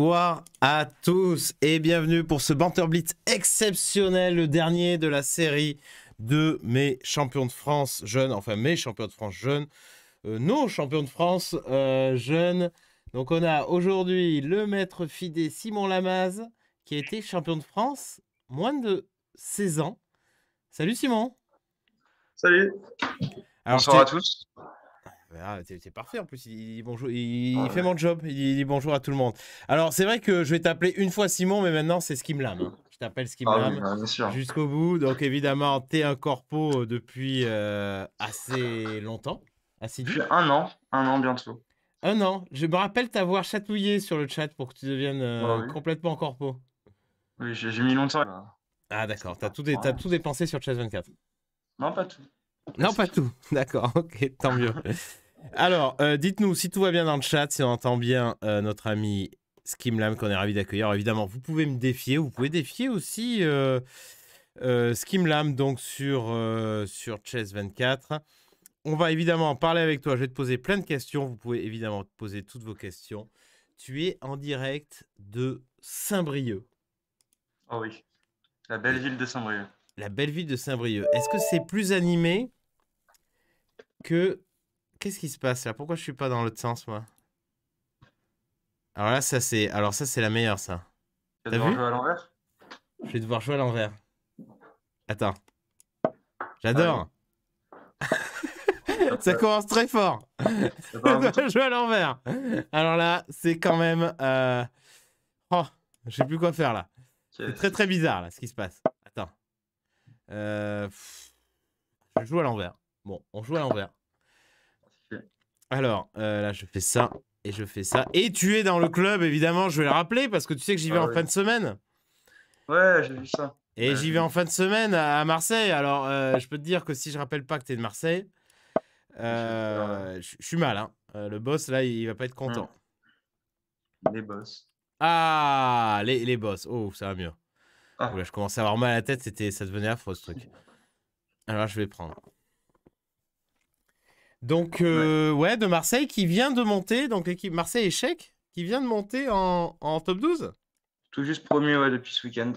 Bonsoir à tous et bienvenue pour ce Banter Blitz exceptionnel, le dernier de la série de mes champions de France jeunes, enfin mes champions de France jeunes, euh, nos champions de France euh, jeunes. Donc on a aujourd'hui le maître fidé Simon Lamaze qui a été champion de France moins de 16 ans. Salut Simon. Salut. Alors, Bonsoir à tous. Ah, c'est parfait en plus, il, bonjour, il, ah fait mon job, il dit bonjour à tout le monde. Alors c'est vrai que je vais t'appeler une fois Simon, mais maintenant c'est Skimlam. Hein. Je t'appelle ah Skimlam ah, jusqu'au bout. Donc évidemment, t'es un corpo euh, depuis euh, assez longtemps. Un an, un an bientôt. Un an. Je me rappelle t'avoir chatouillé sur le chat pour que tu deviennes euh, bah complètement corpo. Oui, j'ai mis longtemps. Ah d'accord, t'as tout, tout dépensé sur Chess 24. Non, pas tout. Non, pas tout. D'accord, ok, tant mieux. Alors, euh, dites-nous si tout va bien dans le chat, si on entend bien euh, notre ami Skimlam qu'on est ravi d'accueillir. Évidemment, vous pouvez me défier, vous pouvez défier aussi euh, euh Skimlam donc sur, sur Chess24. On va évidemment en parler avec toi, je vais te poser plein de questions, vous pouvez évidemment te poser toutes vos questions. Tu es en direct de Saint-Brieuc. Oh oui, la belle ville de Saint-Brieuc. La belle ville de Saint-Brieuc. Est-ce que c'est plus animé que Qu'est-ce qui se passe là Pourquoi je suis pas dans l'autre sens, moi Alors là, ça c'est. Alors ça, c'est la meilleure, ça. Tu vas devoir à l'envers Je vais devoir jouer à l'envers. Attends. J'adore Ça commence très fort Je dois jouer à l'envers Alors là, c'est quand même. Euh, oh, je sais plus quoi faire là. C'est très très bizarre là ce qui se passe. Attends. Euh... Je joue à l'envers. Bon, on joue à l'envers. Alors, euh, là, je fais ça et je fais ça. Et tu es dans le club, évidemment, je vais le rappeler parce que tu sais que j'y vais ah en fin de semaine. Ouais, j'ai vu ça. Et j'y vais en fin de semaine à, Marseille. Alors, euh, je peux te dire que si je rappelle pas que tu es de Marseille, je suis euh, mal. Hein. le boss, là, il va pas être content. Hum. Les boss. Ah, les, les boss. Oh, ça va mieux. Ah. je commence à avoir mal à la tête. C'était, ça devenait affreux ce truc. Alors, je vais prendre. Donc, euh, ouais. de Marseille qui vient de monter, donc l'équipe Marseille échec, qui vient de monter en, top 12 Tout juste premier, ouais, depuis ce week-end.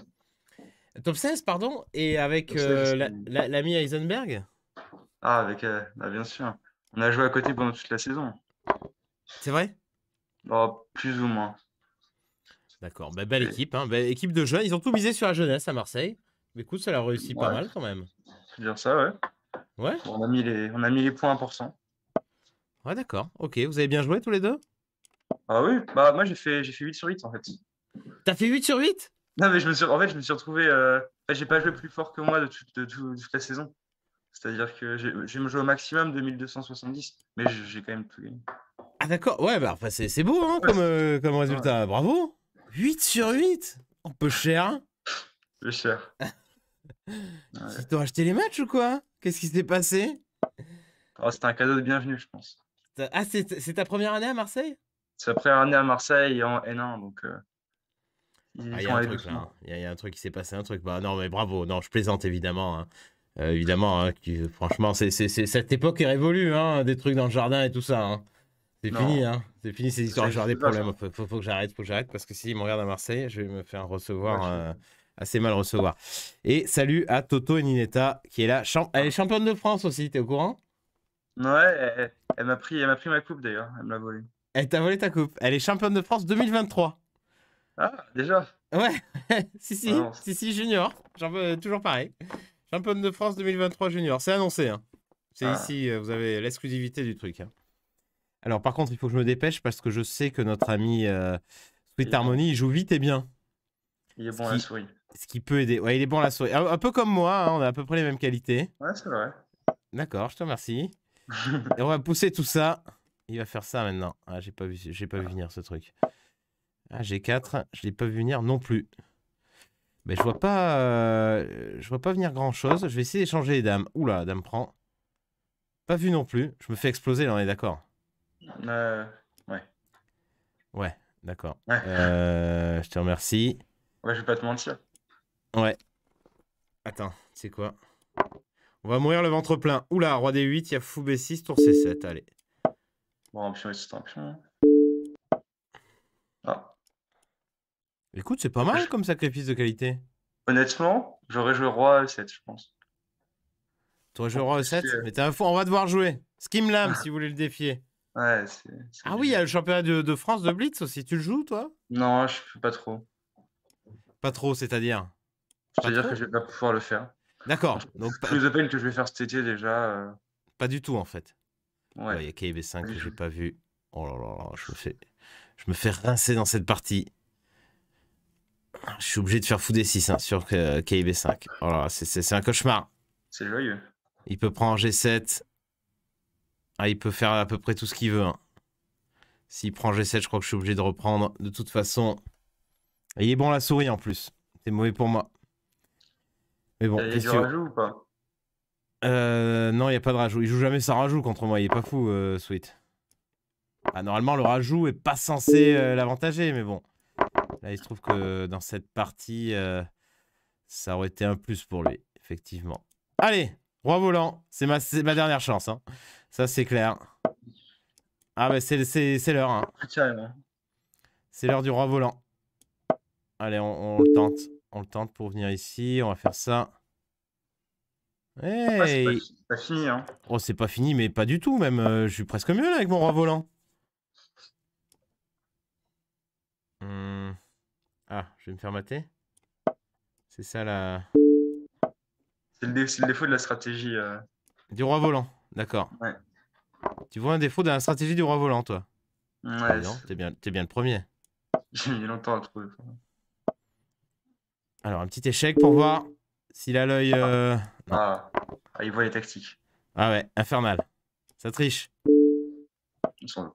Top 16, pardon, et avec euh, l'ami Heisenberg Ah, avec, euh, bah, bien sûr. On a joué à côté pendant toute la saison. C'est vrai oh, Plus ou moins. D'accord, bah, belle équipe, hein. belle équipe de jeunes. Ils ont tout misé sur la jeunesse à Marseille. Mais écoute, ça leur réussit pas mal quand même. C'est bien ça, ouais. Ouais. On a mis les, on a mis les points pour Ouais, d'accord. Ok, vous avez bien joué tous les deux Ah oui, bah moi j'ai fait, j'ai fait 8 sur 8 en fait. T'as fait 8 sur 8 Non, mais je me suis, en fait, je me suis retrouvé. Euh, j'ai pas joué plus fort que moi de, de, toute la saison. C'est-à-dire que j'ai me joué au maximum 2270, mais j'ai quand même tout gagné. Ah d'accord, ouais, bah, enfin, c'est beau hein, comme, euh, comme résultat. Bravo 8 sur 8 Un peu cher. Hein peu cher. ouais. Ils t'ont les matchs ou quoi Qu'est-ce qui s'est passé oh, C'était un cadeau de bienvenue, je pense. Ah, c'est ta première année à Marseille C'est ma première année à Marseille en N1, donc. Euh, ah, il y, a un truc, là, hein. Il y, a, un truc qui s'est passé, un truc. Bah, non, mais bravo. Non, je plaisante évidemment. Hein. Euh, évidemment, hein, franchement, c'est cette époque est révolue, des trucs dans le jardin et tout ça. C'est fini, c'est fini ces histoires. J'ai des problèmes. Faut, que j'arrête, faut que j'arrête parce que s'ils si me regardent à Marseille, je vais me faire recevoir. Euh, assez mal recevoir. Et salut à Toto et Ninetta qui est là. elle est championne de France aussi, t'es au courant Ouais, elle, m'a pris, elle pris ma coupe d'ailleurs, elle me l'a volée. Elle t'a volé ta coupe. Elle est championne de France 2023. Ah, déjà Ouais, si, si, ah si, si, junior. Euh, toujours pareil. Championne de France 2023 junior. C'est annoncé. Hein. C'est ah. ici, euh, vous avez l'exclusivité du truc. Hein. Alors, par contre, il faut que je me dépêche parce que je sais que notre ami euh, Sweet Harmony il joue vite et bien. Il est bon à la ce qui peut aider. Ouais, il est bon la souris. Un, peu comme moi, hein, on a à peu près les mêmes qualités. Ouais, c'est vrai. D'accord, je te remercie. Et on va pousser tout ça. Il va faire ça maintenant. Ah, j'ai pas vu, j'ai pas vu venir ce truc. Ah, j'ai 4, je l'ai pas vu venir non plus. Mais je vois pas, euh, je vois pas venir grand chose. Je vais essayer d'échanger les dames. Oula, la dame prend. Pas vu non plus. Je me fais exploser, là, on est d'accord. Euh, ouais. Ouais, d'accord. Euh, je te remercie. Ouais, je vais pas te mentir. Ouais. Attends, c'est quoi On va mourir le ventre plein. Oula, roi D8, il y a fou B6, tour C7, allez. Bon, c'est Ah. Écoute, c'est pas mal comme sacrifice de qualité. Honnêtement, j'aurais joué roi E7, je pense. T'aurais joué roi E7 e Mais t'es un fou, on va devoir jouer. Skimlam, ah. si vous voulez le défier. Ouais, c'est. Ah oui, il y a le championnat de, France de Blitz aussi. Tu le joues, toi Non, je fais pas trop. Pas trop, c'est-à-dire cest à dire que je vais pas pouvoir le faire. D'accord. Donc plus de peine que je vais faire cet été déjà. Euh. Pas du tout en fait. Il y a KB5 que j'ai pas vu. Oh là là, je me fais, je me fais rincer dans cette partie. Je suis obligé de faire fou des 6 hein, sur euh, kb 5 c'est un cauchemar. C'est joyeux. Il peut prendre G7. Ah, il peut faire à peu près tout ce qu'il veut. Hein. S'il prend G7, je crois que je suis obligé de reprendre. De toute façon, il est bon la souris en plus. C'est mauvais pour moi. Mais il y a ou pas euh, non, il n'y a pas de rajout. Il joue jamais sans rajout contre moi. Il est pas fou, euh, Sweet. Bah, normalement, le rajout est pas censé euh, l'avantager, mais bon. Là, il se trouve que dans cette partie, ça aurait été un plus pour lui, effectivement. Allez, roi volant. C'est ma, dernière chance. Hein. Ça, c'est clair. Ah, bah, c'est l'heure. Hein. Hein. C'est l'heure du roi volant. Allez, on, on le tente on le tente pour venir ici. On va faire ça. c'est pas, fini, hein. Oh, c'est pas fini, mais pas du tout, même. Euh, je suis presque mieux, là, avec mon roi volant. Hum. Ah, je vais me faire mater. C'est ça, là. C'est le, défaut de la stratégie. Euh. Du roi volant, d'accord. Tu vois un défaut de la stratégie du roi volant, toi Ouais. t'es bien, bien le premier. J'ai mis longtemps à trouver. Alors, un petit échec pour voir s'il a l'œil. Ah. Euh, ah. ah il voit les tactiques. Ah ouais, infernal. Ça triche. Tu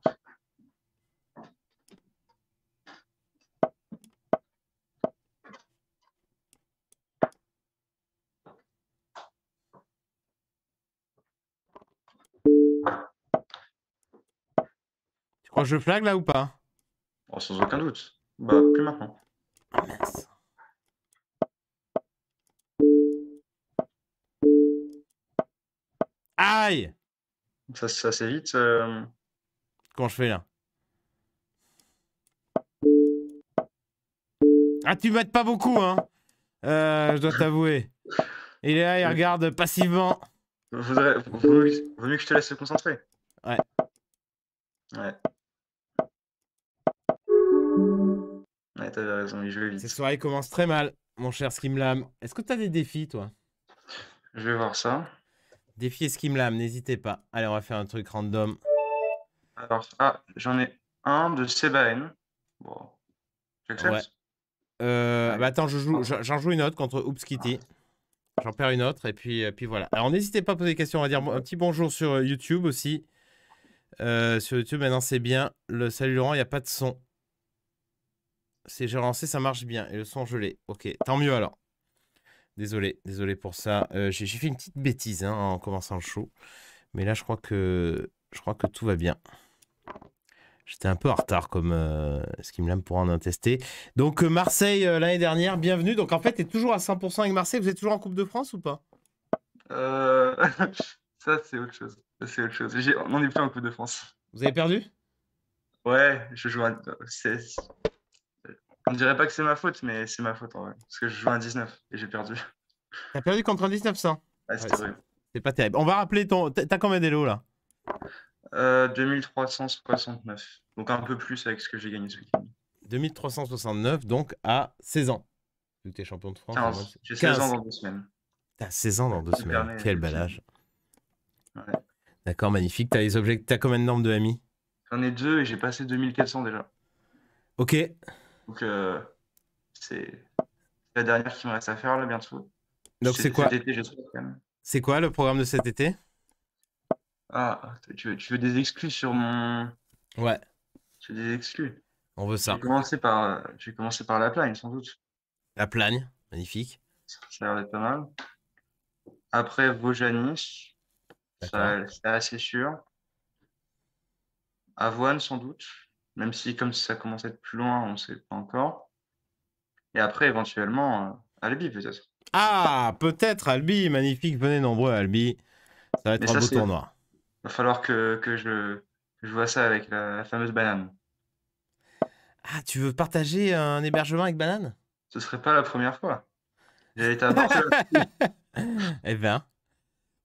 crois que je flag là ou pas oh, Sans aucun doute. Bah, plus maintenant. Ah, Aïe Ça, ça c'est vite. Euh. je fais là Ah, tu m'aides pas beaucoup, hein euh, Je dois t'avouer. Il est là, il regarde passivement. Vaut mieux que je te laisse se concentrer. Ouais. Ouais. Ouais, t'avais raison, il jouait vite. Cette soirée commence très mal, mon cher Skimlam. Est-ce que t'as des défis, toi Je vais voir ça. Défiez l'am, n'hésitez pas. Allez, on va faire un truc random. Alors, ah, j'en ai un de Sebaen. Bon. Ouais. Euh, bah, attends, ah. j'en je joue, une autre contre Oops Kitty. Ah. J'en perds une autre et puis, euh, puis voilà. Alors n'hésitez pas à poser des questions, on va dire un petit bonjour sur euh, YouTube aussi. sur YouTube, maintenant c'est bien. Le salut Laurent, il n'y a pas de son. C'est j'ai lancé, ça marche bien. Et le son gelé. Ok, tant mieux alors. Désolé, désolé pour ça. Euh, j'ai fait une petite bêtise hein, en commençant le show. Mais là, je crois que, je crois que tout va bien. J'étais un peu en retard, comme euh, ce qui me l'aime pour en tester. Donc, euh, Marseille, l'année dernière, bienvenue. Donc, en fait, tu es toujours à 100% avec Marseille. Vous êtes toujours en Coupe de France ou pas Ça, c'est autre chose. C'est autre chose. On n'est plus en Coupe de France. Vous avez perdu Ouais, je joue. À... 16. On dirait pas que c'est ma faute, mais c'est ma faute en vrai. Parce que je joue un 19 et j'ai perdu. T'as perdu contre un 19 ça C'est pas terrible. On va rappeler ton. T'as combien d'élo là 2369. Euh, donc un peu plus avec ce que j'ai gagné ce week-end. 2369, donc à 16 ans. Tu es champion de France. J'ai 16 ans dans deux semaines. T'as 16 ans dans deux semaines. Quel bel âge. D'accord, magnifique. T'as les combien de normes de amis J'en ai deux et j'ai passé 2400 déjà. Ok. Donc, euh, c'est la dernière qui me reste à faire là bientôt. Donc, c'est quoi C'est quoi le programme de cet été Ah, tu veux, des exclus sur mon. Ouais. Tu veux des exclus On veut ça. Je vais commencer par, je vais par la plagne, sans doute. La plagne, magnifique. Ça a l'air d'être pas mal. Après, Vojanis. c'est assez sûr. Avoine, sans doute même si comme ça commence à être plus loin, on ne sait pas encore. Et après, éventuellement, euh, Albi peut-être. Ah, peut-être Albi, magnifique, venez nombreux Albi. Ça va être un beau tournoi. Il va falloir que, je, je vois ça avec la, fameuse banane. Ah, tu veux partager un hébergement avec banane Ce serait pas la première fois. J'avais été à Eh ben,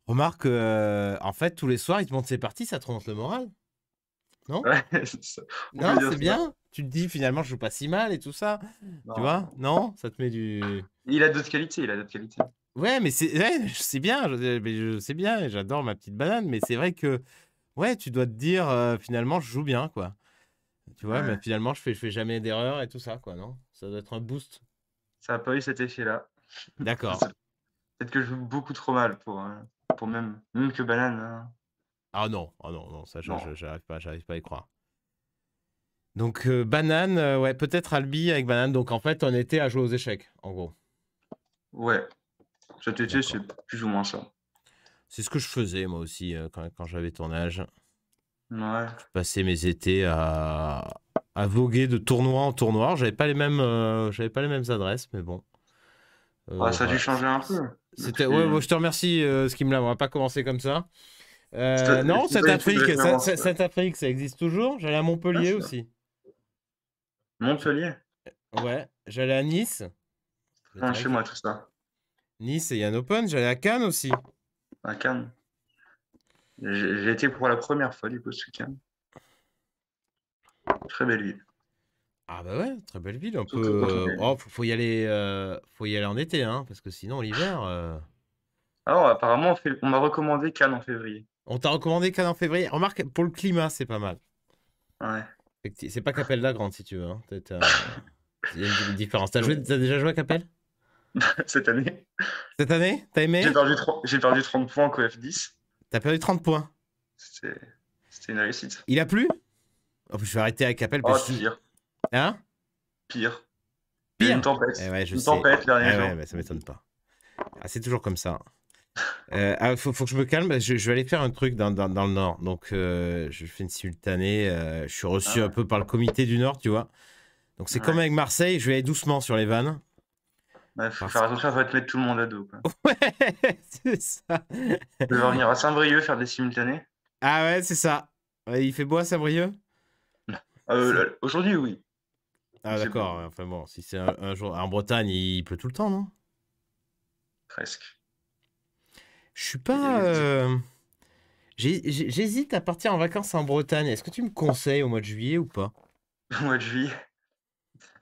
remarque, euh, en fait, tous les soirs, il te montre ses parties, ça te remonte le moral. Non Non, c'est bien. Tu te dis finalement, je joue pas si mal et tout ça. Tu vois Non Ça te met du. Il a d'autres qualités, il a d'autres qualités. Ouais, mais c'est je sais bien, je, sais bien, j'adore ma petite banane, mais c'est vrai que ouais, tu dois te dire euh, finalement, je joue bien quoi. Tu vois, mais finalement, je fais je fais jamais d'erreur et tout ça quoi, non Ça doit être un boost. Ça a pas eu cet effet-là. D'accord. Peut-être que je joue beaucoup trop mal pour, euh, pour même, même que banane. Hein. Ah, ah non, non, non, ça, j'arrive pas, j'arrive pas à y croire. Donc euh, banane, euh, ouais, peut-être Albi avec banane. Donc en fait, on était à jouer aux échecs, en gros. Ouais. Je été, c'est plus ou moins ça. C'est ce que je faisais moi aussi euh, quand, j'avais ton âge. Ouais. Je passais mes étés à, voguer de tournoi en tournoi. J'avais pas les mêmes, j'avais pas les mêmes adresses, mais bon. Ah, ça a dû changer un peu. C'était, je te remercie, ce qui me l'a. On va pas commencer comme ça. Euh, non, cette Afrique, euh. cette Afrique, ça existe toujours. J'allais à Montpellier aussi. Montpellier euh, Ouais, j'allais à Nice. Ah, chez moi, tout ça. Nice et Yann Open, j'allais à Cannes aussi. À Cannes. J'ai été pour la première fois du coup sur Cannes. Très belle ville. Ah bah ouais, très belle ville. Un oh, faut, y aller, faut y aller en été, hein, parce que sinon l'hiver. Alors ah, apparemment on m'a recommandé Cannes en février. On t'a recommandé qu'un en février. Remarque, pour le climat, c'est pas mal. Ouais. C'est pas Capelle la Grande, si tu veux. Hein. Il y a une différence. T'as déjà joué à Capelle Cette année. Cette année T'as aimé J'ai perdu, perdu 30 points qu'au F10. T'as perdu 30 points C'était une réussite. Il a plu oh, Je vais arrêter avec Capelle. Parce... Oh, pire. Hein Pire. Pire Une tempête. Eh une tempête, dernière. eh ouais, mais m'étonne pas. Ah, c'est toujours comme ça. Euh, ah, faut, que je me calme. Je, vais aller faire un truc dans, le Nord. Donc, euh, je fais une simultanée. Euh, je suis ah reçu un peu par le comité du Nord, tu vois. Donc, c'est comme avec Marseille. Je vais aller doucement sur les vannes. Bah, faut faire attention, va te mettre tout le monde à dos. Ouais, c'est ça. Je vais revenir à Saint-Brieuc faire des simultanées Ah ouais, c'est ça. Euh, il fait beau à Saint-Brieuc Aujourd'hui, oui. Ah d'accord. Enfin bon, si c'est un, jour. En Bretagne, il pleut tout le temps, non Presque. Je suis pas. Euh, j'hésite à partir en vacances en Bretagne. Est-ce que tu me conseilles au mois de juillet ou pas Au mois de juillet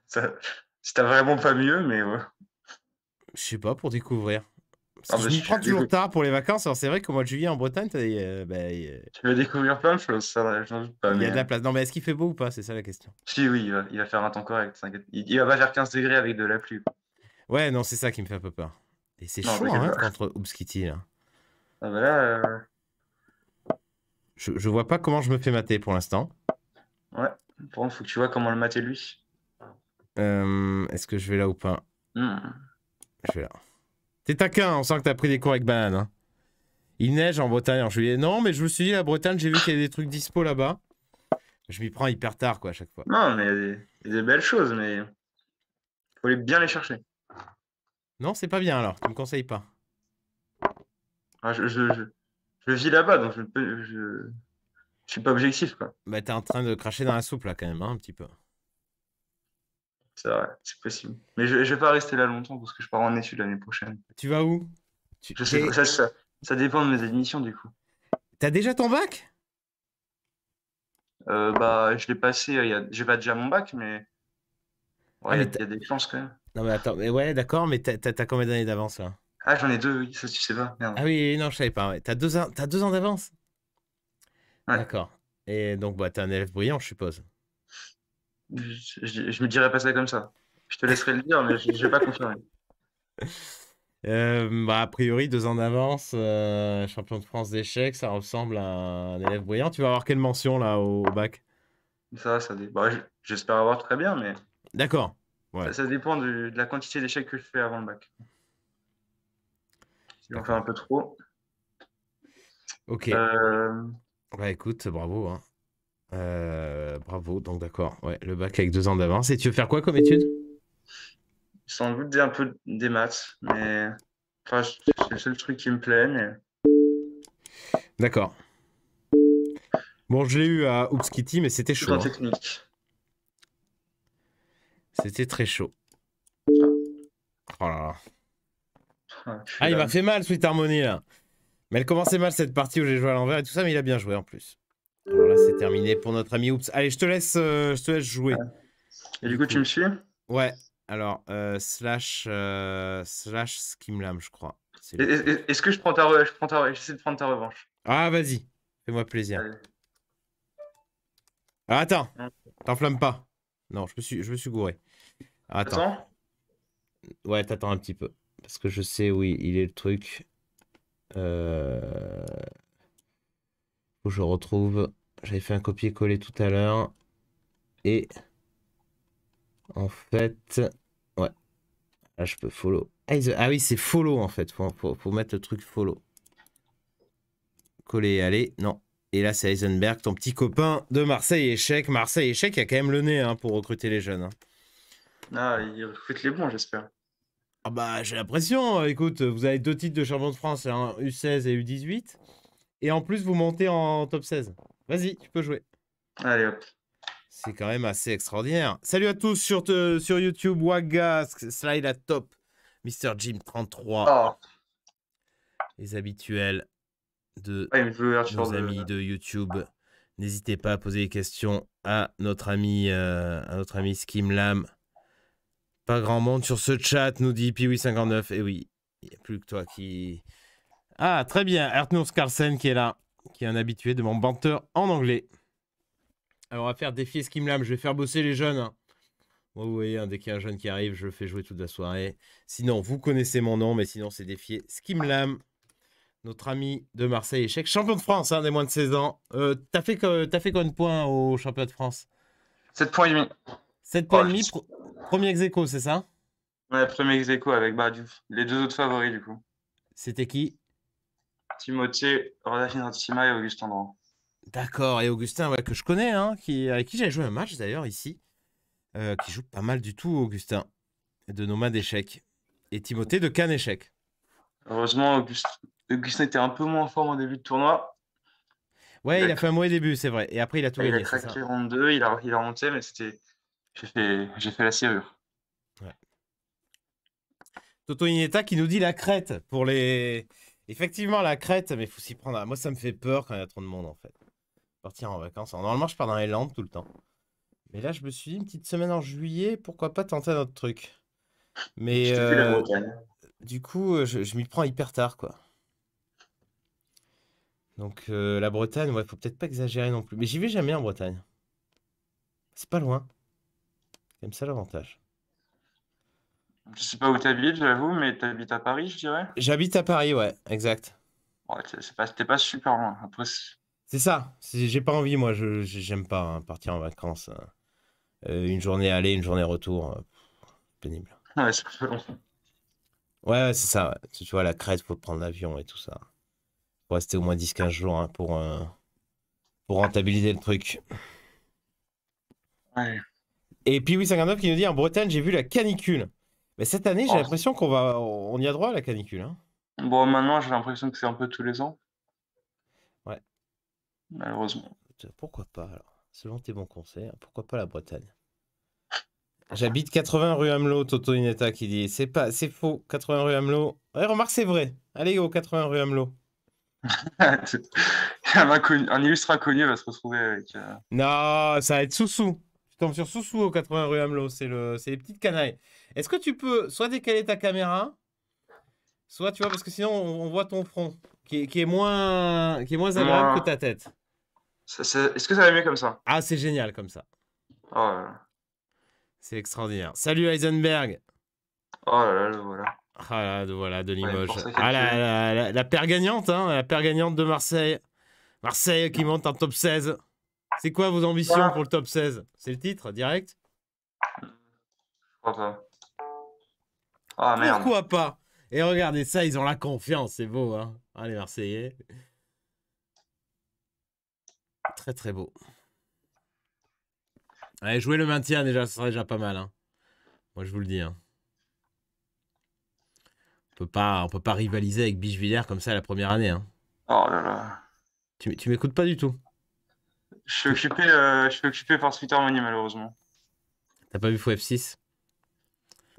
Ça... C'était vraiment pas mieux, mais. Je sais pas, pour découvrir. Ah, bah, je prends toujours tard pour les vacances. Alors, c'est vrai qu'au mois de juillet en Bretagne, euh, bah, tu vas veux découvrir plein de choses, Il y a de la euh. place. Non, mais est-ce qu'il fait beau ou pas C'est ça la question. Si, oui, il va, faire un temps correct. Il, va pas faire 15 degrés avec de la pluie. Ouais, non, c'est ça qui me fait un peu peur. Et c'est chaud, hein, contre Oubskiti, là. Ah bah là, euh, je, vois pas comment je me fais mater pour l'instant. Ouais, bon, faut que tu vois comment le mater lui. Euh, est-ce que je vais là ou pas hmm. Je vais là. T'es taquin, on sent que t'as pris des cours avec Banane. Hein. Il neige en Bretagne en juillet. Non, mais je me suis dit, la Bretagne, j'ai vu qu'il y a des trucs dispo là-bas. Je m'y prends hyper tard, quoi, à chaque fois. Non, mais il y, a des, belles choses, mais faut bien les chercher. Non, c'est pas bien alors, tu me conseilles pas je, vis là-bas, donc je ne suis pas objectif. Quoi. Bah, t'es en train de cracher dans la soupe, là, quand même, hein, un petit peu. C'est c'est possible. Mais je ne vais pas rester là longtemps parce que je pars en études l'année prochaine. Tu vas où ça, dépend de mes admissions, du coup. T'as déjà ton bac euh, bah, je l'ai passé, euh, j'ai pas déjà mon bac, mais ah, il ouais, y, a des chances quand même. Non, mais attends, mais ouais, d'accord, mais t'as, as combien d'années d'avance là ah, j'en ai deux, oui, ça tu sais pas. Ah oui, non, je savais pas. Ouais. T'as deux, ans, as deux ans d'avance. D'accord. Et donc, bah, t'es un élève brillant, je suppose. Je, je, me dirais pas ça comme ça. Je te laisserai le dire, mais je, ne vais pas confirmer. Euh, bah, a priori, deux ans d'avance, euh, champion de France d'échecs, ça ressemble à un élève brillant. Tu vas avoir quelle mention là au, bac Ça, ça bah, J'espère avoir très bien, mais. D'accord. Ouais. Ça, dépend de la quantité d'échecs que je fais avant le bac. Il un peu trop. Ok. Bah écoute, bravo. Hein. Euh, bravo, donc d'accord. Ouais, le bac avec deux ans d'avance. Et tu veux faire quoi comme étude Sans doute un peu des maths, mais enfin, c'est le seul truc qui me plaît. D'accord. Bon, je l'ai eu à Kitty mais c'était chaud. Hein. C'était très chaud. Ah. Oh là là. Ah, il m'a fait mal, Sweet Harmony, là. Mais elle commençait mal cette partie où j'ai joué à l'envers et tout ça, mais il a bien joué en plus. Alors là, c'est terminé pour notre ami Oups. Allez, je te laisse, euh, je te laisse jouer. Et du coup, tu me suis Ouais. Alors, euh, slash, euh, slash Skimlam, je crois. Est-ce que je prends ta, revanche de prendre ta revanche Ah, vas-y. Fais-moi plaisir. Ah, attends, hein. t'enflamme pas. Non, je me suis, je me suis gouré. attends. Ouais, t'attends un petit peu. Parce que je sais, oui, il est le truc. Euh, où je retrouve. J'avais fait un copier-coller tout à l'heure. Et. En fait. Ouais. Là, je peux follow. Ah, ah oui, c'est follow en fait. Faut, faut, mettre le truc follow. Coller et aller. Non. Et là, c'est Heisenberg, ton petit copain de Marseille Échec. Marseille Échec il a quand même le nez hein, pour recruter les jeunes. Hein. Ah, il recrute les bons, j'espère. Ah bah j'ai l'impression, hein. écoute, vous avez deux titres de champion de France, un U16 et U18. Et en plus, vous montez en top 16. Vas-y, tu peux jouer. Allez hop. C'est quand même assez extraordinaire. Salut à tous sur, sur YouTube, Waga, Slide à top, Mr. Jim 33. Les habituels de ah, nos amis de YouTube. N'hésitez pas à poser des questions à notre ami, euh, à notre ami Skim Lam. Pas grand monde sur ce chat, nous dit Piwi59. Et oui, il n'y a plus que toi qui. Ah, très bien. Ertnus Carlsen qui est là, qui est un habitué de mon banteur en anglais. Alors, on va faire défier Skimlam. Je vais faire bosser les jeunes. Moi, vous voyez, hein, dès qu'il y a un jeune qui arrive, je le fais jouer toute la soirée. Sinon, vous connaissez mon nom, mais sinon, c'est défier Skimlam. Notre ami de Marseille échec, champion de France hein, des moins de 16 ans. Euh, T'as fait, as fait combien de points au championnat de France 7 points 7 points demi, premier ex c'est ça Ouais, premier ex avec Badiouf. Les deux autres favoris, du coup. C'était qui Timothée, Rodafine Antima et Augustin Dran. D'accord, et Augustin, que je connais, hein, qui, avec qui j'ai joué un match d'ailleurs ici, euh, qui joue pas mal du tout, Augustin, de mains d'échecs. Et Timothée de Cannes échec. Heureusement, Augustin, était un peu moins fort au début de tournoi. Ouais, il, a, fait un mauvais début, c'est vrai. Et après, il a tout Il a craqué en 2, il a, il a remonté, mais c'était j'ai fait, fait, la serrure. Ouais. Toto Ineta qui nous dit la crête pour les. Effectivement, la crête, mais faut s'y prendre. Moi, ça me fait peur quand il y a trop de monde en fait. Partir en vacances. Normalement, je pars dans les Landes tout le temps. Mais là, je me suis dit une petite semaine en juillet, pourquoi pas tenter notre truc. Mais euh, du coup, euh, je, m'y prends hyper tard quoi. Donc euh, la Bretagne, ouais, faut peut-être pas exagérer non plus. Mais j'y vais jamais en Bretagne. C'est pas loin j'aime ça l'avantage. Je sais pas où t'habites j'avoue, mais tu habites à Paris, je dirais. J'habite à Paris, ouais, exact. Ouais, c'est pas, pas super loin. c'est ça. J'ai pas envie, moi. Je j'aime pas hein, partir en vacances. Hein. Euh, une journée aller, une journée retour. Euh, pénible. Ouais, c'est Ouais, c'est ça. Tu vois, la crête, faut prendre l'avion et tout ça. Faut rester au moins 10-15 jours hein, pour, euh, pour rentabiliser le truc. Ouais. Et puis oui 59 qui nous dit en Bretagne j'ai vu la canicule. Mais cette année j'ai oh. l'impression qu'on va on y a droit à la canicule. Hein. Bon maintenant j'ai l'impression que c'est un peu tous les ans. Ouais. Malheureusement. Pourquoi pas alors Selon tes bons conseils, pourquoi pas la Bretagne J'habite 80 rue Hamelot, Toto Ineta qui dit. C'est pas, c'est faux. 80 rue Hamelot. Ouais, remarque, c'est vrai. Allez au 80 rue Hamelot. un, illustre inconnu va se retrouver avec. Euh, non, ça va être sous-sous tombe sur Soussou au 80 rue Hamelot. C'est le, les petites canailles. Est-ce que tu peux soit décaler ta caméra, soit tu vois, parce que sinon on, voit ton front qui est, moins, qui est moins agréable que ta tête. Est-ce que ça va mieux comme ça Ah, c'est génial comme ça. Oh C'est extraordinaire. Salut Heisenberg. Oh là là, voilà. Ah là, de, voilà, de Limoges. ah là, la, paire gagnante, hein, la paire gagnante de Marseille. Marseille qui monte en top 16. C'est quoi vos ambitions pour le top 16 C'est le titre, direct ah, Pourquoi pas Pourquoi pas Et regardez ça, ils ont la confiance, c'est beau, hein ah, Marseillais. Très très beau. Allez, jouer le maintien déjà, ce serait déjà pas mal. Hein. Moi, je vous le dis. Hein. On peut pas, on peut pas rivaliser avec Bichevillers comme ça la première année. Hein. Oh là là. Tu, tu m'écoutes pas du tout. Je suis occupé, euh, je suis occupé par Twitter Money, malheureusement. T'as pas vu Fou F6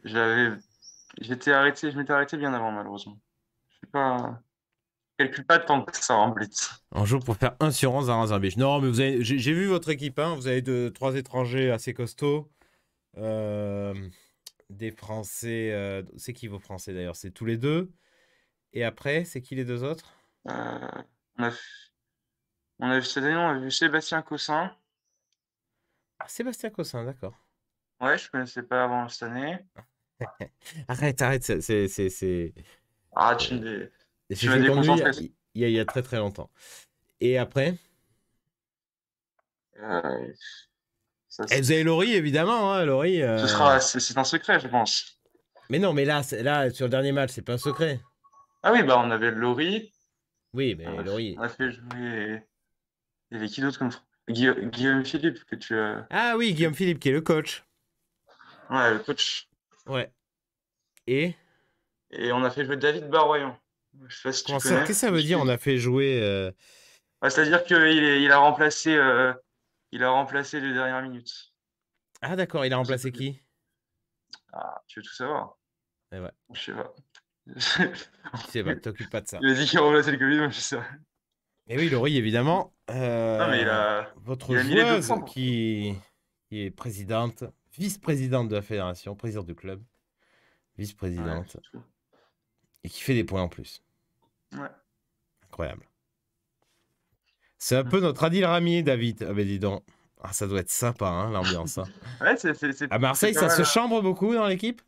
J'avais. J'étais arrêté, je m'étais arrêté bien avant, malheureusement. Je sais pas. Je calcule pas tant que ça en blitz. Un jour pour faire 1 sur 11 à un Non, mais vous avez... j'ai vu votre équipe, hein. vous avez deux, trois étrangers assez costauds. Euh, des Français. Euh, c'est qui vos Français d'ailleurs C'est tous les deux. Et après, c'est qui les deux autres Neuf. On a vu, cette année, on a vu Sébastien Cossin. Ah, Sébastien Cossin, d'accord. Ouais, je connaissais pas avant cette année. arrête, arrête, c'est. c'est, Ah, tu me dis. il, y a, très très longtemps. Et après euh... et eh, Laurie, évidemment. Hein, euh. c'est un secret, je pense. Mais non, mais là, là sur le dernier match, c'est pas un secret. Ah oui, bah on avait Laurie. Oui, mais Lori. Laurie. Il y avait qui d'autre comme Guillaume, Philippe que tu as. Ah oui, Guillaume Philippe qui est le coach. Ouais, le coach. Ouais. Et Et on a fait jouer David Barroyon. Je sais pas si tu Qu'est-ce que ça veut dire On a fait jouer. Euh? C'est-à-dire qu'il il a remplacé, euh, il a remplacé les dernières minutes. Ah d'accord, il a remplacé qui Ah, tu veux tout savoir eh ouais. Je sais pas. je sais pas, t'occupes pas de ça. Il a dit qu'il remplacé le Covid, moi je sais. Et eh oui, Laurie, évidemment. Votre qui... est présidente, vice-présidente de la fédération, présidente du club, vice-présidente, et qui fait des points en plus. Incroyable. C'est un mm. peu notre Adil Rami, David. Ah ben dis ah, ça doit être sympa, hein, l'ambiance. Hein. à Marseille, ça se hein. chambre beaucoup dans l'équipe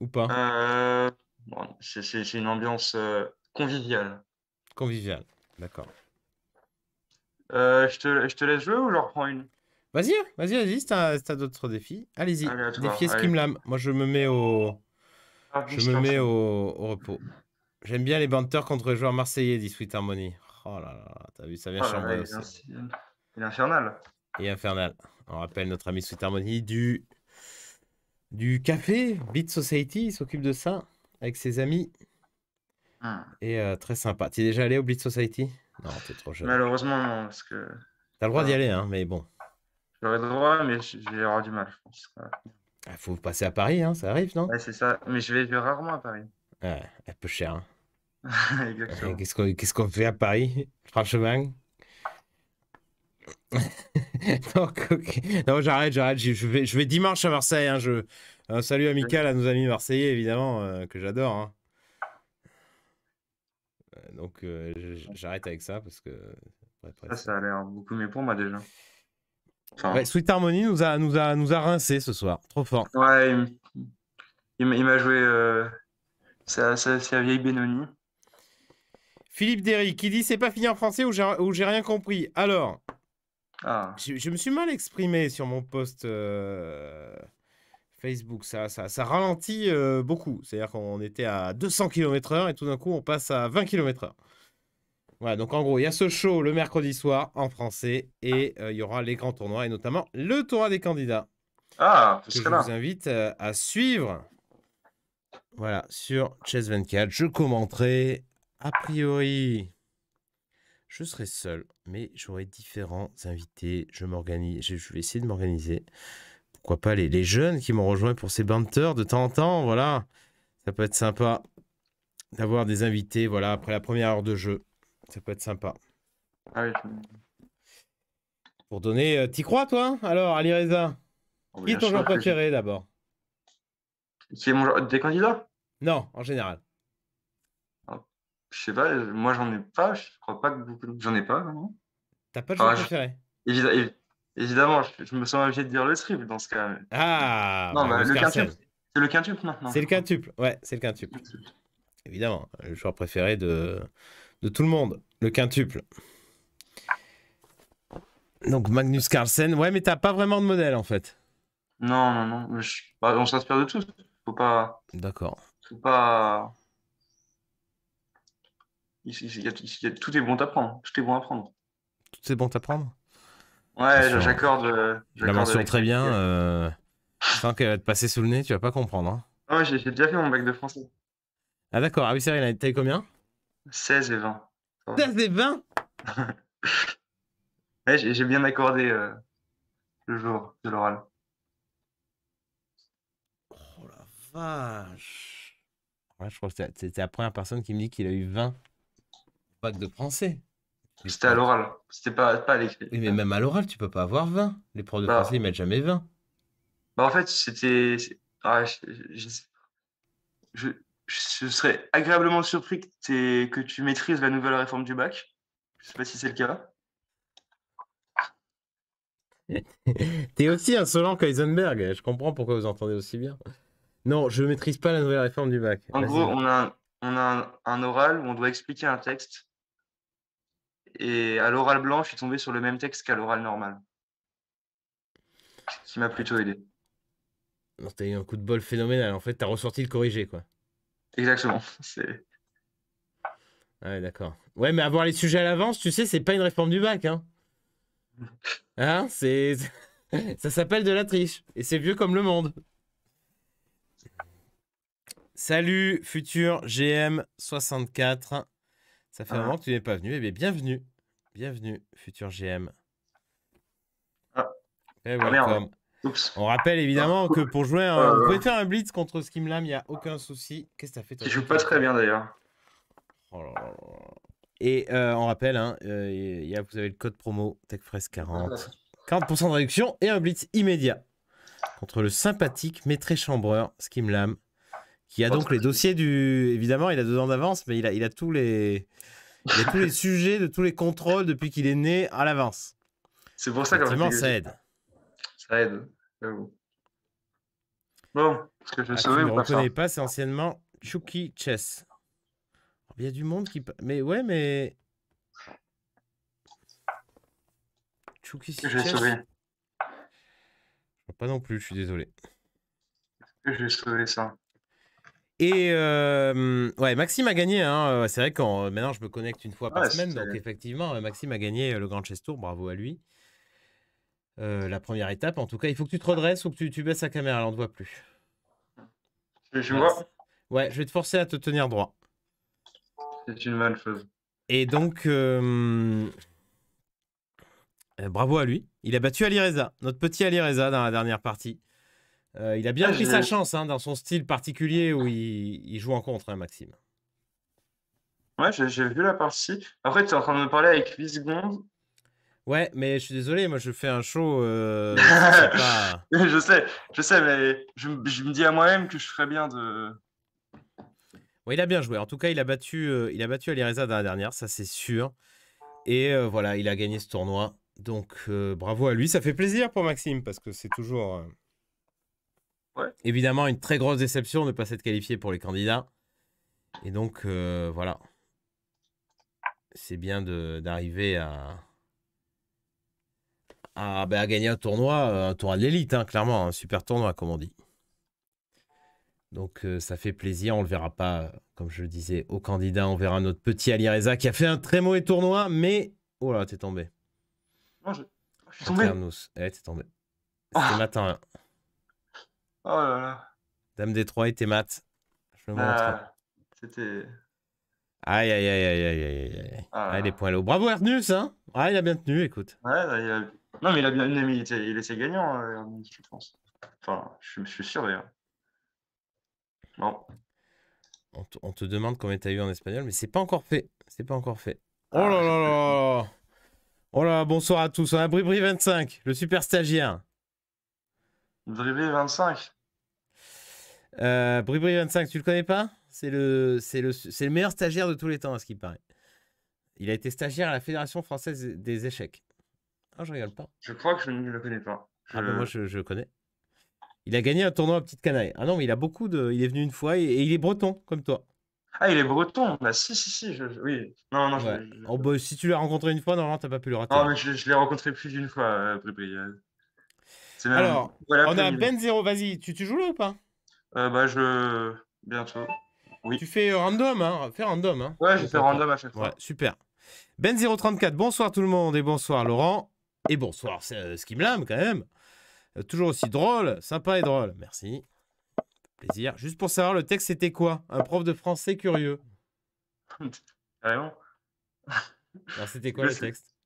Ou pas euh, c'est, une ambiance euh, conviviale. Conviviale. D'accord. Euh, je, te, laisse jouer ou je reprends une hein, Vas-y, vas-y, vas-y, c'est un d'autres défis. Allez-y, qui défiez Skimlam. Moi, je me mets au, ah, je me mets au, repos. J'aime bien les banters contre les joueurs marseillais, dit Sweet Harmony. Oh là là, t'as vu, ça vient changer. Ah, aussi. Il, est il est infernal. Et infernal. On rappelle notre ami Sweet Harmony du, du café Beat Society, il s'occupe de ça avec ses amis. Ah. Et euh, très sympa. T'es déjà allé au Blitz Society Non, t'es trop jeune. Malheureusement, non, parce que. T'as le droit d'y aller, hein, mais bon. J'aurais le droit, mais j'ai eu du mal, je pense. Il ah, faut passer à Paris, hein, ça arrive, non c'est ça. Mais je vais rarement à Paris. Ah, un peu cher. Hein. Qu'est-ce qu'on fait à Paris, franchement Non, j'arrête, j'arrête. Je vais, je vais dimanche à Marseille. Hein. Je... Un salut amical à nos amis marseillais, évidemment, euh, que j'adore. Hein donc euh, j'arrête avec ça parce que. Ça, a l'air beaucoup mieux pour moi déjà. Enfin... Sweet Harmony nous a, nous, a, nous a rincé ce soir, trop fort. Ouais, il, il m'a joué. Euh... C'est la vieille Benoni. Philippe Derry qui dit c'est pas fini en français ou j'ai rien compris. Alors, ah. je, me suis mal exprimé sur mon poste… Euh, Facebook, ça, ça, ralentit euh, beaucoup. C'est-à-dire qu'on était à 200 km/h et tout d'un coup, on passe à 20 km/h. Voilà, donc en gros, il y a ce show le mercredi soir en français et euh, il y aura les grands tournois et notamment le tournoi des candidats. Ah, je vous invite euh, à suivre. Voilà, sur Chess24, je commenterai. A priori, je serai seul, mais j'aurai différents invités. Je m'organise, je vais essayer de m'organiser pourquoi pas les, jeunes qui m'ont rejoint pour ces banters de temps en temps. Voilà, ça peut être sympa d'avoir des invités. Voilà, après la première heure de jeu, ça peut être sympa. Ah oui. Pour donner, euh, t'y crois toi hein Alors, Ali Reza, oh, qui est ton joueur préféré d'abord Qui est mon des candidats Non, en général. Oh, je sais pas, moi j'en ai pas, je crois pas que beaucoup j'en ai pas. T'as pas de joueur préféré Évidemment, je, me sens obligé de dire le triple dans ce cas. Ah bah, bah, le C'est le quintuple non C'est le quintuple, ouais, c'est le quintuple. Évidemment, le joueur préféré de, tout le monde, le quintuple. Donc Magnus Carlsen, ouais, mais t'as pas vraiment de modèle en fait. Non, non, non, bah, on s'inspire de tout. Faut pas. D'accord. Faut pas. tout est bon à prendre. Tout est bon à prendre. Tout est bon à prendre. Ouais, euh, j'accorde. La mention très bien. Euh... Tant qu'elle va te passer sous le nez, tu vas pas comprendre. Hein. ouais, j'ai déjà fait mon bac de français. Ah d'accord, ah oui, c'est t'as combien 16 et 20. 16 et 20 Ouais, j'ai bien accordé euh, le jour de l'oral. Oh la vache Ouais, je crois que c'était la première personne qui me dit qu'il a eu 20 bac de français. C'était à l'oral, c'était pas, à l'écrit. Oui, mais même à l'oral, tu peux pas avoir 20. Les profs de bah. français, ils mettent jamais 20. Bah, en fait, c'était. Ah, je, je, serais agréablement surpris que, tu maîtrises la nouvelle réforme du bac. Je sais pas si c'est le cas. T'es aussi insolent qu'Eisenberg, je comprends pourquoi vous entendez aussi bien. Non, je maîtrise pas la nouvelle réforme du bac. En gros, on a, on a un, oral où on doit expliquer un texte et à l'oral blanc, je suis tombé sur le même texte qu'à l'oral normal, ce qui m'a plutôt aidé. T'as eu un coup de bol phénoménal. En fait, t'as ressorti le corrigé, quoi. Exactement. Ah d'accord. Ouais, mais avoir les sujets à l'avance, tu sais, c'est pas une réforme du bac, hein. hein c'est... Ça s'appelle de la triche. Et c'est vieux comme le monde. Salut, futur GM64. Ça fait un ah. moment que tu n'es pas venu. Eh bien, bienvenue. Bienvenue, futur GM. Ah. Eh, ah on rappelle évidemment que pour jouer, un... Euh, vous pouvez euh. faire un blitz contre Skimlam, il n'y a aucun souci. Qu'est-ce que ça fait toi Je joue pas très bien d'ailleurs. Oh et euh, on rappelle, hein, vous avez le code promo TechFresh40. Ah, 40% de réduction et un blitz immédiat contre le sympathique maître chambreur Skimlam qui a donc les dossiers du. Évidemment, il a deux ans d'avance, mais il a, il a tous les, les sujets de tous les contrôles depuis qu'il est né à l'avance. C'est pour ça que fait, ça aide. Ça aide. Bon, ce que je ah, ne reconnais pas, c'est anciennement Chucky Chess. Il y a du monde qui. Mais ouais, mais. Chucky Chess. Je pas non plus, je suis désolé. Je vais sauvé ça. Et euh, ouais, Maxime a gagné. Hein. C'est vrai que euh, maintenant je me connecte une fois par semaine. Donc effectivement, euh, Maxime a gagné le Grand Chess Tour. Bravo à lui. la première étape, en tout cas, il faut que tu te redresses ou que tu, baisses la caméra. on ne te voit plus. Je vois. Ouais, je vais te forcer à te tenir droit. C'est une chose. Et donc, bravo à lui. Il a battu Alireza, notre petit Alireza dans la dernière partie. Euh, il a bien ah, pris sa chance hein, dans son style particulier où il, joue en contre, hein, Maxime. Ouais, j'ai vu la partie. Après, tu es en train de me parler avec 8 secondes. Ouais, mais je suis désolé, moi je fais un show. Euh, je sais, je sais, mais je, me dis à moi-même que je ferais bien de. Ouais, il a bien joué. En tout cas, il a battu, euh, il a battu Alireza dans la dernière, ça c'est sûr. Et voilà, il a gagné ce tournoi. Donc bravo à lui, ça fait plaisir pour Maxime parce que c'est toujours. Évidemment, une très grosse déception de ne pas s'être qualifié pour les candidats. Et donc, euh, voilà. C'est bien d'arriver à, ben, à, gagner un tournoi, euh, un tournoi de l'élite, hein, clairement, un super tournoi, comme on dit. Donc euh, ça fait plaisir, on le verra pas, comme je le disais, au candidat, on verra notre petit Ali qui a fait un très mauvais tournoi, mais... Oh là, t'es tombé. Non, je... suis tombé. c'est eh, ah. matin. Hein. Oh là là. Dame des trois et tes maths. Je le montre. Ah, c'était. Aïe, aïe, aïe, aïe, aïe, aïe, aïe. Ah, ah, les points lourds. Bravo Ernus, hein Ah, il a bien tenu, écoute. Ouais, bah, il Non, mais il a bien tenu, il, était... il était gagnant, euh, je pense. Enfin, je, suis sûr d'ailleurs. Non. On, te demande combien as eu en espagnol, mais c'est pas encore fait. C'est pas encore fait. Oh là là là Oh là, bonsoir à tous. On a Bribri 25, le super stagiaire. Brivé 25. Euh, 25, tu le connais pas C'est le, le meilleur stagiaire de tous les temps, à ce qu'il paraît. Il a été stagiaire à la Fédération française des échecs. Ah, je regarde pas. Je crois que je ne le connais pas. Ah, ben, moi, je, le connais. Il a gagné un tournoi à Petite Canaille. Ah non, mais il a beaucoup de. Il est venu une fois et, il est breton, comme toi. Ah, il est breton bah, si, si, si. Oui. Non, non, oh, bah, si tu l'as rencontré une fois, normalement, t'as pas pu le rater. Ah, mais je, l'ai rencontré plus d'une fois, euh, euh. Alors, on a Ben0, vas-y, tu, joues là ou pas euh, Bah, je. Bientôt. Oui. Tu fais euh, random, hein Fais random. Hein. ouais, je fais random à chaque fois. Ouais, super. Ben034, bonsoir tout le monde et bonsoir Laurent. Et bonsoir euh, ce me Skimlam quand même. toujours aussi drôle, sympa et drôle. Merci. Plaisir. Juste pour savoir, le texte c'était quoi Un prof de français curieux. Vraiment ah Alors c'était quoi le texte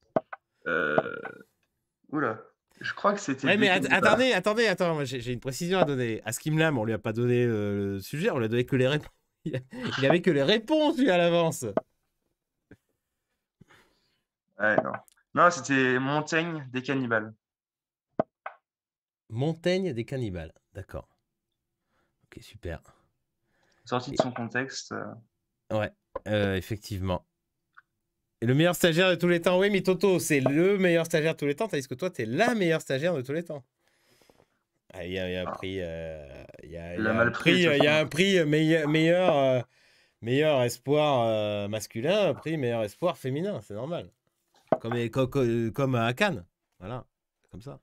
Oula. Je crois que c'était. Attendez, attendez, attendez, j'ai une précision à donner. À Skimlam, on lui a pas donné euh, le sujet, on lui a donné que les réponses. Il avait que les réponses, lui, à l'avance. non. c'était Montaigne des cannibales. Montaigne des cannibales, d'accord. Ok, super. Sorti de son contexte. Euh. Ouais, euh, effectivement le meilleur stagiaire de tous les temps. Oui, mais Toto, c'est le meilleur stagiaire de tous les temps, tandis que toi, t'es la meilleure stagiaire de tous les temps. Ah, il y a, a un ah. prix. Euh, y a, prix, meilleur, meilleur, euh, meilleur espoir euh, masculin, un prix meilleur espoir féminin, c'est normal. Comme, comme, à Cannes. Voilà, comme ça.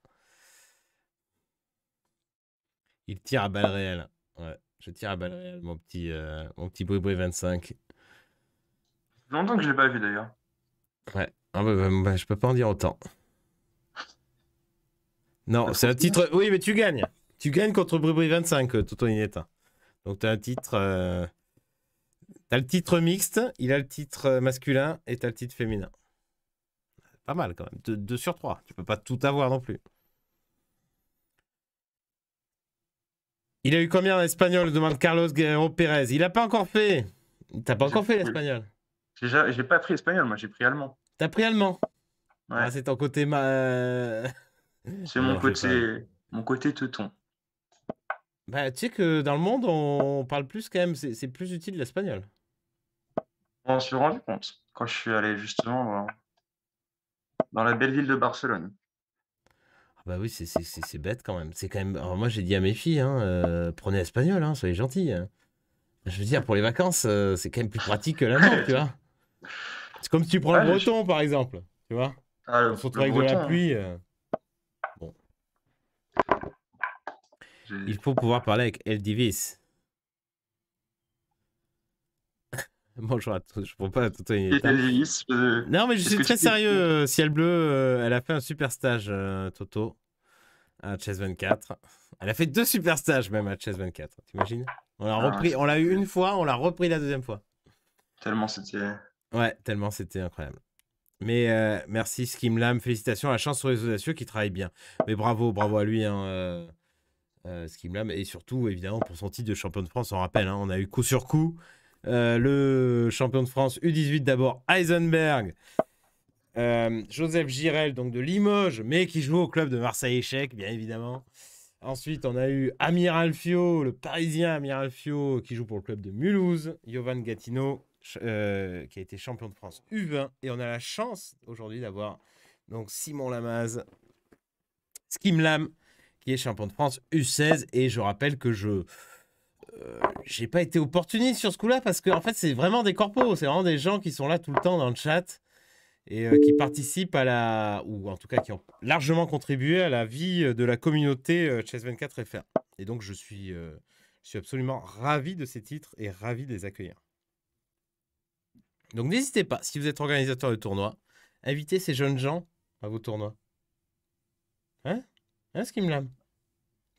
Il tire à balles réelles. Ouais, je tire à balles réelles, mon petit, mon petit Ça 25. Longtemps que je l'ai pas vu d'ailleurs. Ouais. Ah bah, bah, bah, je peux pas en dire autant. Non, ah, c'est un titre. Oui, mais tu gagnes. Tu gagnes contre Brubri 25, y étant. Donc tu as un titre. Tu euh, T'as le titre mixte, il a le titre euh, masculin et t'as le titre féminin. Pas mal quand même. Deux sur trois. Tu peux pas tout avoir non plus. Il a eu combien en espagnol demande Carlos Guerrero Pérez. Il a pas encore fait. T'as pas encore fait l'espagnol j'ai pas pris espagnol, moi j'ai pris allemand. T'as pris allemand ah, C'est ton côté ma. Euh, c'est mon, côté... mon côté teuton. Bah, tu sais que dans le monde, on parle plus quand même, c'est plus utile l'espagnol. On s'est rendu compte quand je suis allé justement dans la belle ville de Barcelone. Ah bah oui, c'est bête quand même. C'est quand même. moi, j'ai dit à mes filles, hein, euh, prenez espagnol, hein, soyez gentils. Hein. Je veux dire, pour les vacances, euh, c'est quand même plus pratique que l'allemand, tu vois. C'est comme si tu prends le breton, par exemple. Tu vois ah, On se avec de la pluie. Euh. Bon. Il faut pouvoir parler avec El Bonjour à tous, je ne pas Toto Eldivis Non, mais je suis très sérieux. Euh, ciel Bleu, euh, elle a fait un super stage, Toto, à Chess 24. Elle a fait deux super stages même à Chess 24, t'imagines On l'a ah, repris, on l'a eu une fois, on l'a repris la deuxième fois. Tellement c'était. Ouais, tellement c'était incroyable. Mais euh, merci Skimlam, félicitations à la chance sur les audacieux qui travaillent bien. Mais bravo, bravo à lui, hein, euh, euh Skimlam. Et surtout, évidemment, pour son titre de champion de France, on rappelle, hein, on a eu coup sur coup euh, le champion de France U18 d'abord, Heisenberg. Joseph Girel, donc de Limoges, mais qui joue au club de Marseille Échec, bien évidemment. Ensuite, on a eu Amiral Fio, le parisien Amiral Fio, qui joue pour le club de Mulhouse. Jovan Gatineau, euh, qui a été champion de France U20. Et on a la chance aujourd'hui d'avoir donc Simon Lamaze, Skim Lam, qui est champion de France U16. Et je rappelle que je euh, j'ai pas été opportuniste sur ce coup-là parce que en fait c'est vraiment des corpos, c'est vraiment des gens qui sont là tout le temps dans le chat et euh, qui participent à la ou en tout cas qui ont largement contribué à la vie de la communauté Chess 24 FR. Et donc je suis je suis absolument ravi de ces titres et ravi de les accueillir. Donc n'hésitez pas, si vous êtes organisateur de tournoi, invitez ces jeunes gens à vos tournois. Hein Hein, ce qui me lame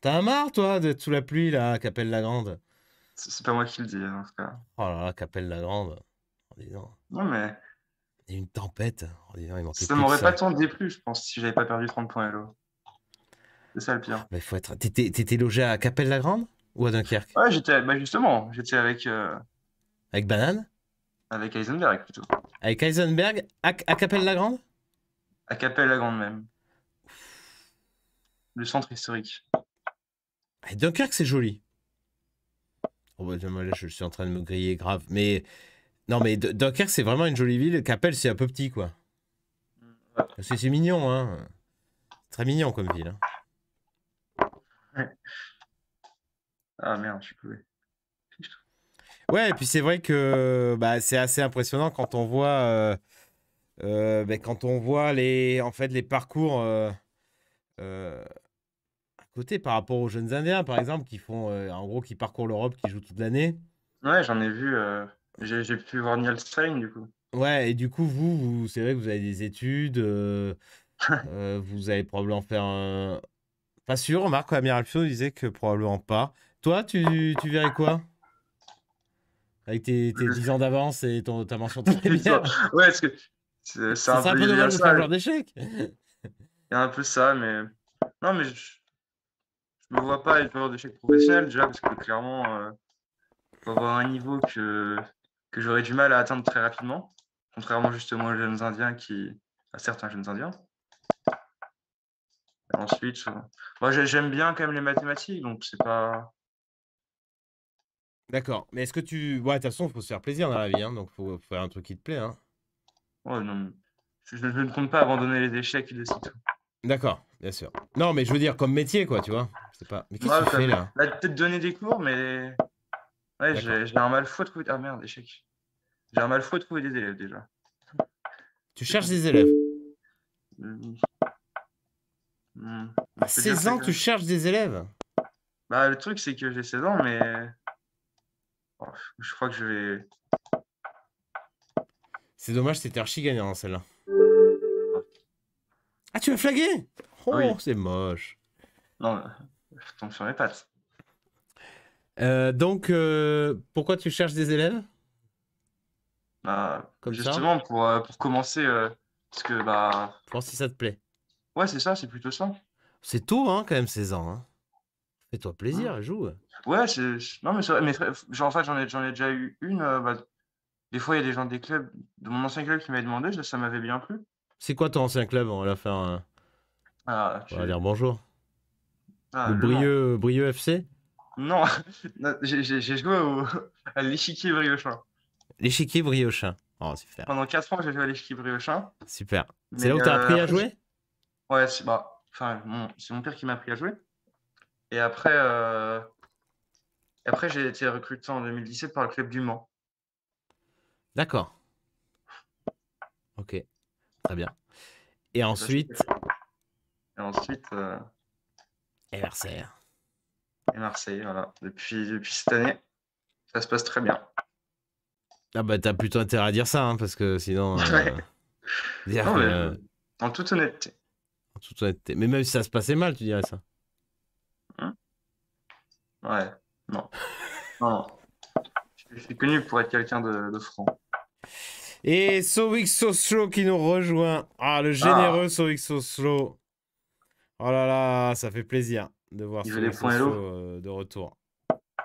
T'as marre, toi, d'être sous la pluie, là, à Capelle la Grande C'est pas moi qui le dis, hein, en tout cas. Oh là là, Capelle la Grande. Non, mais. Il y a une tempête. En ça m'aurait pas tant plus, je pense, si j'avais pas perdu 30 points à l'eau. C'est ça le pire. Mais faut être. T'étais logé à Capelle la Grande ou à Dunkerque Ouais, j'étais. Bah, justement, j'étais avec. Euh, avec Banane avec Heisenberg plutôt. Avec Heisenberg, à, Capelle-la-Grande À Capelle-la-Grande même. Le centre historique. Et ah, Dunkerque, c'est joli. Oh bah, je suis en train de me griller grave. Mais non, mais Dunkerque, c'est vraiment une jolie ville. Capelle, c'est un peu petit, quoi. C'est mignon, hein. Très mignon comme ville. Hein. Ah merde, je suis coulé. Ouais, et puis c'est vrai que bah, c'est assez impressionnant quand on voit, euh, euh, bah, quand on voit les, en fait, les parcours euh, à côté par rapport aux jeunes Indiens, par exemple, qui font, en gros, qui parcourent l'Europe, qui jouent toute l'année. Ouais, j'en ai vu. j'ai, pu voir Neil Stein, du coup. Ouais, et du coup, vous, c'est vrai que vous avez des études. vous allez probablement faire un. Pas sûr, Marc Amiral disait que probablement pas. Toi, tu, tu verrais quoi avec tes, 10 mm. ans d'avance et ton, ta mention de Ouais, parce que c'est un, peu dommage de faire d'échec. Il y a un peu ça, mais. Non, mais je, ne me vois pas être joueur d'échec professionnel déjà, parce que clairement, faut euh, avoir un niveau que, que j'aurais du mal à atteindre très rapidement, contrairement justement aux jeunes indiens qui. à certains jeunes indiens. ensuite, moi j'aime bien quand même les mathématiques, donc c'est pas D'accord. Mais est-ce que tu. Ouais, de toute façon, il faut se faire plaisir dans la vie, hein, donc faut faire un truc qui te plaît. Hein. Ouais, oh non. Je, ne compte pas abandonner les échecs et tout. D'accord, bien sûr. Non, mais je veux dire comme métier, quoi, tu vois. pas. Mais qu'est-ce que tu fais là peut-être donner des cours, mais. Ouais, j'ai un mal fou à trouver. Ah merde, échec. J'ai un mal fou à trouver des élèves déjà. Tu cherches des élèves hmm. Hmm. À 16 ans, tu cherches des élèves Bah, le truc, c'est que j'ai 16 ans, mais Oh, je crois que je vais. C'est dommage, c'était archi gagnant celle-là. Ah, ah tu veux flagué ah Oh, c'est moche. Non, je tombe sur mes pattes. Euh, donc, euh, pourquoi tu cherches des élèves bah, Comme Justement, pour, euh, pour, commencer, parce que bah. Pour voir si ça te plaît. Ouais, c'est ça, c'est plutôt ça. C'est tôt, hein, quand même, 16 ans. Hein toi plaisir, à joue. Ouais, c'est... non, mais, mais genre, en fait, j'en ai, déjà eu une. Euh, bah, des fois, il y a des gens des clubs, de mon ancien club qui m'avaient demandé, ça m'avait bien plu. C'est quoi ton ancien club On va faire un. Ah, on va dire bonjour. Ah, Brieux, Brieux FC Non, j'ai, joué au... à l'échiquier briochin. L'échiquier briochin. Oh, super. Pendant 4 ans, j'ai joué à l'échiquier briochin. Super. C'est là où tu as appris euh, à jouer Ouais, c'est bah, c'est mon père qui m'a appris à jouer. Et après, euh, après j'ai été recruté en 2017 par le club du Mans. D'accord. Ok, très bien. Et ensuite. Et ensuite. Euh, et Marseille. Et Marseille, voilà. Depuis, depuis cette année, ça se passe très bien. Ah bah t'as plutôt intérêt à dire ça, hein, parce que sinon... Euh, en toute honnêteté. En toute honnêteté. Mais même si ça se passait mal, tu dirais ça. Ouais, non. non, Je suis connu pour être quelqu'un de, franc. Et Sovix Soslo qui nous rejoint. Ah, le généreux ah. Oh là là, ça fait plaisir de voir Sovix euh, de retour.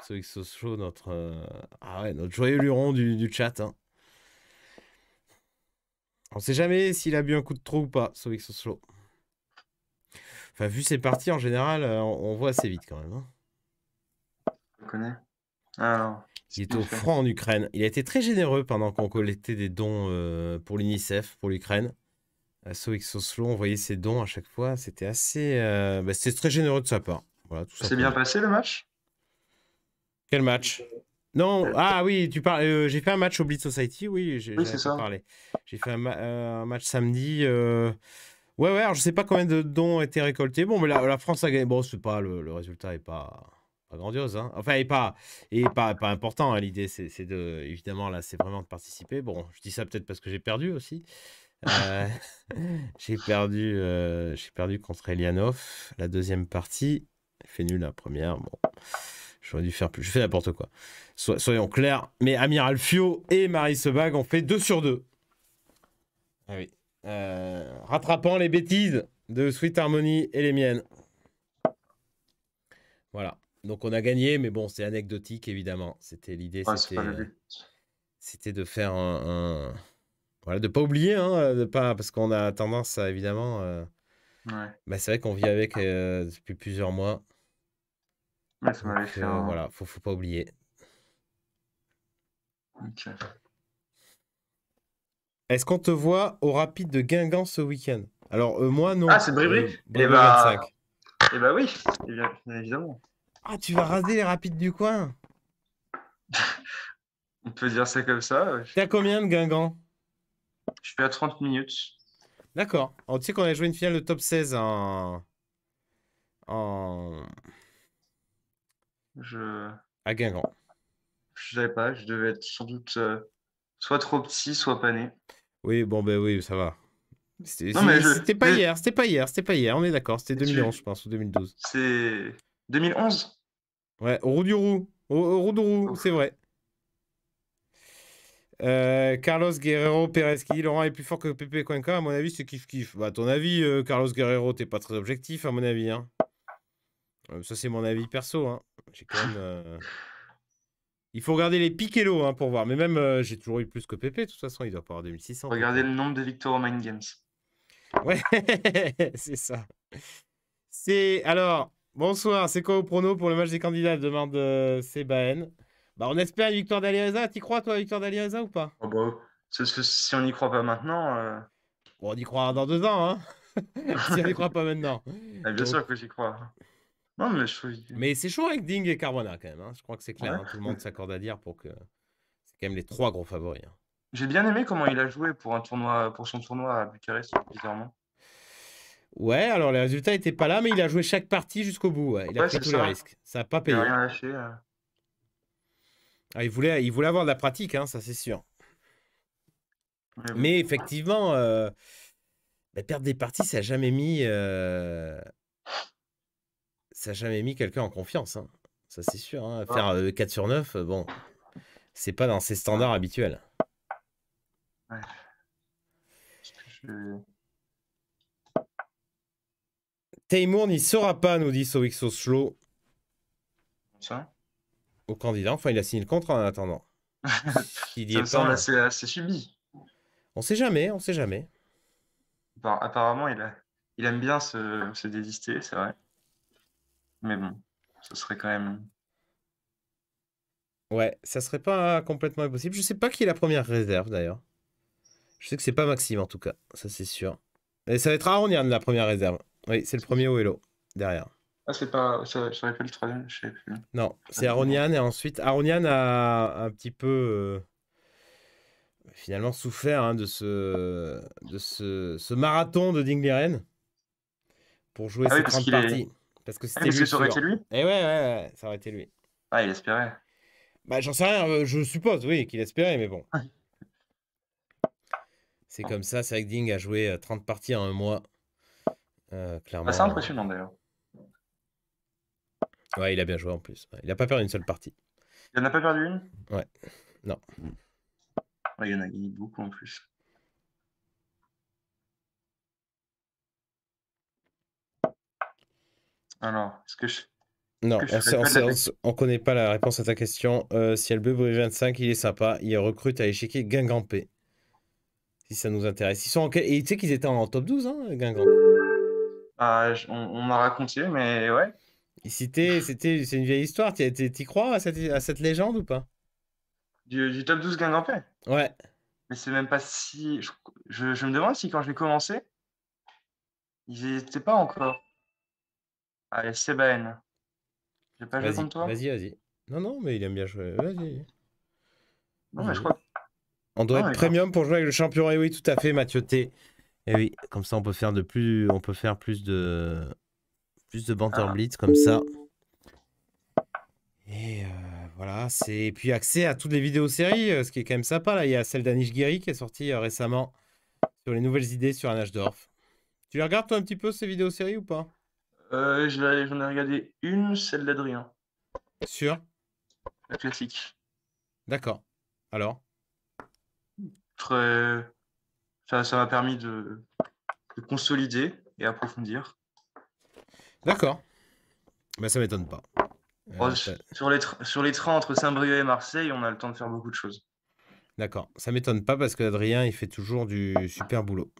Sovix Soslo, notre, euh, ah notre joyeux luron du, chat. Hein. On ne sait jamais s'il a bu un coup de trop ou pas, Sovix Soslo. Enfin, vu ses parties en général, euh, on, on voit assez vite quand même. Hein. Ah, il est au front en Ukraine. Il a été très généreux pendant qu'on collectait des dons euh, pour l'UNICEF, pour l'Ukraine. Asso on voyait ses dons à chaque fois. C'était assez. Euh... Bah, très généreux de sa part. Voilà, C'est bien passé le match Quel match non, euh, ah oui, tu parles. Euh, j'ai fait un match au Blitz Society, oui, j'ai parlé. J'ai fait un, match samedi. Ouais, ouais, je sais pas combien de dons ont été récoltés. Bon, mais la, France a gagné. Bon, c'est pas le, le résultat est pas grandiose. Hein. Enfin, et pas, et pas, pas important. Hein, l'idée, c'est de. Évidemment, là, c'est vraiment de participer. Bon, je dis ça peut-être parce que j'ai perdu aussi. Euh, j'ai perdu, euh, j'ai perdu contre Elianov, la deuxième partie. fait nul la première. Bon, j'aurais dû faire plus. Je fais n'importe quoi. soyons clairs. Mais Amiral Fio et Marie Sebag ont fait 2 sur 2. Ah oui. Euh, rattrapant les bêtises de Sweet Harmony et les miennes. Voilà. Donc on a gagné, mais bon, c'est anecdotique évidemment. C'était l'idée, euh, c'était de faire un, voilà, de pas oublier, hein, pas parce qu'on a tendance à évidemment. Euh, bah, c'est vrai qu'on vit avec euh, depuis plusieurs mois. Ouais, ça Donc, fait un... Voilà, faut, faut pas oublier. Ok. Est-ce qu'on te voit au rapide de Guingamp ce week-end Alors moi non. Ah c'est Bribri. Et eh bah... Et eh bah oui, évidemment. Ah, tu vas raser les rapides du coin On peut dire ça comme ça. T'es à combien de Guingamp Je suis à 30 minutes. D'accord. On sais qu'on a joué une finale de top 16 en. En. Je. À Guingamp. Je savais pas, je devais être sans doute euh, soit trop petit, soit pas né. Oui, bon, ben oui, ça va. C'était pas, hier, c'était pas hier, c'était pas hier, on est d'accord, c'était 2011, je pense, ou 2012. C'est. 2011 Ouais, du roue, c'est vrai. Euh, Carlos Guerrero Pérez qui dit Laurent est plus fort que Pepe Cuenca, à mon avis, c'est kiff-kiff. Bah, à ton avis, euh, Carlos Guerrero, t'es pas très objectif, à mon avis. Hein. Euh, ça, c'est mon avis perso. Hein. J'ai quand même. Il faut regarder les piques hein, pour voir. Mais même, j'ai toujours eu plus que Pepe, de toute façon, il doit pas avoir 2600. Regardez le nombre de victoires au Mind Games. Ouais, c'est ça. C'est. Alors. Bonsoir, c'est quoi au prono pour le match des candidats demande Sebaen. Bah, on espère une victoire d'Aliaza. T'y crois, toi, victoire d'Aliaza ou pas oh bah, si on n'y croit pas maintenant. Euh. on y croira dans deux ans, hein Si on n'y croit pas maintenant. Ah, bien sûr que j'y crois. Non, mais Mais c'est chaud avec Ding et Carbona quand même. Hein. Je crois que c'est clair. Hein. Tout le monde s'accorde à dire pour que. C'est quand même les trois gros favoris. Hein. J'ai bien aimé comment il a joué pour, un tournoi, pour son tournoi à Bucarest, bizarrement. Ouais, alors les résultats n'étaient pas là, mais il a joué chaque partie jusqu'au bout. Il a pris tous les risques. Ça n'a pas payé. Ah, il voulait, il voulait avoir de la pratique, hein, ça c'est sûr. mais effectivement, euh, bah, perdre des parties, ça n'a jamais mis. Euh, ça jamais mis quelqu'un en confiance. Hein. Ça c'est sûr. Hein. Faire 4 ah. euh, sur 9, euh, bon, c'est pas dans ses standards ah. habituels. Taymour n'y sera pas, nous dit Sowixo Slow. Ça Au candidat, enfin il a signé le contrat en attendant. il pas, subi. On sait jamais, on sait jamais. apparemment, il, aime bien se, désister, c'est vrai. Mais bon, ce serait quand même. Ouais, ça serait pas complètement impossible. Je sais pas qui est la première réserve d'ailleurs. Je sais que c'est pas Maxime en tout cas, ça c'est sûr. Et ça va être Aronian, la première réserve. Oui, c'est le premier Oelo, derrière. Ah, c'est pas. ça ça pas le troisième, je sais plus. Non, c'est Aronian et ensuite. Aronian a un petit peu. Euh, finalement souffert hein, de, ce, de ce, marathon de Ding Liren pour jouer ah ses 30 parties. Parce que ah, c'était ah, lui. ça aurait été lui Et eh ouais, ouais, ça aurait été lui. Ah, il espérait. Bah, j'en sais rien, euh, je suppose, oui, qu'il espérait, mais bon. C'est comme ça, C'est vrai que Ding a joué 30 euh, parties en un mois. Euh, C'est euh, impressionnant d'ailleurs. Ouais, il a bien joué en plus. Il n'a pas perdu une seule partie. Il n'en a pas perdu une Ouais. Non. Il il en a gagné beaucoup en plus. Alors, est-ce que je. Non, on ne connaît pas la réponse à ta question. Euh, si 25, il est sympa. Il recrute à échequer Guingampé. Si ça nous intéresse. Ils sont Et tu sais qu'ils étaient en top 12, hein, Guingampé. Ah, on, m'a raconté, mais ouais. c'était, c'était, c'est une vieille histoire. tu y crois à cette, légende ou pas du, top 12 Gang en paix Ouais. Mais c'est même pas si. Je, me demande si quand je l'ai commencé, ils n'étaient pas encore. Allez, Sebaen. J'ai pas joué contre toi Vas-y, vas-y. Non, non, mais il aime bien jouer. Vas-y. Non, mais je crois. On doit être premium pour jouer avec le champion. Et eh oui, tout à fait, Mathieu T. Et eh oui, comme ça on peut faire de plus, on peut faire plus de plus de banter ah. blitz comme ça. Et euh, voilà, c'est puis accès à toutes les vidéos séries, euh, ce qui est quand même sympa là. Il y a celle d'Anish Giri qui est sortie euh, récemment sur les nouvelles idées sur Dorf. Tu les regardes toi un petit peu ces vidéos séries ou pas euh, J'en ai regardé une, celle d'Adrien. Sur La classique. D'accord. Alors Très ça m'a permis de, consolider et approfondir. D'accord. Ça bah, ça m'étonne pas. Euh, oh, sur, les trains entre Saint-Brieuc et Marseille, on a le temps de faire beaucoup de choses. D'accord. Ça ne m'étonne pas parce qu'Adrien, il fait toujours du super boulot.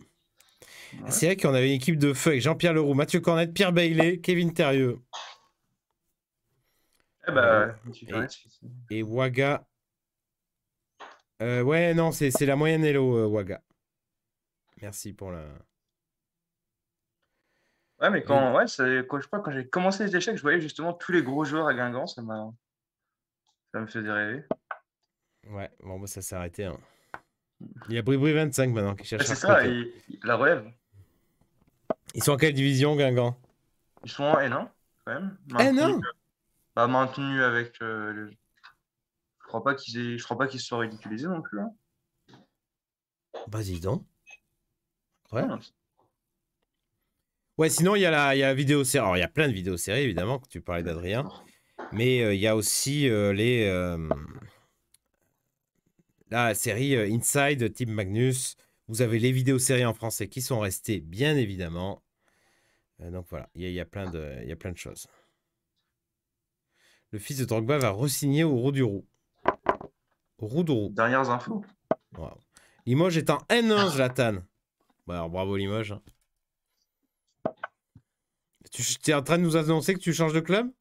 C'est vrai qu'on avait une équipe de feu avec Jean-Pierre Leroux, Mathieu Cornette, Pierre Bailey, Kevin Terrieux. Eh ben, euh, et, et, Waga. Euh, ouais, non, c'est la moyenne Hello, Waga. Merci pour la. Ouais, mais quand, ouais, je crois quand j'ai commencé les échecs, je voyais justement tous les gros joueurs à Guingamp, ça m'a, ça me faisait rêver. Ouais, bon, bah, ça s'est arrêté. Hein. Il y a Bribri 25 maintenant qui cherche. c'est ça, la relève. Ils sont en quelle division, Guingamp Ils sont en N1, quand même. Maintenu, n maintenu euh, bah, avec. Euh, je crois pas qu'ils Je crois pas qu'ils soient ridiculisés non plus. Hein. Bah, donc. Ouais. Ouais, sinon, il y a la, il y a vidéo série. Alors, il y a plein de vidéos séries, évidemment, que tu parlais d'Adrien. Mais euh, il y a aussi euh, les. Euh, la série Inside, Team Magnus. Vous avez les vidéos séries en français qui sont restées, bien évidemment. donc voilà, il y, a, plein de, il y a plein de choses. Le fils de Drogba va re-signer au du Roux. Dernières infos. Limoges est en N1, Zlatan. Bah, alors bravo Limoges. Tu es en train de nous annoncer que tu changes de club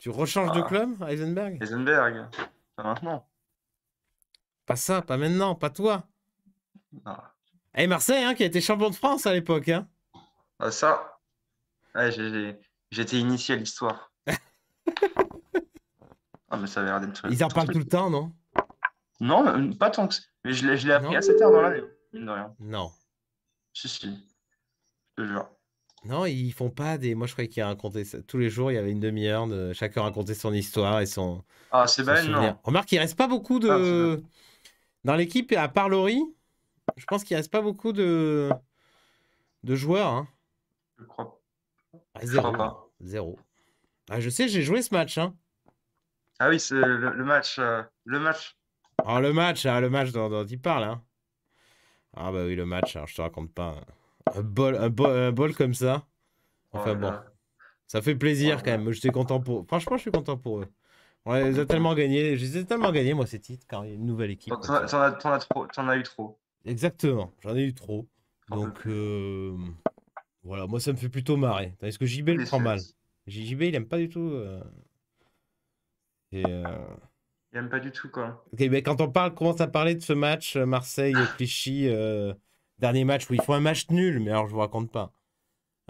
Tu rechanges de ah. club, Heisenberg Heisenberg, pas maintenant. Pas ça, pas maintenant, pas toi. Et eh, Marseille, hein, qui a été champion de France à l'époque. Hein. Ah, ça, J'ai, j'étais initié à l'histoire. ah, mais ça l'air d'être. Ils en parlent tout le temps, non Non, euh, pas tant que. Mais je l'ai appris à assez tard dans l'année. Non. Si, si. Je jure. Non, ils font pas des. Moi, je croyais qu'ils racontaient ça. Tous les jours, il y avait une demi-heure. De... Chacun racontait son histoire et son. Ah, c'est belle, non Remarque, il reste pas beaucoup de. Ah, dans l'équipe, à part Laurie, je pense qu'il reste pas beaucoup de. de joueurs. Hein. Je crois. Ah, zéro. Je crois pas. Zéro. Ah, je sais, j'ai joué ce match. Hein. Ah oui, c'est le, match. Euh, le match. Ah, le match, hein, le match dont, dont il parle. Hein. Ah bah oui, le match, hein, je te raconte pas. Hein. Un bol, un bol, comme ça. Enfin bon. Ça fait plaisir quand même. suis content pour. Franchement, je suis content pour eux. On les a tellement gagné. Je tellement gagné, moi, ces titres, car il y a une nouvelle équipe. T'en as, as, as, eu trop. Exactement, j'en ai eu trop. Donc euh, voilà, moi ça me fait plutôt marrer. Est-ce que JB le prend mal. JB il aime pas du tout. Euh, et euh, il n'aime pas du tout, quoi. quand on parle, commence à parler de ce match euh, Marseille-Clichy, ah. euh, dernier match où ils font un match nul, mais alors je vous raconte pas.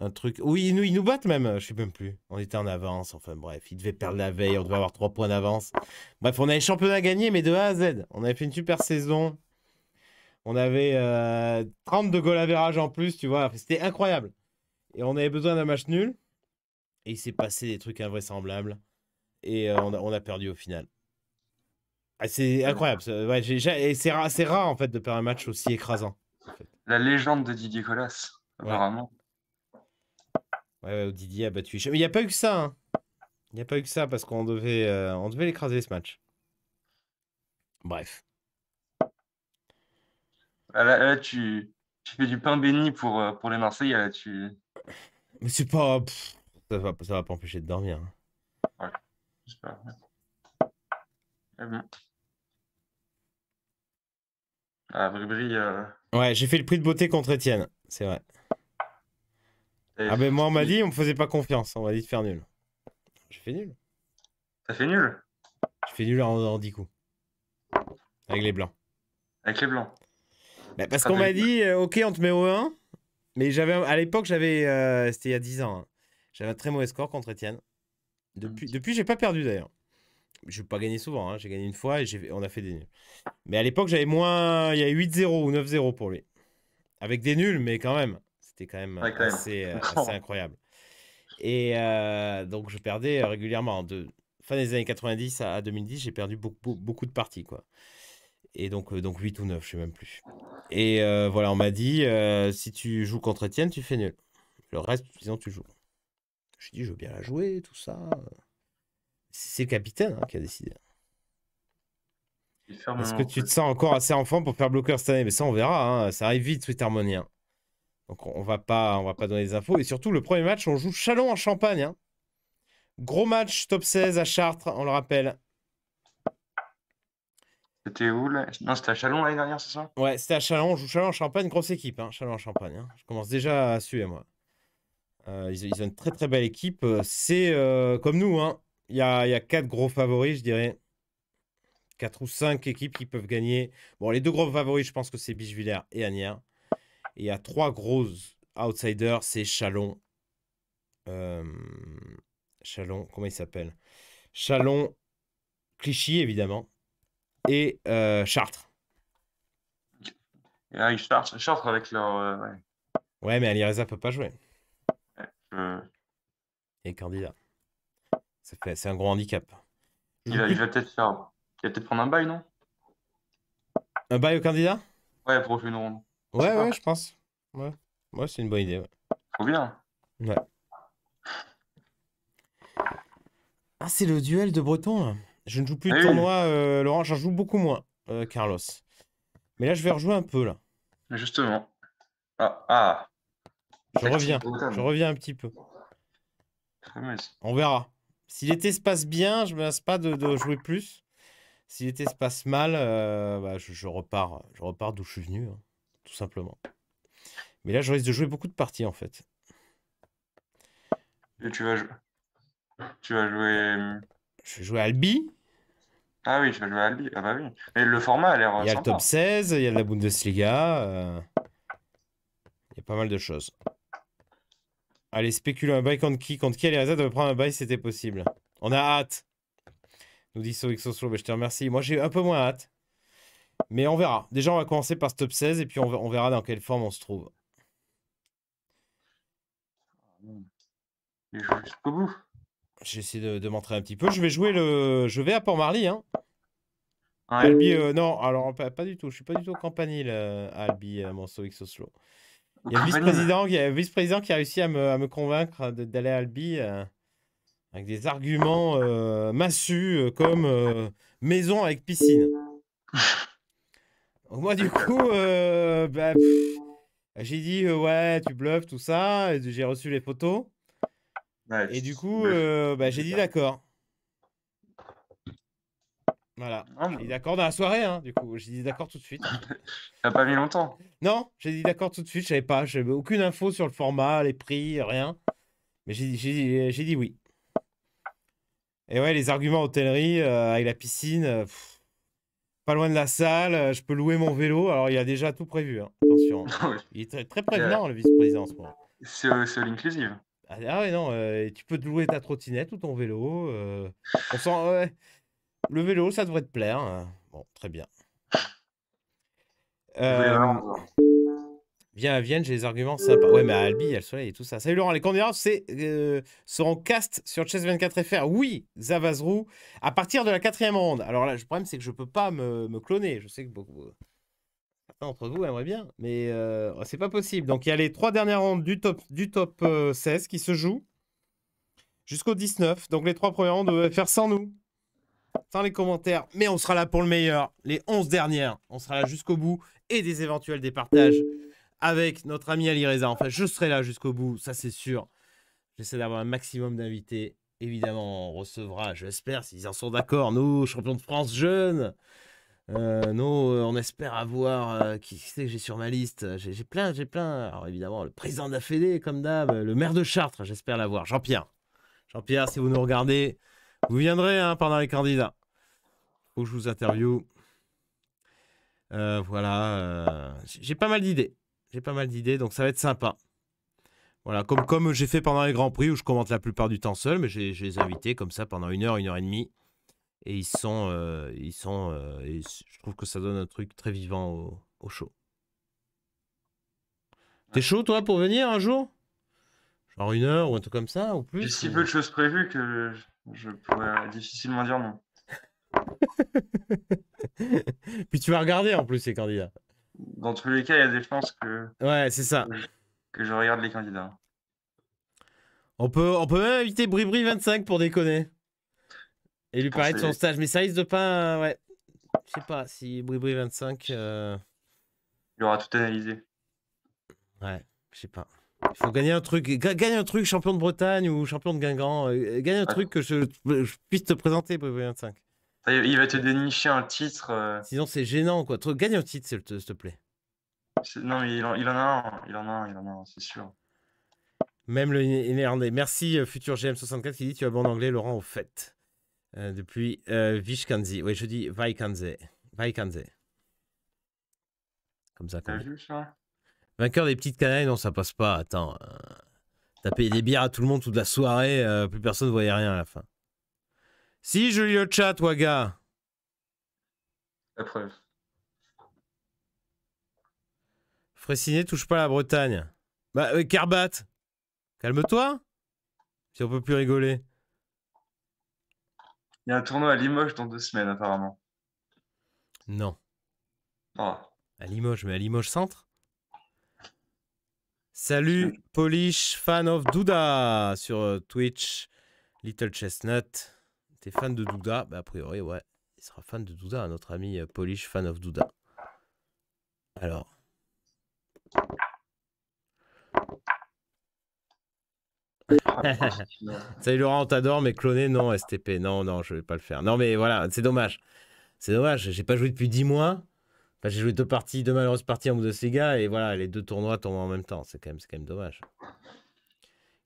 Un truc. Oui, ils nous, battent même, euh, je sais même plus. On était en avance, enfin bref, ils devaient perdre la veille, on devait avoir trois points d'avance. Bref, on avait championnat gagné, mais de A à Z. On avait fait une super saison. On avait 30 de goals à verrage en plus, tu vois. C'était incroyable. Et on avait besoin d'un match nul. Et il s'est passé des trucs invraisemblables. Et on a perdu au final. Ah, c'est incroyable. C'est ouais, c'est rare en fait de perdre un match aussi écrasant. La légende de Didier Colas, apparemment. Ouais. Didier a battu. Mais il n'y a pas eu que ça. Hein. Il n'y a pas eu que ça parce qu'on devait, euh, on devait l'écraser ce match. Bref. Ah, là, tu, tu, fais du pain béni pour, euh, pour les Marseillais. tu... Mais c'est pas. ça, va, ça va pas empêcher de dormir. Hein. Ouais, j'espère. Ah ah, Ouais, j'ai fait le prix de beauté contre Étienne, c'est vrai. ah, ben moi, on m'a dit, on me faisait pas confiance, on m'a dit de faire nul. J'ai fait nul. Ça fait nul J'ai fait nul en, 10 coups. Avec les blancs. Avec les blancs bah, Parce ah, qu'on m'a dit, euh, ok, on te met au 1. Mais j'avais, à l'époque, j'avais, euh, c'était il y a 10 ans, hein. j'avais un très mauvais score contre Étienne. Depuis, mm. depuis j'ai pas perdu d'ailleurs je n'ai pas gagné souvent, hein. j'ai gagné une fois et on a fait des nuls. Mais à l'époque, j'avais moins. Il y a 8-0 ou 9-0 pour lui. Avec des nuls, mais quand même. C'était quand même c'est euh, incroyable. Et euh, donc, je perdais euh, régulièrement. De fin des années 90 à 2010, j'ai perdu beaucoup, beaucoup de parties. Quoi. Et donc, donc 8 ou 9, je sais même plus. Et voilà, on m'a dit si tu joues contre Étienne, tu fais nul. Le reste, disons, tu joues. Je dis je veux bien la jouer, tout ça. C'est le capitaine hein, qui a décidé. Est-ce que tu te sens encore assez enfant pour faire bloqueur cette année Mais ça, on verra. Hein. Ça arrive vite, Sweet hein. Donc, on va pas, on va pas donner des infos. Et surtout, le premier match, on joue Chalon en Champagne. Gros match, top 16 à Chartres, on le rappelle. C'était où là Non, c'était à Chalon l'année dernière, c'est ça Ouais, c'était à Chalon. On joue Chalon en Champagne, grosse équipe. Chalon en Champagne. Je commence déjà à suer, moi. Euh, ils, ont une très très belle équipe. Euh, c'est euh, comme nous, hein. Il y a, quatre gros favoris, je dirais. Quatre ou cinq équipes qui peuvent gagner. Bon, les deux gros favoris, je pense que c'est Bichevillers et Agnès. Et il y a trois gros outsiders, c'est Chalon. Euh, Chalon, comment il s'appelle Chalon, Clichy, évidemment. Et euh, Chartres. Et Chartres, avec leur. Euh, ouais. mais Alireza peut pas jouer. Et Candida. C'est un gros handicap. Il va, peut-être faire. peut-être prendre un bail, non Un bail au candidat Ouais, pour une ronde. Ouais, ouais, je pense. Ouais, ouais c'est une bonne idée. Ouais. Trop bien. Ouais. Ah, c'est le duel de Breton, Je ne joue plus de tournoi, euh, Laurent, j'en joue beaucoup moins, euh, Carlos. Mais là, je vais rejouer un peu, là. Justement. Ah, ah. Je reviens, je reviens un petit peu. On verra. Si l'été se passe bien, je me lasse pas de, jouer plus. Si l'été se passe mal, euh, bah, je, repars, je repars d'où je suis venu, hein, tout simplement. Mais là, je risque de jouer beaucoup de parties en fait. Et tu vas, tu vas jouer. Euh, je vais jouer à Albi. Ah oui, je vais jouer à Albi. Ah bah oui. Mais le format a l'air. Euh, il y a le top 16, il y a la Bundesliga. Il y a pas mal de choses. Allez, spéculer un bail contre qui Contre qui Alireza de prendre un bail c'était possible. On a hâte Nous dit SoXoSlo, bah, je te remercie. Moi, j'ai un peu moins hâte. Mais on verra. Déjà, on va commencer par ce top 16 et puis on verra dans quelle forme on se trouve. jusqu'au J'essaie de, montrer un petit peu. Je vais jouer le. Je vais à Port-Marly. Hein. Albi, euh, non, alors pas, du tout. Je suis pas du tout campanile, euh, Albi, euh, mon SoXoSlo. Il y a un ah, bah, vice-président qui, a réussi à me, convaincre d'aller à Albi euh, avec des arguments euh, massus euh, comme maison avec piscine. Moi, du coup, bah, j'ai dit ouais, tu bluffes, tout ça. J'ai reçu les photos. et du coup, bah, j'ai dit d'accord. Voilà. Ah, il est d'accord dans la soirée, hein, du coup. J'ai dit d'accord tout de suite. T'as pas mis longtemps Non, j'ai dit d'accord tout de suite. je J'avais pas, j'avais aucune info sur le format, les prix, rien. Mais j'ai dit, oui. Et ouais, les arguments hôtellerie euh, avec la piscine, euh, pas loin de la salle, euh, je peux louer mon vélo. Alors, il y a déjà tout prévu. Hein. Attention. Hein. Il est très, très prévenant, le vice-président, en ce moment. C'est l'inclusive. Ah, ah non, tu peux louer ta trottinette ou ton vélo. on sent. Le vélo, ça devrait te plaire. Euh, bon, très bien. Euh... Viens j'ai des arguments sympas. Ouais, mais à Albi, il y a le soleil et tout ça. Salut Laurent, les candidats euh, seront cast sur Chess24 FR. Oui, Zavazrou, à partir de la quatrième ronde. Alors là, le problème, c'est que je ne peux pas me, cloner. Je sais que beaucoup. d'entre vous aimeraient bien, mais euh, c'est pas possible. Donc il y a les trois dernières rondes du top, du top 16 qui se jouent jusqu'au 19. Donc les trois premières rondes, doivent faire sans nous dans les commentaires. Mais on sera là pour le meilleur. Les 11 dernières, on sera là jusqu'au bout. Et des éventuels départages avec notre ami Ali Reza. Enfin, je serai là jusqu'au bout, ça c'est sûr. J'essaie d'avoir un maximum d'invités. Évidemment, on recevra, j'espère, s'ils en sont d'accord, nous, champions de France jeunes. Euh, euh on espère avoir euh, qui c'est que j'ai sur ma liste. J'ai plein, j'ai plein. Alors évidemment, le président de la comme d'hab, le maire de Chartres, j'espère l'avoir. Jean-Pierre. Jean-Pierre, si vous nous regardez, vous viendrez hein, pendant les candidats. où je vous interviewe. Euh, voilà. Euh, j'ai pas mal d'idées. J'ai pas mal d'idées, donc ça va être sympa. Voilà, comme, comme j'ai fait pendant les Grands Prix, où je commente la plupart du temps seul, mais j'ai les invités comme ça pendant une heure, une heure et demie. Et ils sont. Euh, ils sont je trouve que ça donne un truc très vivant au, show. T'es chaud, toi, pour venir un jour Genre une heure ou un truc comme ça, ou plus J'ai si peu de choses prévues que je pourrais difficilement dire non. Puis tu vas regarder en plus les candidats. Dans tous les cas, il y a des chances que. Ouais, c'est ça. Que je, regarde les candidats. On peut, on peut même inviter Bribri25 pour déconner. Et lui parler de son stage. Mais ça risque de pas. Euh, ouais. Je sais pas si Bribri25. Euh, il aura tout analysé. Ouais, je sais pas. Il faut gagner un truc. Gagne un truc, champion de Bretagne ou champion de Guingamp. Euh, gagne un truc que je, puisse te présenter, le 25. Il va te dénicher un titre. Euh. Sinon, c'est gênant, quoi. Gagne un titre, s'il te plaît. Non, il en, a un. Il en a un, c'est sûr. Même le néerlandais. Merci, euh, futur GM64 qui dit Tu as bon anglais, Laurent, au fait. depuis Vishkanzi. Oui, je dis Vaikanze. Vaikanze. Comme ça. comme ça Vainqueur des petites canailles, non, ça passe pas. Attends. Euh, t'as payé des bières à tout le monde toute la soirée, euh, plus personne ne voyait rien à la fin. Si, je lis le chat, Waga. La preuve. touche pas la Bretagne. Bah, oui euh, Carbat, calme-toi. Si on peut plus rigoler. Il y a un tournoi à Limoges dans deux semaines, apparemment. Non. Ah. À Limoges, mais à Limoges Centre Salut Polish, fan of Douda sur euh, Twitch. Little Chestnut, t'es fan de Douda bah, A priori, ouais, il sera fan de Douda, notre ami euh, Polish, fan of Douda. Alors. Salut Laurent, on mais cloner, non, STP, non, non, je vais pas le faire. Non, mais voilà, c'est dommage. C'est dommage, j'ai pas joué depuis 10 mois j'ai joué deux parties, deux malheureuses parties en bout de Sega, et voilà, les deux tournois tombent en même temps. C'est quand même, quand même dommage.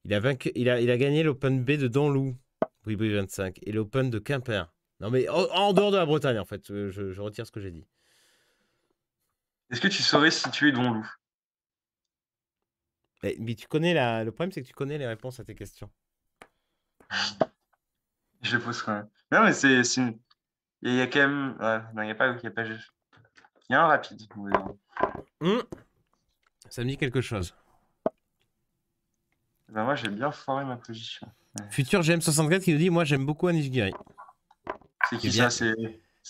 Il a, il a, il a gagné l'Open B de Danlou, oui, 25, et l'Open de Quimper. Non, mais en, dehors de la Bretagne, en fait. Je, retire ce que j'ai dit. Est-ce que tu saurais situer Danlou mais, tu connais la... Le problème, c'est que tu connais les réponses à tes questions. je pose quand même. Non, mais c'est Il y a quand même. non, il n'y a pas. a pas rapide. Hmm. Ça me dit quelque chose. Eh ben, moi, j'ai bien foiré ma position. Futur GM64 qui nous dit Moi, j'aime beaucoup Anish Giri. C'est qui ça C'est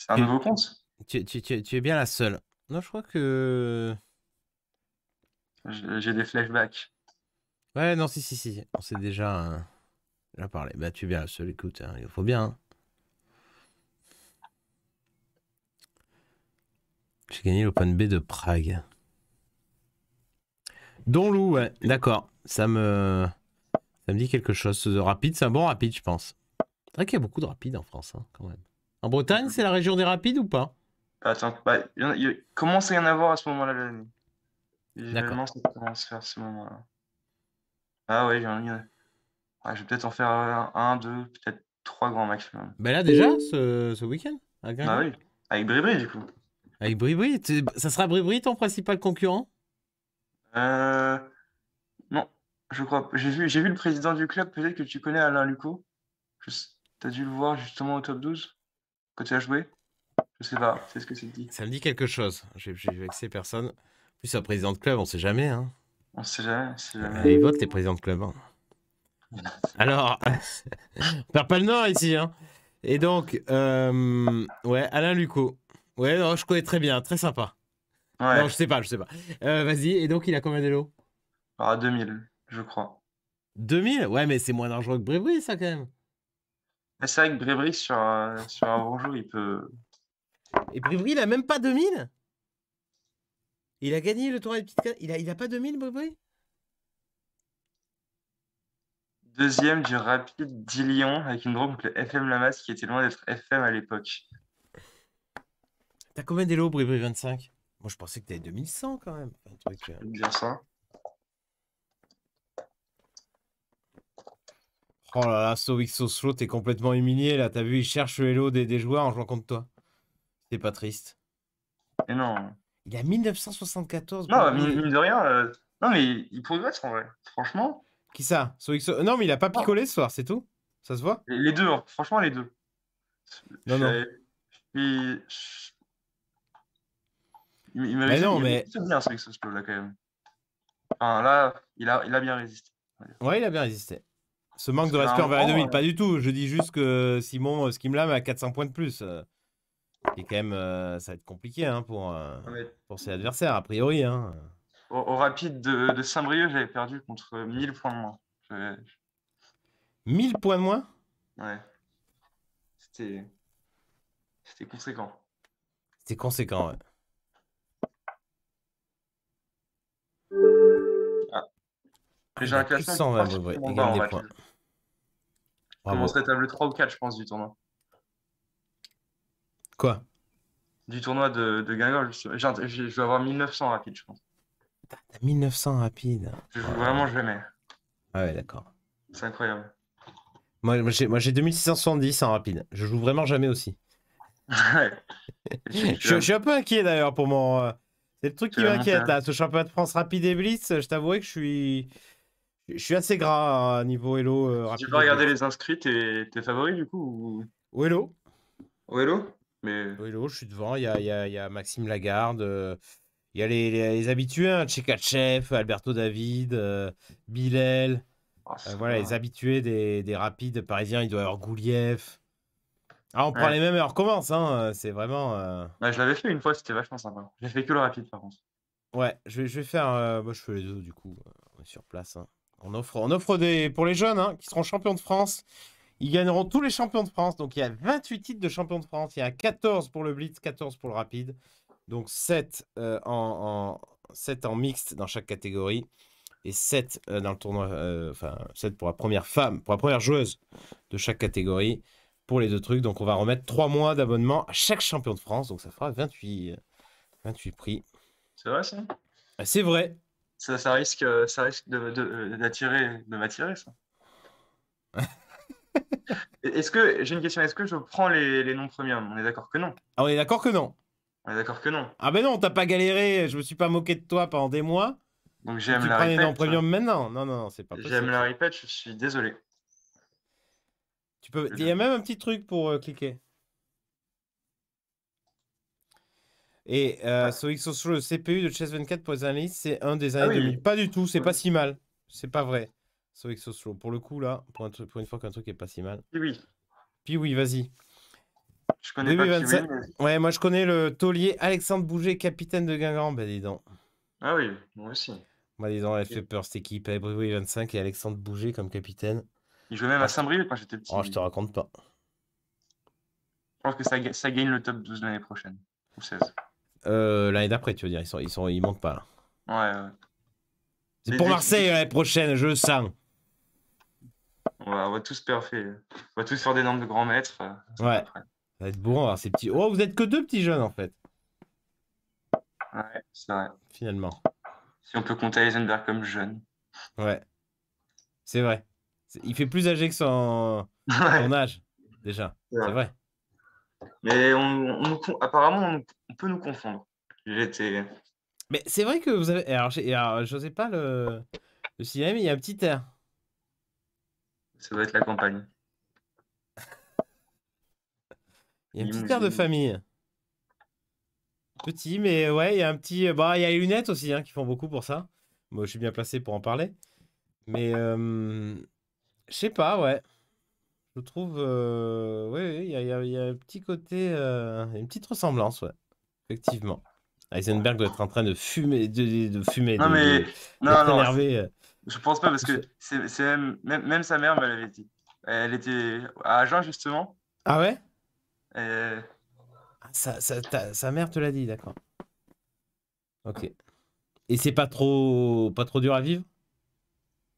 un nouveau compte tu, es bien la seule. Non, je crois que. J'ai des flashbacks. Ouais, non, si, si, si. On s'est euh, déjà, parlé. Bah, tu es bien la seule, écoute. Hein, il faut bien. Hein. J'ai gagné l'Open B de Prague. Don Lou, ouais, d'accord. Ça me... Ça me dit quelque chose. De euh, rapide, c'est un bon rapide, je pense. C'est vrai qu'il y a beaucoup de rapides en France, hein, quand même. En Bretagne, c'est la région des rapides ou pas Attends, bah, comment ça y en avoir à ce moment-là de l'année Évidemment, ça commence à faire ce moment-là. Ah ouais, j'ai envie. je vais peut-être en faire euh, un, deux, peut-être trois grands maximum. Ben bah là déjà, ce, ce week-end Ah oui, avec Bribri, du coup. Avec Bribri Ça sera Bribri ton principal concurrent euh... Non, je crois. J'ai vu, j'ai vu le président du club, peut-être que tu connais Alain Lucot. T'as dû le voir justement au top 12 quand tu as joué Je sais pas, c'est ce que c'est dit. Ça me dit quelque chose. J'ai ces personne. Plus un président de club, on sait jamais. Hein. On sait jamais. jamais... ils votent présidents de club. Hein. Alors, on perd pas le nord ici. Hein. Et donc, euh... ouais, Alain Lucot. Ouais, non, je connais très bien, très sympa. Non, je sais pas, je sais pas. Euh, vas-y, et donc il a combien d'élo Ah, 2000, je crois. 2000 Ouais, mais c'est moins dangereux que Brébré, ça, quand même. C'est vrai que Brébré, sur, un bon il peut. Et Brébré, il a même pas 2000 Il a gagné le tour de petites Il a, il a pas 2000, Bribris Deuxième du rapide d'Illion, avec une drone que le FM Lamas qui était loin d'être FM à l'époque. T'as combien d'élo, Bribri 25 Moi, je pensais que t'avais 2100 quand même. Euh. Bien ça. Oh là là, Sovix Soslo, t'es complètement humilié là. T'as vu, il cherche le des, joueurs en jouant contre toi. C'est pas triste. Et non. Il a 1974. Non, mine, de rien. Euh, non, mais il, pourrait être, en vrai. Franchement. Qui ça Sovix... Non, mais il a pas ah. picolé ce soir, c'est tout. Ça se voit Les deux, hein. franchement, les deux. Non, non. Je... Il, m'avait mais... bien ce là quand même. là, il a, il a bien résisté. Ouais, il a bien résisté. Ce manque de respect envers 2000, pas euh, du tout. Je dis juste que Simon Skimlam euh, a 400 points de plus. Et euh, quand même, ça va être compliqué hein, pour, ah, pour ses adversaires, a priori. Hein. Au, rapide de, Saint-Brieuc, j'avais perdu contre 1000 points de moins. 1000 points de moins Ouais. C'était. C'était conséquent. C'était conséquent, ouais. j'ai un ouais, des points. table 3 ou 4, je pense, du tournoi. Quoi Du tournoi de, de Je vais avoir 1900 rapide, je pense. 1900 rapide. Je joue vraiment jamais. Ah ouais, d'accord. C'est incroyable. Moi, j'ai 2670 en rapide. Je joue vraiment jamais aussi. je, suis un peu inquiet d'ailleurs pour mon. Euh, c'est le truc qui m'inquiète hein. là. Ce championnat de France rapide et blitz, je t'avouerai que je suis. Je suis assez gras à hein, niveau Hello. Euh, tu vas regarder les inscrits, t'es, favoris du coup ou... Hello Au Hello Mais... Au je suis devant. Il y a, y a, Maxime Lagarde. Euh, il y a les, les, habitués, hein, Tchekachev, Alberto David, euh, Bilel. Oh, voilà, les habitués des, des, rapides parisiens, il doit y avoir Gouliev. Ah, on prend les mêmes on commence, hein, c'est vraiment. Bah, je l'avais fait une fois, c'était vachement sympa. J'ai fait que le rapide par contre. Ouais, je vais, faire. moi, je fais les deux du coup, sur place. Hein. On offre, on offre des, pour les jeunes hein, qui seront champions de France. Ils gagneront tous les champions de France. Donc il y a 28 titres de champion de France. Il y a 14 pour le Blitz, 14 pour le Rapide. Donc 7, euh, en, en mixte dans chaque catégorie. Et 7 euh, dans le tournoi. Euh, enfin, 7 pour la première femme, pour la première joueuse de chaque catégorie. Pour les deux trucs. Donc on va remettre 3 mois d'abonnement à chaque champion de France. Donc ça fera 28, 28 prix. C'est vrai ça C'est vrai ça, risque, ça risque euh, d'attirer, de, m'attirer, ça. Est-ce que j'ai une question Est-ce que je prends les, noms premium hein On est d'accord que non. Ah, on est d'accord que non. On est d'accord que non. Ah ben non, t'as pas galéré. Je me suis pas moqué de toi pendant des mois. Donc j'aime la prends les noms premiers maintenant. Non, non, non, c'est pas possible. J'aime la répète. Je suis désolé. Tu peux. Il y a même un petit truc pour euh, cliquer. Et euh, le CPU de Chess 24 pour les analystes, c'est un des ah années 2000. Pas du tout, c'est pas si mal. C'est pas vrai. Sonic pour le coup, là, pour, une fois qu'un truc est pas si mal. Oui. Puis oui, vas-y. Je connais Ouais, moi je connais le taulier Alexandre Bouger, capitaine de Guingamp. Ben dis donc. Ah oui, moi aussi. Moi bah, dis donc, elle fait peur cette équipe. Avec 25 et Alexandre Bouger comme capitaine. Il jouait même à ah, Saint-Brieuc quand j'étais petit. Oh, je te raconte pas. Je pense que ça, ça gagne le top 12 l'année prochaine. Ou 16. Euh, l'année d'après, tu veux dire, ils, sont, ils, sont, ils pas Ouais, C'est pour Marseille l'année prochaine, je sens. On va, tous On va tous faire des nombres de grands maîtres. Euh, ouais. Ça va être bourrant hein, ces petits. Oh, vous êtes que deux petits jeunes en fait. Ouais, c'est vrai. Finalement. Si on peut compter Eisenberg comme jeune. Ouais. C'est vrai. Il fait plus âgé que son, âge, déjà. C'est vrai. Mais on, apparemment, on, on peut nous confondre. J'étais. Mais c'est vrai que vous avez. Alors, je sais pas le, le cinéma, il y a un petit air. Ça doit être la campagne. il y a un petit air de famille. Petit, mais ouais, il y a un petit. Bah, il y a les lunettes aussi hein, qui font beaucoup pour ça. Moi, je suis bien placé pour en parler. Mais euh, je sais pas, ouais. Je trouve. Euh, ouais Oui, il y, a un petit côté. Euh, une petite ressemblance, ouais. Effectivement. Heisenberg doit être en train de fumer, de, fumer, non, de, mais... énervé. Euh. Je pense pas parce que c'est, même, même, sa mère me l'avait dit. Elle était à Agen justement. Ah ouais euh. ah, ça, Sa mère te l'a dit, d'accord. Ok. Et c'est pas trop, pas trop dur à vivre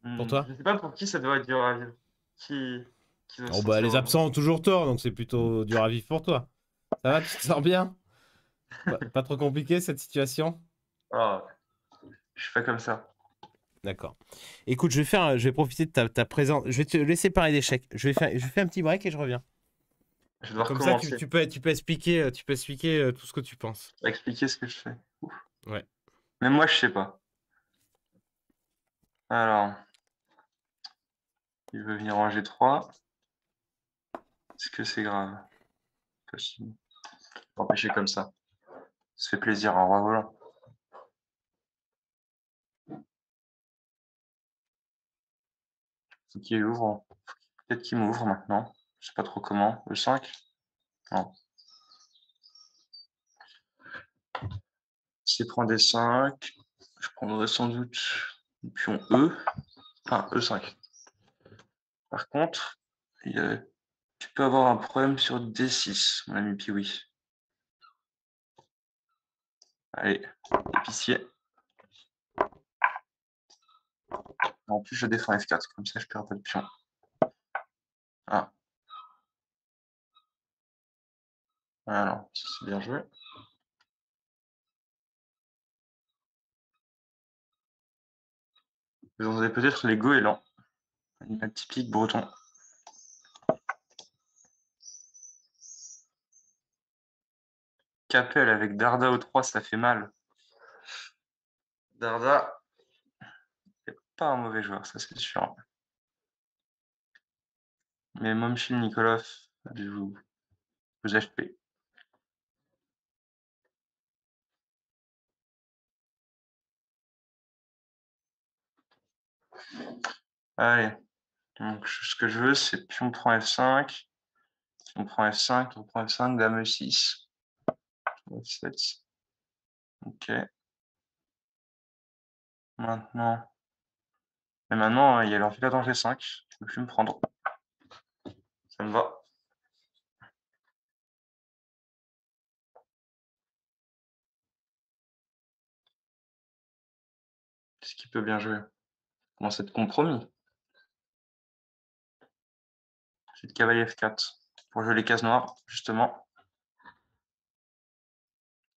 hmm, pour toi Je sais pas pour qui ça doit être dur à vivre. Qui... oh bah, les absents ont toujours tort, donc c'est plutôt dur à vivre pour toi. Ça va, tu te sors bien pas, trop compliqué cette situation ah, Je fais comme ça. D'accord. Écoute, je vais, faire, je vais profiter de ta, présence. Je vais te laisser parler d'échecs. Je, vais faire, je fais un petit break et je reviens. Je Comme ça, tu, peux, tu, peux expliquer, euh, tu peux expliquer euh, tout ce que tu penses. Expliquer ce que je fais. Ouais. Mais moi, je sais pas. Alors. Il veut venir en G3. Est-ce que c'est grave vais Empêcher comme ça. Ça fait plaisir, un roi volant. Qui ouvre. Hein. Peut-être qu'il m'ouvre maintenant. Je sais pas trop comment. e 5 Non. je prend des 5, je prendrais sans doute le pion E. Enfin, E5. Par contre, tu peux avoir un problème sur D6, mon ami Piwi. Allez, épicier. En plus, je défends F4, comme ça je perds pas de pion. Ah. Alors, c'est bien joué. Vous en avez peut-être les goélands, animal typique breton. Appel avec Darda au 3, ça fait mal. Darda, c'est pas un mauvais joueur, ça c'est sûr. Mais Momchil Nikolov, vous, vous HP. Allez, donc ce que je veux, c'est pion prend F5, on prend F5, on prend 5 dame 6 7. Euh, ok. Maintenant. Et maintenant, il y a dans G5. Je ne peux plus me prendre. Ça me va. Qu'est-ce qu'il peut bien jouer Comment cette compromis J'ai de cavalier F4 pour jouer les cases noires, justement.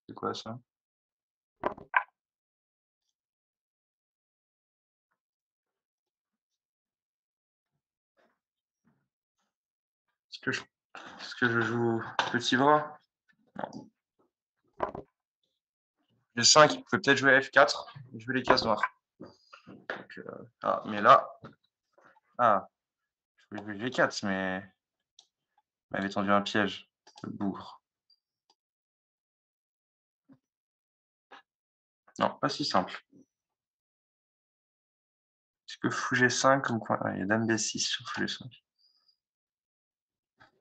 C'est quoi ça? Est-ce que, je... que je joue petit bras? J'ai 5, je peut peut-être jouer F4, je veux les cases noires. Euh, ah, mais là. Ah, je voulais jouer G4, mais. Il m'avait tendu un piège, le bourre. Non, pas si simple. Est-ce que fou G5 comme quoi ah, Il y a dame B6 sur fou G5.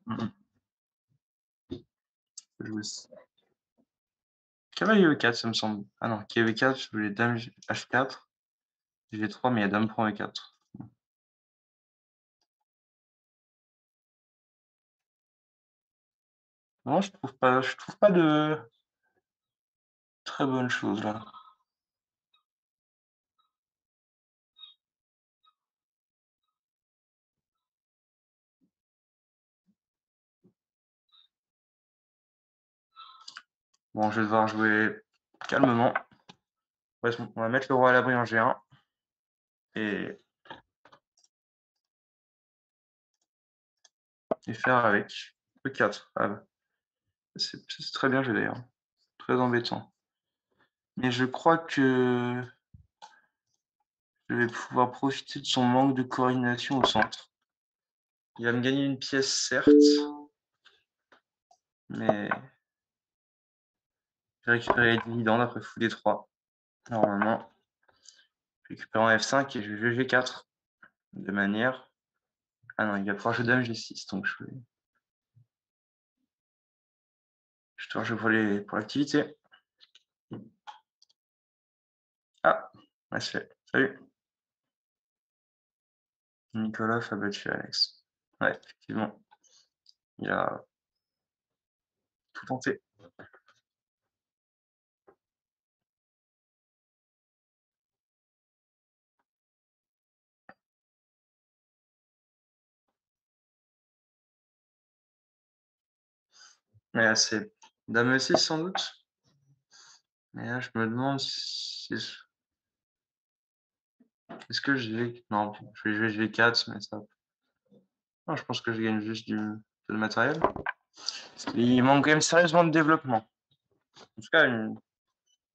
Mmh. Cavalier E4, ça me semble. Ah non, kv 4 e je voulais dame H4. G3, mais il y a dame prend E4. Non, je trouve pas, je trouve pas de très bonne chose là. Bon, je vais devoir jouer calmement. On va mettre le roi à l'abri en G1. Et... et faire avec. E4. Ah bah, c'est très bien joué d'ailleurs. Très embêtant. Mais je crois que je vais pouvoir profiter de son manque de coordination au centre. Il va me gagner une pièce, certes. Mais récupérer les dividendes après fou des 3. Normalement, je en F5 et je vais G4. De manière. Ah non, il va pouvoir jouer Dame G6, donc je vais. Je dois jouer pour pour l'activité. Ah, ouais, c'est fait. Salut. Nicolas a battu Alex. Ouais, effectivement. Il a tout tenté. Mais c'est Dame 6 sans doute. Mais là, je me demande si. Est-ce que je vais. Non, je vais jouer g 4 mais ça. Non, je pense que je gagne juste du, matériel. Il manque quand même sérieusement de développement. En tout cas, une,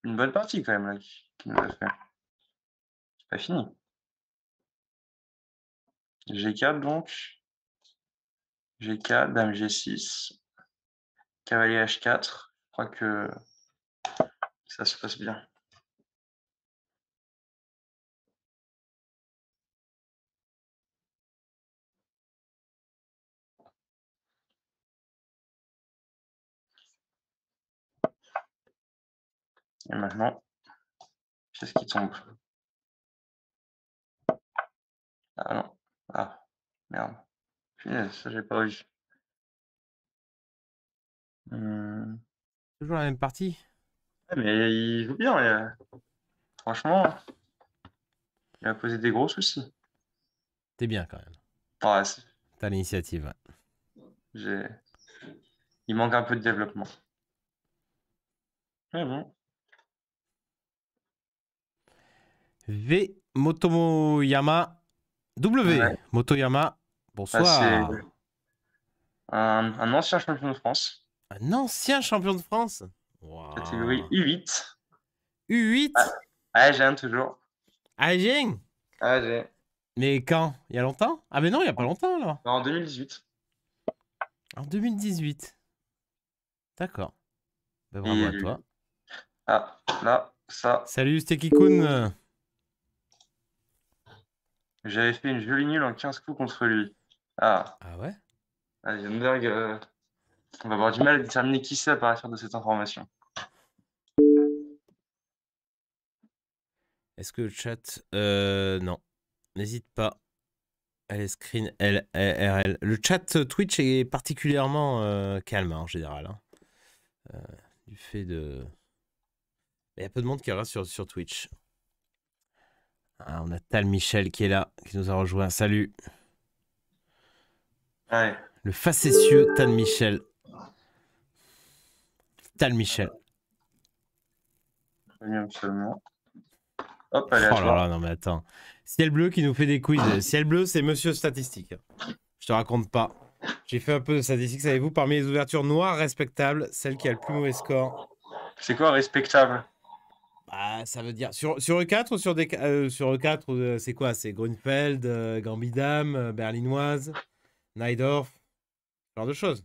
bonne partie quand même là C'est pas fini. G4 donc. G4, dame G6 cavalier H4. Je crois que ça se passe bien. Et maintenant, qu'est-ce qui tombe Ah non, ah merde, je ça j'ai pas vu. Mmh. Toujours la même partie Mais il joue bien, euh, franchement, il a posé des gros soucis. T'es bien quand même. T'as l'initiative. Il manque un peu de développement. V Motoyama W bah, Motoyama. Bonsoir. un ancien champion de France. Un ancien champion de France Catégorie U8. U8 ah, Agen toujours. Agen Agen. Mais quand Il y a longtemps Ah mais non, il n'y a pas longtemps là. en 2018. En 2018. D'accord. Ben, bravo à toi. Ah, là, ça. Salut Stekikun. J'avais fait une jolie nulle en 15 coups contre lui. Ah. Ah ouais Ah, Jönberg, euh, on va avoir du mal à déterminer qui c'est à partir de cette information. Est-ce que le chat... Euh, non. N'hésite pas. est screen LRL. Le chat euh, Twitch est particulièrement euh, calme hein, en général. Hein. du fait de... Il y a peu de monde qui reste sur, sur Twitch. Ah, on a Tal Michel qui est là, qui nous a rejoint. Salut. Le facétieux Tal Michel. Tal Michel. oh là là, non mais attends. Ciel bleu qui nous fait des quiz. Ciel bleu, c'est monsieur statistique. Je te raconte pas. J'ai fait un peu de statistique, savez-vous, parmi les ouvertures noires respectables, celle qui a le plus mauvais score. C'est quoi respectable bah, ça veut dire sur, sur E4 sur des euh, sur E4 euh, c'est quoi C'est Grünfeld, euh, Gambidam, Berlinoise, Neidorf, genre de choses.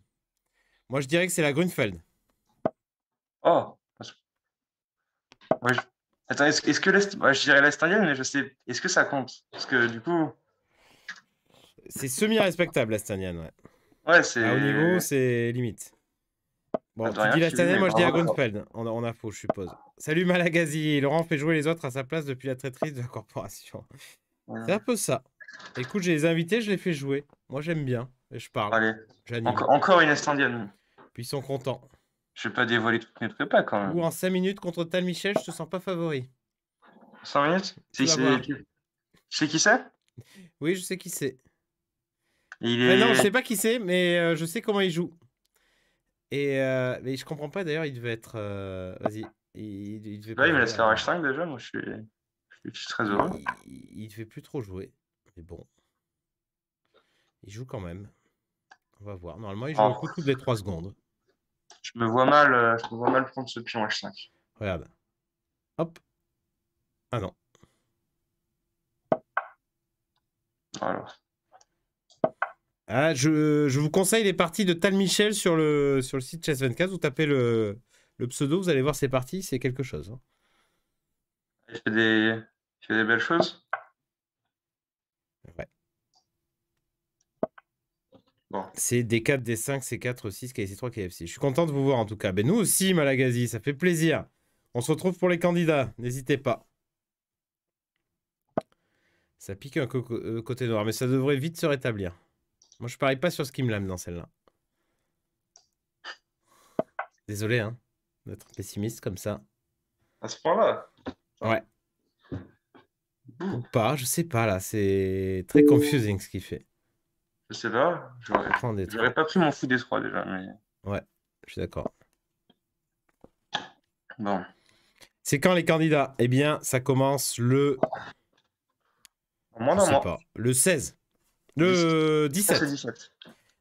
Moi je dirais que c'est la Grünfeld. Oh je... est-ce, que l'Est. je dirais l'Est mais je sais. Est-ce que ça compte Parce que du coup. C'est semi-respectable, l'Est ouais. Ouais, c'est. au niveau, c'est limite. Bon, tu dis l'Est moi je dis à On, on a faux, je suppose. Salut Malagasy Laurent fait jouer les autres à sa place depuis la traîtrise de la corporation. C'est un peu ça. Écoute, j'ai les invités, je les fais jouer. Moi j'aime bien. Et je parle. Allez. Encore, encore une Est Puis ils sont contents. Je vais pas dévoiler toutes mes pas quand même. Ou en 5 minutes contre Tal Michel, je te sens pas favori. 5 minutes Tu sais qui c'est Oui, je sais qui c'est. Il non, je sais pas qui c'est, mais euh, je sais comment il joue. Et euh, mais je comprends pas d'ailleurs, il devait être. Euh, vas-y. Il, devait ouais, il me laisse faire H5 déjà, moi je suis, je suis très heureux. Il, devait plus trop jouer, mais bon. Il joue quand même. On va voir. Normalement, il joue oh. coup toutes les 3 secondes je me vois mal, euh, je me vois mal prendre ce pion H5. Regarde. Hop. Ah non. Ah, je, vous conseille les parties de Tal Michel sur le, sur le site Chess24. Vous tapez le, pseudo, vous allez voir ces parties, c'est quelque chose. Hein. Il, fait des, des belles choses. Ouais. C'est D4, D5, C4, 6, KFC3, KFC. Je suis content de vous voir en tout cas. Mais ben, nous aussi, Malagasy, ça fait plaisir. On se retrouve pour les candidats, n'hésitez pas. Ça pique un euh, côté noir, mais ça devrait vite se rétablir. Moi, je parie pas sur ce qui me lame dans celle-là. Désolé, hein, d'être pessimiste comme ça. À ce point-là Ouais. Ou pas, je sais pas, là, c'est très confusing ce qu'il fait. Je sais pas. J'aurais pas pris mon fou des trois déjà. Mais... Ouais, je suis d'accord. Bon. C'est quand les candidats Eh bien, ça commence le. Moins Le 16. Le 17. 17.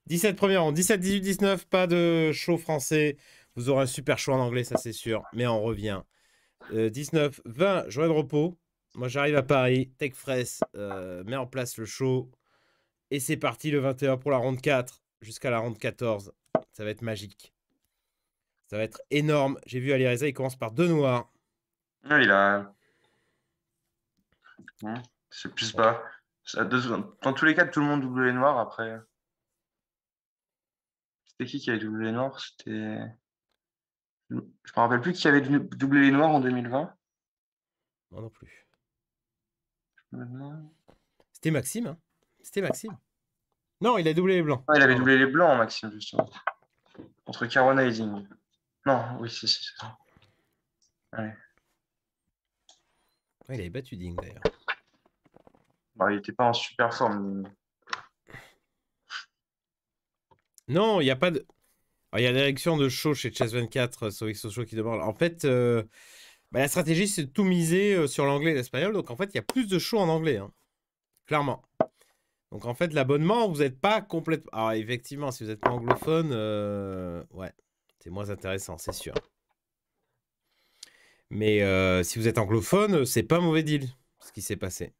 17 premier rang. 17, 18, 19. Pas de show français. Vous aurez un super show en anglais, ça c'est sûr. Mais on revient. 19, 20, journée de repos. Moi, j'arrive à Paris. Tech Fresh euh, met en place le show. Et c'est parti le 21 pour la ronde 4 jusqu'à la ronde 14. Ça va être magique. Ça va être énorme. J'ai vu Alireza, il commence par deux noirs. Ah, il a. c'est plus pas. Dans tous les cas, tout le monde double les noirs après. C'était qui qui avait doublé les noirs C'était. Je me rappelle plus qui avait doublé les noirs en 2020. Moi non plus. C'était Maxime. Hein c'était Maxime. Non, il a doublé les blancs. Ah, il avait doublé les blancs, Maxime, justement. Contre et Ding. Non, oui, c'est ça. il avait battu Ding, d'ailleurs. Bah, il n'était pas en super forme. Non, il n'y a pas de. Ah, il y a l'élection de show chez Chess24, sur Show qui demande. En fait, euh, bah, la stratégie, c'est de tout miser euh, sur l'anglais et l'espagnol. Donc, en fait, il y a plus de show en anglais. Hein. Clairement. Donc en fait, l'abonnement, vous n'êtes pas complètement... Alors ah, effectivement, si vous n'êtes pas anglophone, euh, ouais, c'est moins intéressant, c'est sûr. Mais euh, si vous êtes anglophone, c'est pas un mauvais deal, ce qui s'est passé.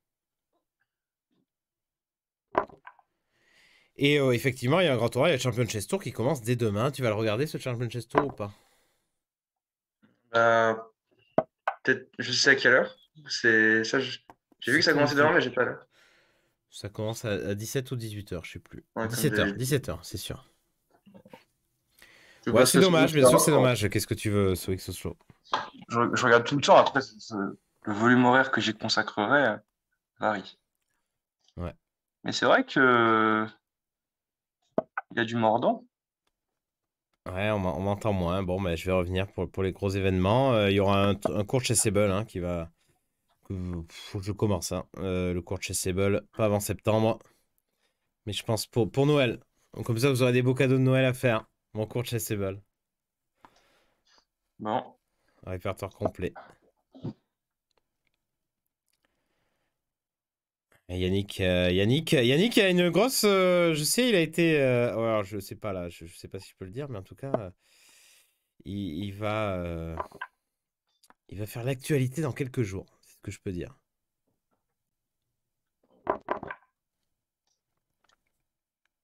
Et euh, effectivement, il y a un grand tournoi, il y a le Champion Chess Tour qui commence dès demain. Tu vas le regarder ce Champion Chess Tour ou pas bah, Peut-être, je sais à quelle heure. C'est ça. J'ai vu que ça commençait demain, mais j'ai pas l'heure. Ça commence à, à 17 ou 18h, je sais plus. 17h, 17h, c'est sûr. c'est dommage, bien sûr, c'est dommage. Qu'est-ce que tu veux sur je, regarde tout le temps. Après, le volume horaire que j'y consacrerai varie. Ouais. Mais c'est vrai que. Il y a du mordant. Ouais, on m'entend moins. Bon, mais ben, je vais revenir pour, pour les gros événements. Euh, il y aura un, un cours chez Sable hein, qui va je commence hein. euh, le cours de chez pas avant septembre. Mais je pense pour, pour Noël. Donc comme ça, vous aurez des beaux cadeaux de Noël à faire. Mon cours de chez Bon. répertoire complet. Euh, Yannick, Yannick, Yannick a une grosse. Euh, je sais, il a été. alors, je sais pas là, je, sais pas si je peux le dire, mais en tout cas, il, va, il va faire l'actualité dans quelques jours ce que je peux dire.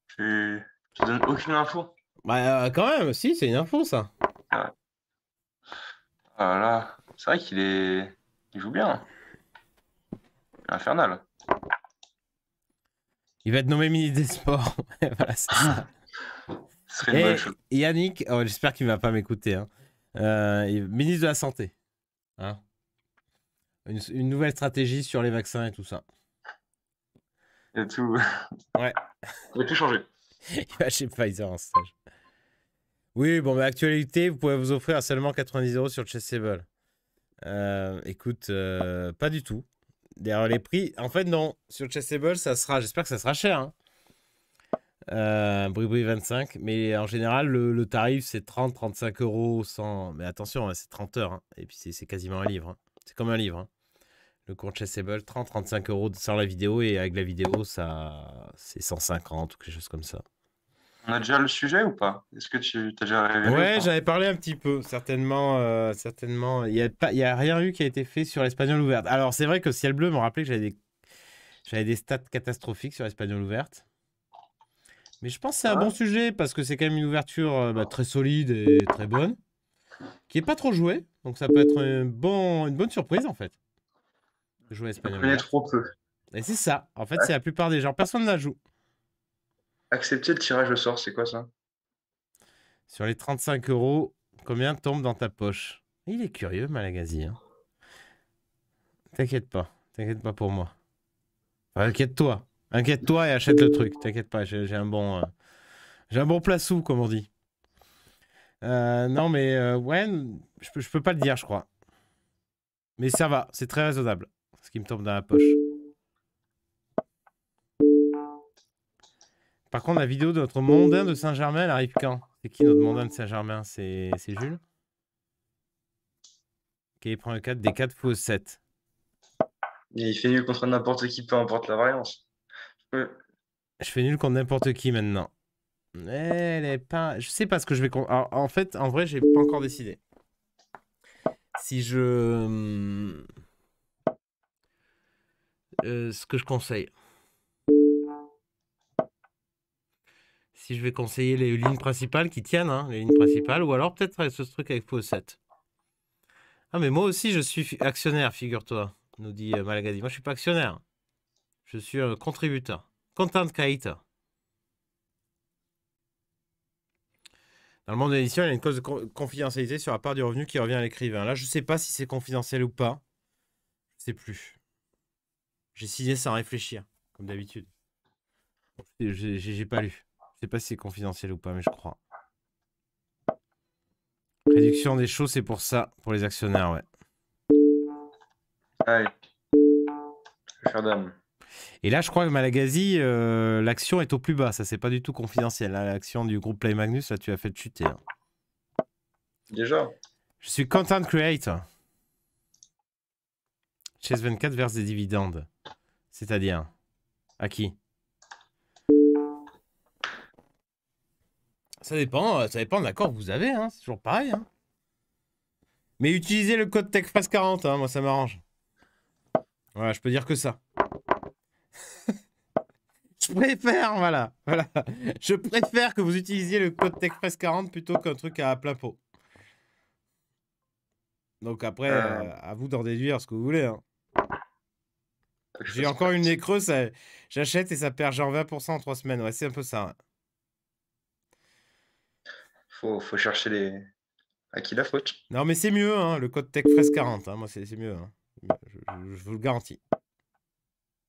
Tu, donnes aucune info Bah euh, quand même, si, c'est une info ça. Voilà. Ah ah c'est vrai qu'il est... Il joue bien. Infernal. Il va être nommé ministre des Sports. voilà, Et Yannick, oh, j'espère qu'il va pas m'écouter. Hein. Euh, ministre de la Santé. Hein une, nouvelle stratégie sur les vaccins et tout ça. Ouais. Il a tout changer. Il va chez Pfizer en stage. Oui, bon, mais bah, actualité, vous pouvez vous offrir seulement 90 euros sur Chessable. Euh, écoute, euh, pas du tout. D'ailleurs, les prix, en fait, non. Sur Chessable, ça sera, j'espère que ça sera cher. Hein. Euh, 25, mais en général, le, tarif c'est 30-35 euros sans. Mais attention, hein, c'est 30 heures, hein, et puis c'est quasiment un livre. Hein. C'est comme un livre. Hein. Le compte Chessable, 30-35 euros sans la vidéo et avec la vidéo, ça c'est 150 ou quelque chose comme ça. On a déjà le sujet ou pas Est-ce que tu as déjà révélé Ouais, j'avais parlé un petit peu, certainement. Euh, certainement. Il n'y a, pas, il y a rien eu qui a été fait sur l'espagnol ouverte. Alors, c'est vrai que Ciel Bleu m'a rappelé que j'avais des, j'avais des stats catastrophiques sur l'espagnol ouverte. Mais je pense que c'est un ah bon sujet parce que c'est quand même une ouverture euh, bah, très solide et très bonne, qui n'est pas trop jouée. Donc ça peut être une bonne surprise en fait. Jouer espagnol. Je connais trop peu. Et c'est ça. En fait, c'est la plupart des gens. Personne ne la joue. Accepter le tirage au sort, c'est quoi ça Sur les 35 euros, combien tombe dans ta poche Il est curieux, Malagasy. Hein. t'inquiète pas. T'inquiète pas pour moi. Inquiète-toi. Inquiète-toi et achète le truc. T'inquiète pas, j'ai un bon. Euh, j'ai un bon plat sous, comme on dit. Euh, non, mais euh, ouais, je peux, peux pas le dire, je crois. Mais ça va, c'est très raisonnable, ce qui me tombe dans la poche. Par contre, la vidéo de notre mondain de Saint-Germain, elle arrive quand C'est qui notre mondain de Saint-Germain C'est Jules il prend le 4 des 4 fois 7. il fait nul contre n'importe qui, peu importe la variance. je fais nul contre n'importe qui maintenant. Elle pas. Je sais pas ce que je vais. en fait, en vrai, j'ai pas encore décidé. Si je. Hmm, euh, ce que je conseille. Si je vais conseiller les lignes principales qui tiennent, hein, les lignes principales, ou alors peut-être ce truc avec Pause 7. Ah, mais moi aussi, je suis actionnaire, figure-toi, nous dit euh, Malagadi. Moi, je suis pas actionnaire. Je suis euh, contributeur, content creator. Dans le monde de l'édition, il y a une cause de confidentialité sur la part du revenu qui revient à l'écrivain. Là, je ne sais pas si c'est confidentiel ou pas. Je sais plus. J'ai signé sans réfléchir, comme d'habitude. Je n'ai pas lu. Je ne sais pas si c'est confidentiel ou pas, mais je crois. Réduction des choses, c'est pour ça, pour les actionnaires, ouais. Allez. Je et là, je crois que Malagasy, euh, l'action est au plus bas. Ça, c'est pas du tout confidentiel. Hein, l'action du groupe Play Magnus, là, tu as fait chuter. Hein. Déjà. Je suis content creator. Chez 24 verse des dividendes. C'est-à-dire à qui Ça dépend, euh, ça dépend de l'accord que vous avez, hein. c'est toujours pareil. Mais utilisez le code e techface 40 moi ça m'arrange. Voilà, je peux dire que ça. Je préfère, voilà, voilà. Je préfère que vous utilisiez le code TechPress 40 plutôt qu'un truc à plein pot. Donc après, euh. Euh, à vous d'en déduire ce que vous voulez. Hein. J'ai encore une nez j'achète et ça perd genre 20% en 3 semaines. Ouais, c'est un peu ça. Faut, chercher les. À qui la faute Non, mais c'est mieux, hein, le code TechFresh 40. Hein, moi, c'est mieux. Hein. je, vous le garantis.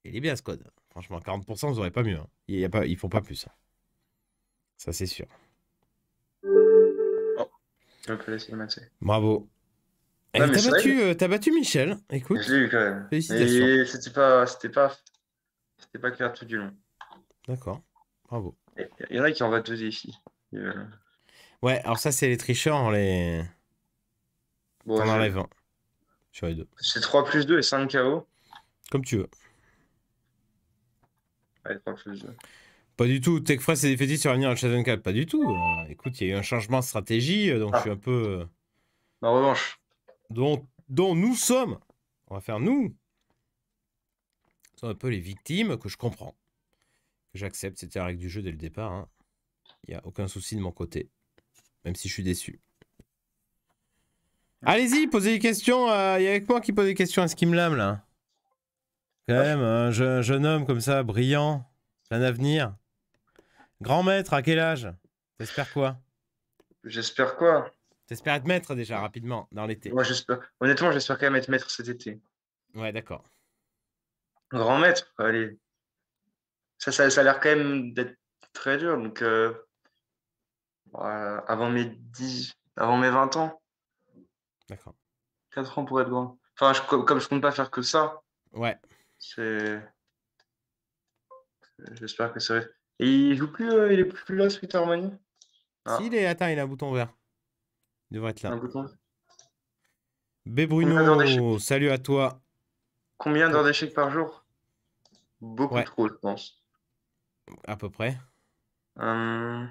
Il est bien ce code. Franchement, 40%, vous n'aurez pas mieux. Hein. Il y a pas, ils font pas plus. Hein. Ça, c'est sûr. Oh, Bravo. Eh, t'as battu, euh, battu Michel, écoute. Je eu quand même. Félicitations. C'était pas, pas, clair tout du long. D'accord. Bravo. Il y en a qui en battent deux ici. Euh, ouais, alors ça, c'est les tricheurs, on hein, les. un. C'est 3 plus 2 et 5 KO. Comme tu veux. Pas du tout. TechFresh s'est défaitiste sur l'avenir de 4. Pas du tout. Euh, écoute, il y a eu un changement de stratégie, euh, donc ah. je suis un peu. Euh, en revanche. Dont, nous sommes, on va faire nous, nous un peu les victimes que je comprends. Que j'accepte, c'était la règle du jeu dès le départ. Hein. Il y n'y a aucun souci de mon côté. Même si je suis déçu. Allez-y, posez des questions. Il y a avec moi qui pose des questions à ce qui me lame là. Quand ah, même, un jeune, homme comme ça, brillant, plein avenir. Grand maître, à quel âge T'espères quoi J'espère quoi T'espères être maître déjà, rapidement, dans l'été. Moi, Honnêtement, j'espère quand même être maître cet été. Ouais, d'accord. Grand maître, allez. Ça, ça, a l'air quand même d'être très dur. Donc, euh, euh, avant, mes 10, avant mes 20 ans. D'accord. 4 ans pour être grand. Enfin, comme je compte pas faire que ça. Ouais. J'espère que ça va. il joue plus, euh, il est plus là, sur Harmony Si, ah. il est. Attends, il a un bouton vert. Il devrait être là. Un bouton. salut à toi. Combien d'heures d'échecs par jour Beaucoup trop, je pense. À peu près. Hum.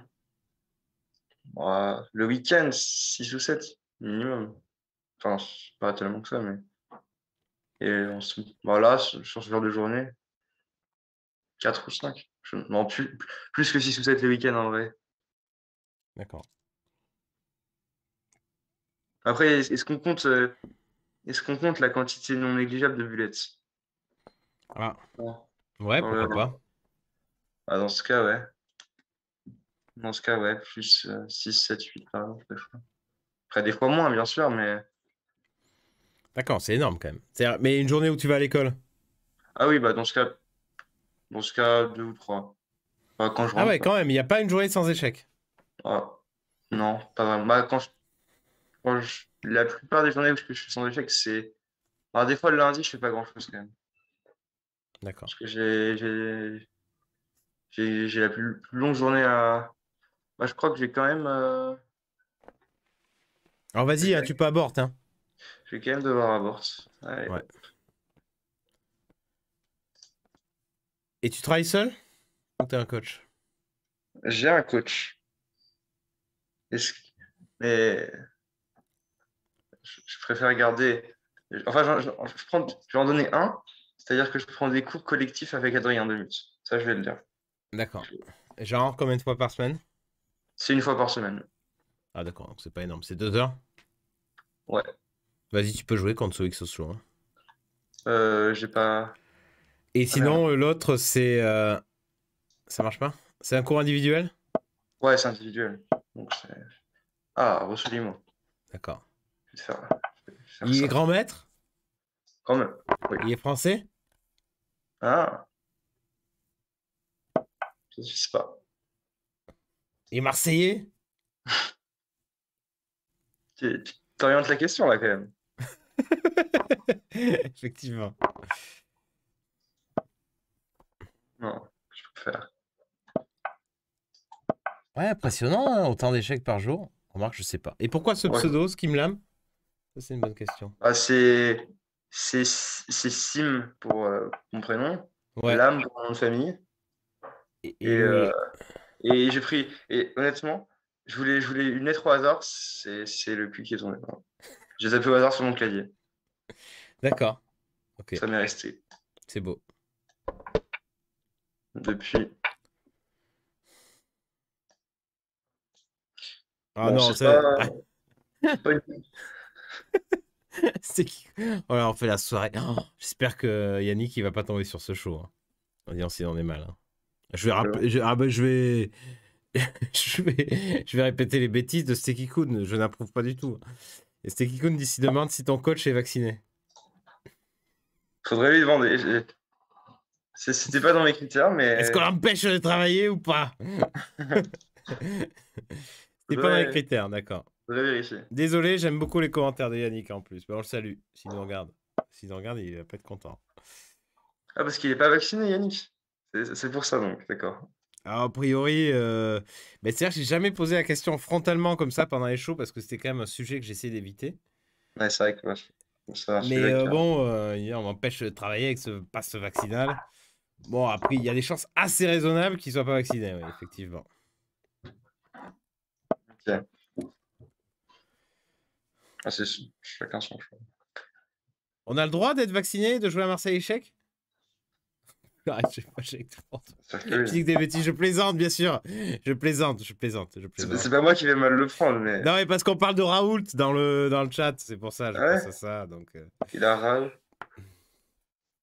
le week-end, 6 ou 7 minimum. Enfin, pas tellement que ça, mais. Et on voilà, bah sur ce genre de journée, 4 ou 5. plus, que 6 ou 7 les week-ends en vrai. D'accord. Après, est-ce qu'on compte, euh, est-ce qu'on compte la quantité non négligeable de bullets ah. Ouais, pourquoi pas bah, dans... ce cas, ouais. Dans ce cas, ouais, plus 6, 7, 8 par exemple. Après, des fois moins, bien sûr, mais D'accord, c'est énorme quand même. Mais une journée où tu vas à l'école Ah oui, bah dans ce cas, dans ce cas, deux ou trois. Bah, ah ouais, quand même, il n'y a pas une journée sans échec. Ah, non, pas vraiment. Bah, la plupart des journées où je suis sans échec, c'est. Alors, bah, des fois, le lundi, je fais pas grand chose quand même. D'accord. Parce que j'ai. J'ai la plus, longue journée à. je crois que j'ai quand même. Euh, Alors, vas-y, hein, tu peux aborder. Hein. Je quand même devoir à Ouais. Et tu travailles seul ou t'es un coach J'ai un coach. Mais je préfère garder. Enfin, je, prends... je vais en donner un, c'est-à-dire que je prends des cours collectifs avec Adrien Demuth. Ça, je vais le dire. D'accord. Genre, combien de fois par semaine C'est une fois par semaine. Ah, d'accord, donc c'est pas énorme. C'est deux heures Ouais. Vas-y, tu peux jouer contre X hein. Euh, j'ai pas. Et sinon, l'autre, c'est. Euh, ça marche pas C'est un cours individuel Ouais, c'est individuel. Donc, ah, moi D'accord. Il est grand maître Grand maître, Il est français Ah. Je sais pas. Il est marseillais Tu t'orientes la question là quand même. Effectivement. Non, je préfère. Ouais, impressionnant, hein, autant d'échecs par jour. Remarque, je sais pas. Et pourquoi ce pseudo, ce Me lame c'est une bonne question. Ah, c'est. C'est Sim pour euh, mon prénom. lam pour mon nom de famille. Et, euh, et, j'ai pris. Et honnêtement, je voulais, je voulais une lettre au hasard, c'est le puits qui est tombé. J'ai fait au hasard sur mon clavier. D'accord. Ça m'est resté. C'est beau. Depuis. Ah non, c'est pas... voilà, oh, on fait la soirée. Oh, j'espère que Yannick il va pas tomber sur ce show. Hein. En On dit on en est mal. Hein. Je vais, ah bah, vais... je vais, je vais répéter les bêtises de Stekikoun. Je n'approuve pas du tout. Et Stekikun d'ici demande si ton coach est vacciné. Faudrait lui demander. C'était pas dans mes critères, mais. Est-ce qu'on l'empêche de travailler ou pas C'était pas dans les critères, d'accord. Désolé, j'aime beaucoup les commentaires de Yannick en plus. on le salue s'il nous regarde. S'il nous regarde, il va pas être content. Ah, parce qu'il est pas vacciné, Yannick. C'est pour ça donc, d'accord a priori, euh... n'ai bah, cest j'ai jamais posé la question frontalement comme ça pendant les shows parce que c'était quand même un sujet que j'essayais d'éviter. c'est vrai que. mais euh, bon, euh, on m'empêche de travailler avec ce passe vaccinal. Bon, après, il y a des chances assez raisonnables qu'il ne soit pas vacciné, effectivement. Okay. Ah, chacun son choix. On a le droit d'être vacciné et de jouer à Marseille échec Ah, je plaisante, bien sûr. Je plaisante, je plaisante. C'est, pas moi qui vais mal le prendre, mais. Non, mais parce qu'on parle de Raoult dans le, dans le chat, c'est pour ça, ah ça. Donc, euh. Il a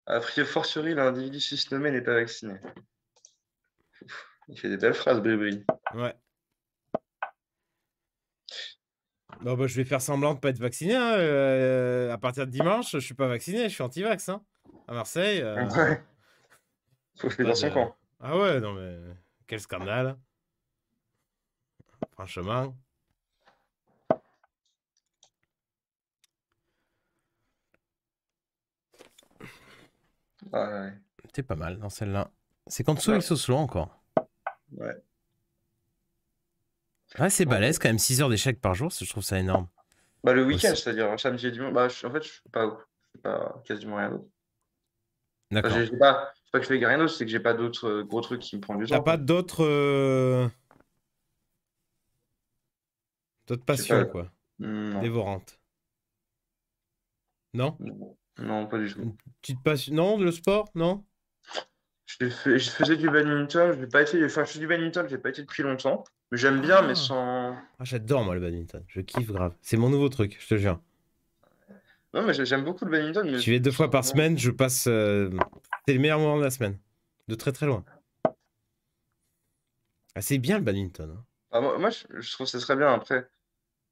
Après que, fortiori, l'individu susnommé n'est pas vacciné. Il fait des belles phrases, Bébé. Ouais. Bon, bah, je vais faire semblant de pas être vacciné. Hein, euh, à partir de dimanche, je suis pas vacciné, je suis anti-vax. Hein. À Marseille. Euh. Sauf dans anciens camps. Ah ouais, non mais quel scandale. Franchement. Ouais. T'es pas mal dans celle-là. C'est quand ouais. Soul slow encore. Ouais. Ouais, c'est balèze quand même, 6 heures d'échec par jour, je trouve ça énorme. Bah, le week-end, c'est-à-dire samedi et dimanche. Bah, en fait, je suis pas, au pas quasiment rien d'autre. D'accord. C'est pas que je fais rien d'autre, c'est que j'ai pas d'autres euh, gros trucs qui me prennent du temps. T'as pas d'autres. Euh, d'autres passions, quoi. Hmm, Dévorantes. Non Non, pas du tout. petite passion. Non, le sport Non je, faisais du badminton, je pas été... enfin, je du badminton, j'ai pas été depuis longtemps. J'aime bien, mais ah. sans. Ah, J'adore, moi, le badminton. Je kiffe grave. C'est mon nouveau truc, je te jure. Non, mais j'aime beaucoup le badminton. Tu vais deux fois par semaine, je passe. Euh, c'est le meilleur moment de la semaine. De très très loin. Ah, c'est bien le badminton. Hein. Ah, moi, je, trouve que ce serait bien après.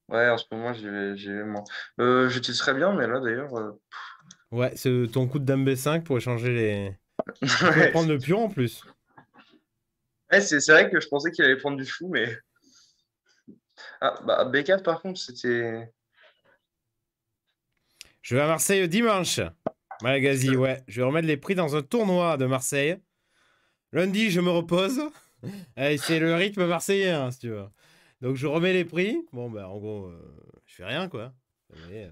Ouais, en ce moment, j'y vais, euh, bien, mais là d'ailleurs. Euh, ouais, c'est ton coup de dame B5 pour échanger les. prendre le pion en plus. Ouais, c'est vrai que je pensais qu'il allait prendre du fou, mais. Ah, bah, B4 par contre, c'était. Je vais à Marseille dimanche. Magazine, ouais. Je vais remettre les prix dans un tournoi de Marseille. Lundi, je me repose. c'est le rythme marseillais, hein, si tu veux. Donc, je remets les prix. Bon, ben, en gros, euh, je fais rien, quoi. Euh,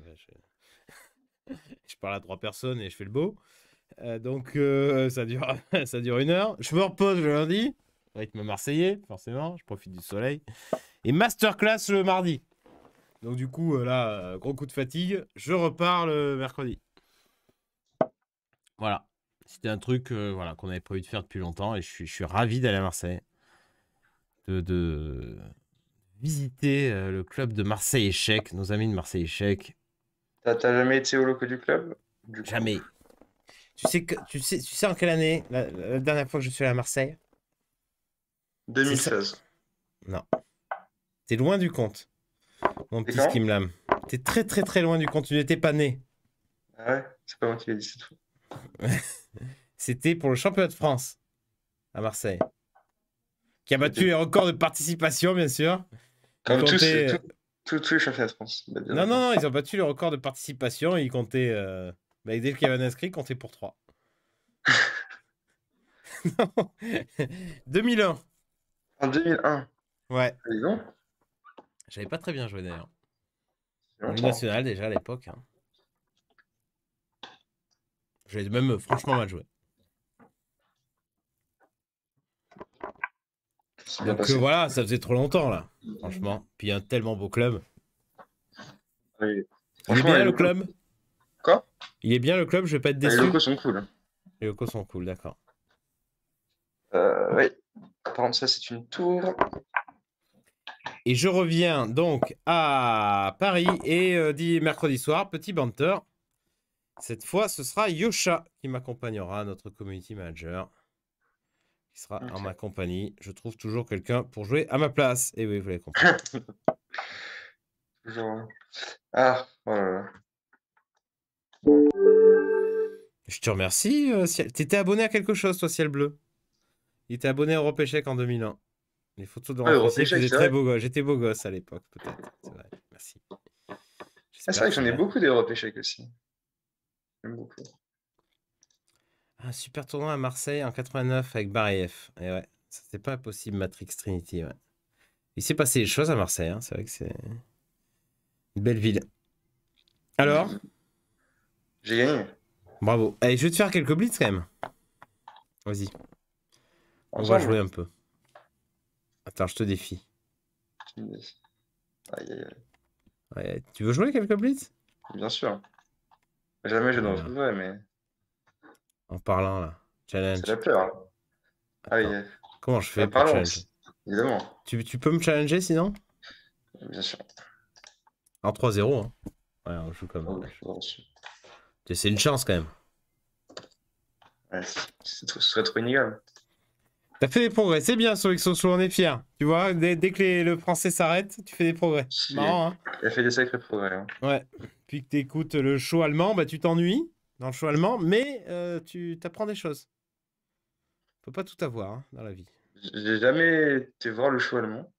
je... parle à trois personnes et je fais le beau. Euh, donc, ça, dure... ça dure une heure. Je me repose le lundi. Rythme marseillais, forcément. Je profite du soleil. Et masterclass le mardi. Donc du coup, euh, là, euh, gros coup de fatigue. Je repars le mercredi. Voilà. C'était un truc euh, voilà, qu'on avait prévu de faire depuis longtemps et je suis, ravi d'aller à Marseille. De, visiter le club de Marseille Échec, nos amis de Marseille Échec. T'as jamais été au loco du club Jamais. Tu sais, que, tu, sais, tu sais en quelle année la, dernière fois que je suis allé à Marseille 2016. Non. T'es loin du compte. Mon petit Skimlam. T'es très très très loin du contenu, t'es pas né. Ah ouais, c'est pas moi qui l'ai dit, c'est C'était pour le championnat de France à Marseille. Qui a battu les records de participation, bien sûr. Comme euh, tous, les championnats de France. non, non, non, ils ont battu le record de participation et ils comptaient. Bah, euh, dès qu'il y avait un inscrit, ils comptaient pour 3. non 2001. En 2001 Ouais. Ah, j'avais pas très bien joué d'ailleurs. National déjà à l'époque. Hein. J'avais même euh, franchement mal joué. Donc euh, voilà, ça faisait trop longtemps là, franchement. Puis il y un tellement beau club. Ah il est bien le club. Quoi Il est bien le club, je vais pas être ah, déçu. Les locaux sont cool. Hein. Les locaux sont cool, d'accord. Euh, oui. Par contre, ça c'est une tour. Et je reviens donc à Paris et euh, dit mercredi soir, petit banter. Cette fois, ce sera Yosha qui m'accompagnera, notre community manager, qui sera en ma compagnie. Je trouve toujours quelqu'un pour jouer à ma place. Et eh oui, vous l'avez compris. ah, voilà. Oh je te remercie. tu euh, Tu abonné à quelque chose, toi, Ciel Bleu. Il était abonné à Europe Échec en 2001. Les photos de ah, très beau gosse. J'étais beau gosse à l'époque, peut-être. C'est vrai. Merci. Ah, c'est vrai que j'en ai beaucoup d'Europe échecs aussi. J'aime beaucoup. Un ah, super tournoi à Marseille en 89 avec Barrief. Et eh ouais, c'était pas possible, Matrix Trinity. Il s'est passé des choses à Marseille. Hein, c'est vrai que c'est une belle ville. Alors J'ai gagné. Bravo. Allez, eh, je vais te faire quelques blitz quand même. Vas-y. On va jouer un peu. Attends, je te défie. tu veux jouer quelques blitz Bien sûr. Jamais je n'en ah. jouerai, mais. En parlant là. Challenge. J'ai peur. Comment je fais pour Évidemment. Tu, peux me challenger sinon Bien sûr. En 3-0. Hein. Ouais, on joue comme oh, c'est une chance quand même. ce serait trop inégal. T'as fait des progrès, c'est bien sur on est fier. Tu vois, dès, que le français s'arrête, tu fais des progrès. Marrant, hein fait des sacrés progrès. Hein. Ouais. Puis que t'écoutes le show allemand, bah tu t'ennuies dans le show allemand, mais euh, tu t'apprends des choses. Faut pas tout avoir hein, dans la vie. J'ai jamais été voir le show allemand.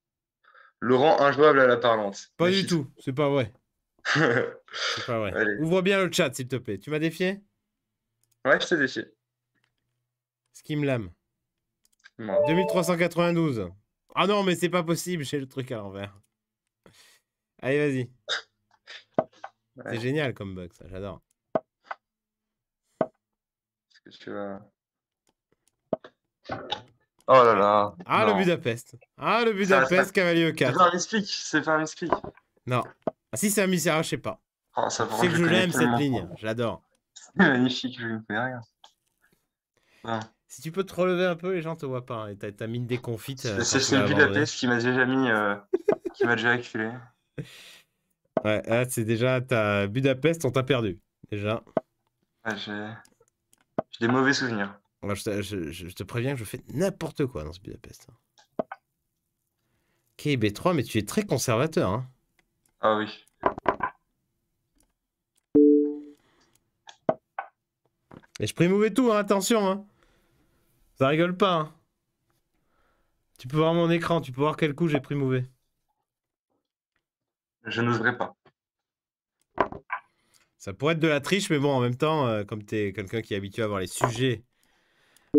Le rend injouable à la parlante. Pas du tout, c'est pas vrai. c'est pas vrai. Ouvre bien le chat, s'il te plaît. Tu m'as défié Ouais, je t'ai défié. l'âme. 2392. Ah non, mais c'est pas possible, j'ai le truc à l'envers. Allez, vas-y. C'est génial comme bug, ça, j'adore. Est-ce que tu vas. Oh là là. Ah, le Budapest. Ah, le Budapest, cavalier Cavalier 4. C'est pas un c'est Non. Ah, si c'est un misère, je sais pas. Oh, c'est que je l'aime cette ligne, j'adore. C'est magnifique, je vais fais rien. Ouais. Si tu peux te relever un peu, les gens te voient pas. Hein, et t'as, mine déconfite. c'est euh, le qui m'a déjà mis. Euh, qui m'a déjà Ouais, ah, c'est déjà. ta Budapest, on t'a perdu. Déjà. Ah, j'ai... des mauvais souvenirs. je, te préviens que je fais n'importe quoi dans ce Budapest. Hein. b 3 mais tu es très conservateur. Hein. Ah oui. Mais je mauvais tout, hein, attention. Hein. Ça rigole pas. Hein. Tu peux voir mon écran, tu peux voir quel coup j'ai pris mauvais. Je n'oserais pas. Ça pourrait être de la triche, mais bon, en même temps, euh, comme tu es quelqu'un qui est habitué à voir les sujets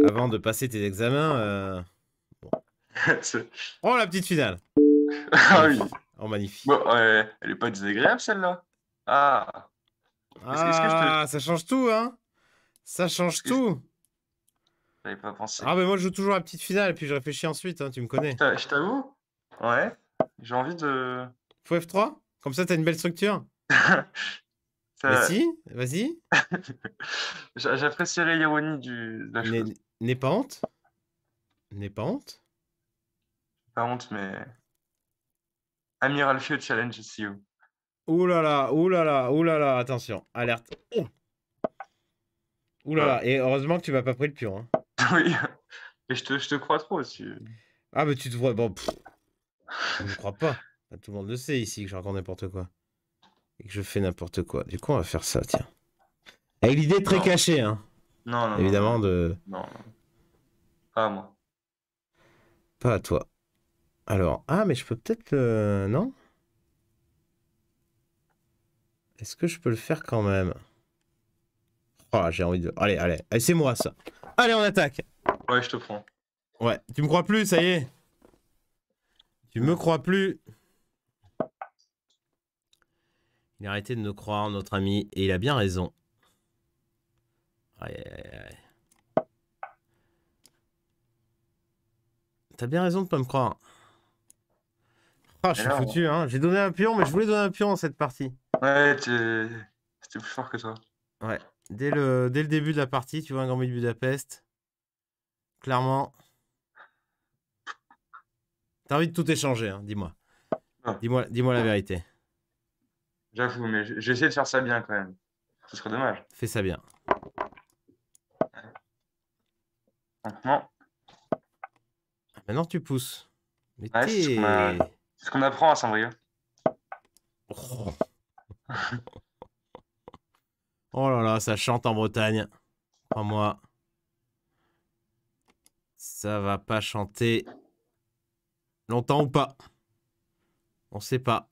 avant de passer tes examens. Euh... Bon. oh, la petite finale Ah oui Oh, magnifique. elle est pas désagréable, celle-là Ah, ah ça change tout, hein Ça change tout pas pensé. Ah, mais moi, je joue toujours la petite finale, puis je réfléchis ensuite, hein, tu me connais. je t'avoue Ouais, j'ai envie de. Faut F3 Comme ça, t'as une belle structure. Vas-y, vas-y. J'apprécierais l'ironie du... N'est pas honte N'est pas honte Pas honte, mais. Amiral Field Challenge, see you. Ouh là là, ouh là là, ouh là là, attention, alerte. Ouh là là, et heureusement que tu m'as pas pris le pur, Hein. Oui, mais je te, crois trop. aussi. Ah, mais tu te vois. Bon, je ne crois pas. Bah, tout le monde le sait ici que je raconte n'importe quoi. Et que je fais n'importe quoi. Du coup, on va faire ça, tiens. Avec l'idée très cachée, hein. Non, non. Évidemment, de. Non, non. Pas à moi. Pas à toi. Alors, ah, mais je peux peut-être Non Est-ce que je peux le faire quand même Oh, j'ai envie de. Allez, allez, c'est moi ça. Allez, on attaque. Ouais, je te prends. Ouais, tu me crois plus, ça y est. Tu me crois plus. Il a arrêté de nous croire, notre ami, et il a bien raison. Aïe, aïe, aïe. T'as bien raison de pas me croire. oh, je suis foutu, hein. J'ai donné un pion, mais je voulais donner un pion en cette partie. Ouais, c'était plus fort que toi. Ouais. Dès le, début de la partie, tu vois un Grand but de Budapest. Clairement. T'as envie de tout échanger, hein, ah. dis-moi. Dis-moi dis la vérité. J'avoue, mais j'essaie de faire ça bien quand même. Ce serait dommage. Fais ça bien. Maintenant. Maintenant, tu pousses. Mais c'est ce qu'on apprend à saint Oh là là, ça chante en Bretagne. En moi Ça va pas chanter longtemps ou pas. On sait pas.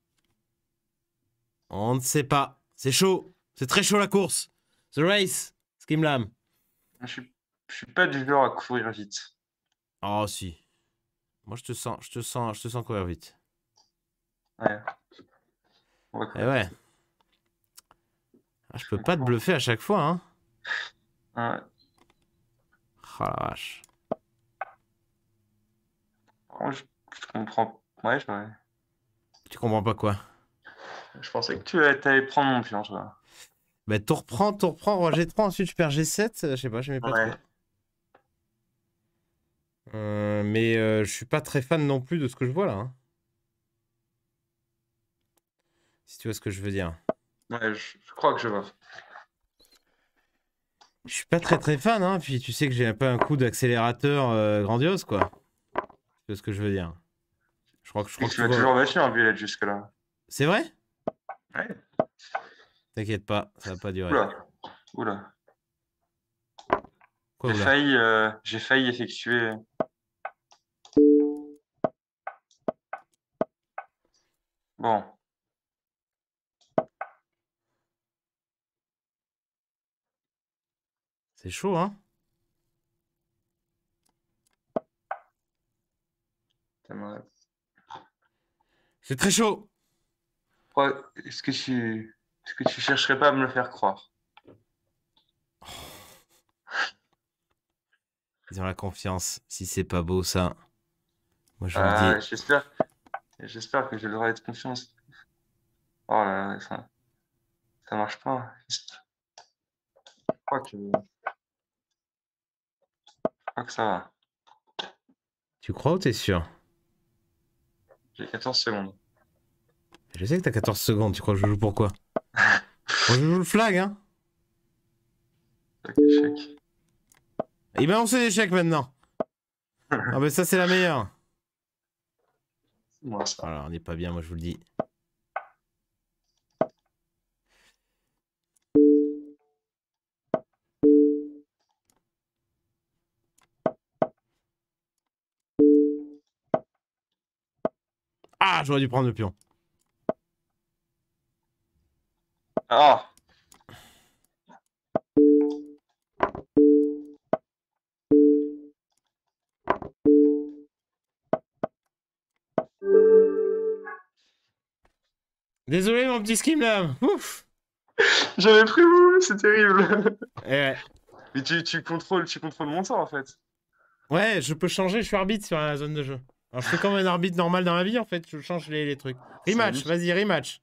On ne sait pas. C'est chaud. C'est très chaud la course. The race. Skimlam. Ah, je suis, je suis pas du genre à courir vite. Oh si. Moi je te sens, je te sens, je te sens courir vite. Ouais. Eh ouais. Ah, je peux pas te bluffer à chaque fois, hein. Ouais. Oh, la oh, je, comprends. Ouais, je... Tu comprends pas quoi Je pensais que tu allais prendre mon pion, Bah, t'en reprends, tu reprends, roi G3, ensuite je perds G7. Je sais pas, je mets pas ouais. Euh, mais euh, je suis pas très fan non plus de ce que je vois là. Hein. Si tu vois ce que je veux dire je, crois que je vois. Je suis pas très très fan, hein. Puis tu sais que j'ai un peu un coup d'accélérateur euh, grandiose, quoi. C'est ce que je veux dire. Je crois que je crois que tu vas toujours battu en village jusque-là. C'est vrai Ouais. T'inquiète pas, ça va pas durer. Oula. Oula. J'ai failli, euh, j'ai failli effectuer. Bon. C'est chaud, hein C'est très chaud. est-ce que tu est-ce que tu chercherais pas à me le faire croire Ils ont la confiance. Si c'est pas beau, ça. Moi, je ah, dis. J'espère. J'espère que j'ai le droit d'être confiance. Oh là là, ça, ça marche pas. Je crois que que ça va. Tu crois ou t'es sûr J'ai 14 secondes. Je sais que t'as 14 secondes, tu crois que je joue pourquoi je joue le flag, hein échec. Il lancé des chèques maintenant Ah bah ça c'est la meilleure moi, ça. Alors on n'est pas bien, moi je vous le dis. Ah, j'aurais dû prendre le pion. Ah. Désolé mon petit skim là, ouf. J'avais pris vous, c'est terrible. Eh Mais tu, tu contrôles, tu contrôles mon temps en fait. Ouais, je peux changer, je suis arbitre sur la zone de jeu je fais comme un arbitre normal dans la vie, en fait. Je change les, trucs. Rematch, vas-y, rematch.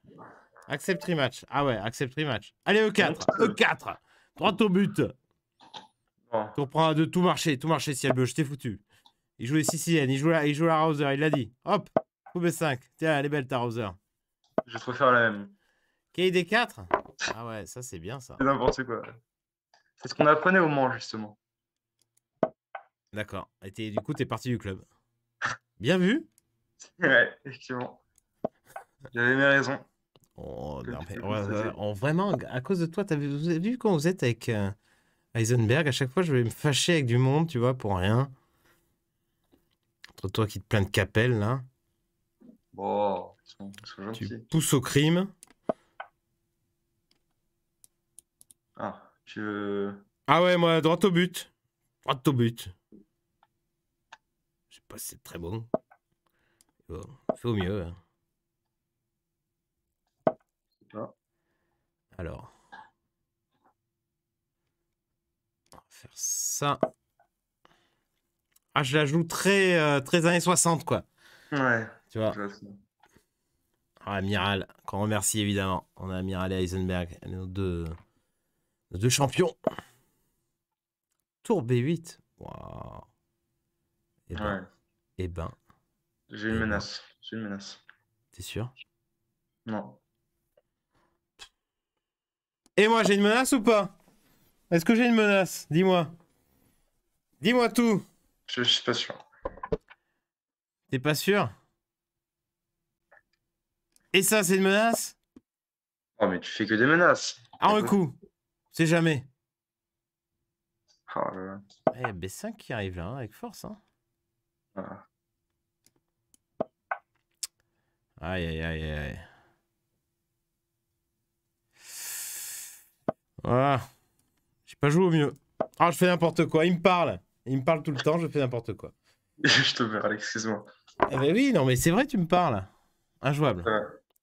Accepte rematch. Ah ouais, accepte rematch. Allez, E4, E4. Droite au but. Tu reprends deux. tout marché, tout marché, Si bleu, je t'ai foutu. Il joue les il joue la, il joue la Rouser, il l'a dit. Hop, coup B5. Tiens, elle est belle ta Rouser. Je préfère la même. kd 4 Ah ouais, ça c'est bien ça. C'est n'importe quoi. C'est ce qu'on apprenait au Mans justement. D'accord. Et du coup, t'es parti du club. Bien vu Ouais, effectivement. J'avais mes raisons. Oh, vraiment, à cause de toi, as vu, vous avez vu quand vous êtes avec euh, Heisenberg, à chaque fois je vais me fâcher avec du monde, tu vois, pour rien. Entre toi qui te plains de capelles, là. Bon, Tu pousses au crime. Ah, tu Ah ouais, moi, droit au but. Droit au but c'est très bon. Bon, fait au mieux. Hein. Ah. Alors. On va faire ça. Ah, je la joue très, euh, très années 60, quoi. Ouais. Tu vois. Ah, Amiral, qu'on remercie évidemment. On a Amiral et Heisenberg, nos deux, deux champions. Tour B8. Waouh. Ben, eh ben. J'ai une eh ben. menace. J'ai une menace. T'es sûr Non. Et moi, j'ai une menace ou pas Est-ce que j'ai une menace Dis-moi. Dis-moi tout. Je, suis pas sûr. T'es pas sûr Et ça, c'est une menace Oh, mais tu fais que des menaces. Ah, un coup. C'est jamais. Oh là là. Eh, B5 qui arrive là, hein, avec force. Hein. Aïe, aïe, aïe, aïe. Voilà. Ah, j'ai pas joué au mieux. Ah, je fais n'importe quoi. Il me parle. Il me parle tout le temps, je fais n'importe quoi. je te parle, excuse-moi. Eh ben oui, non, mais c'est vrai, tu me parles. Injouable.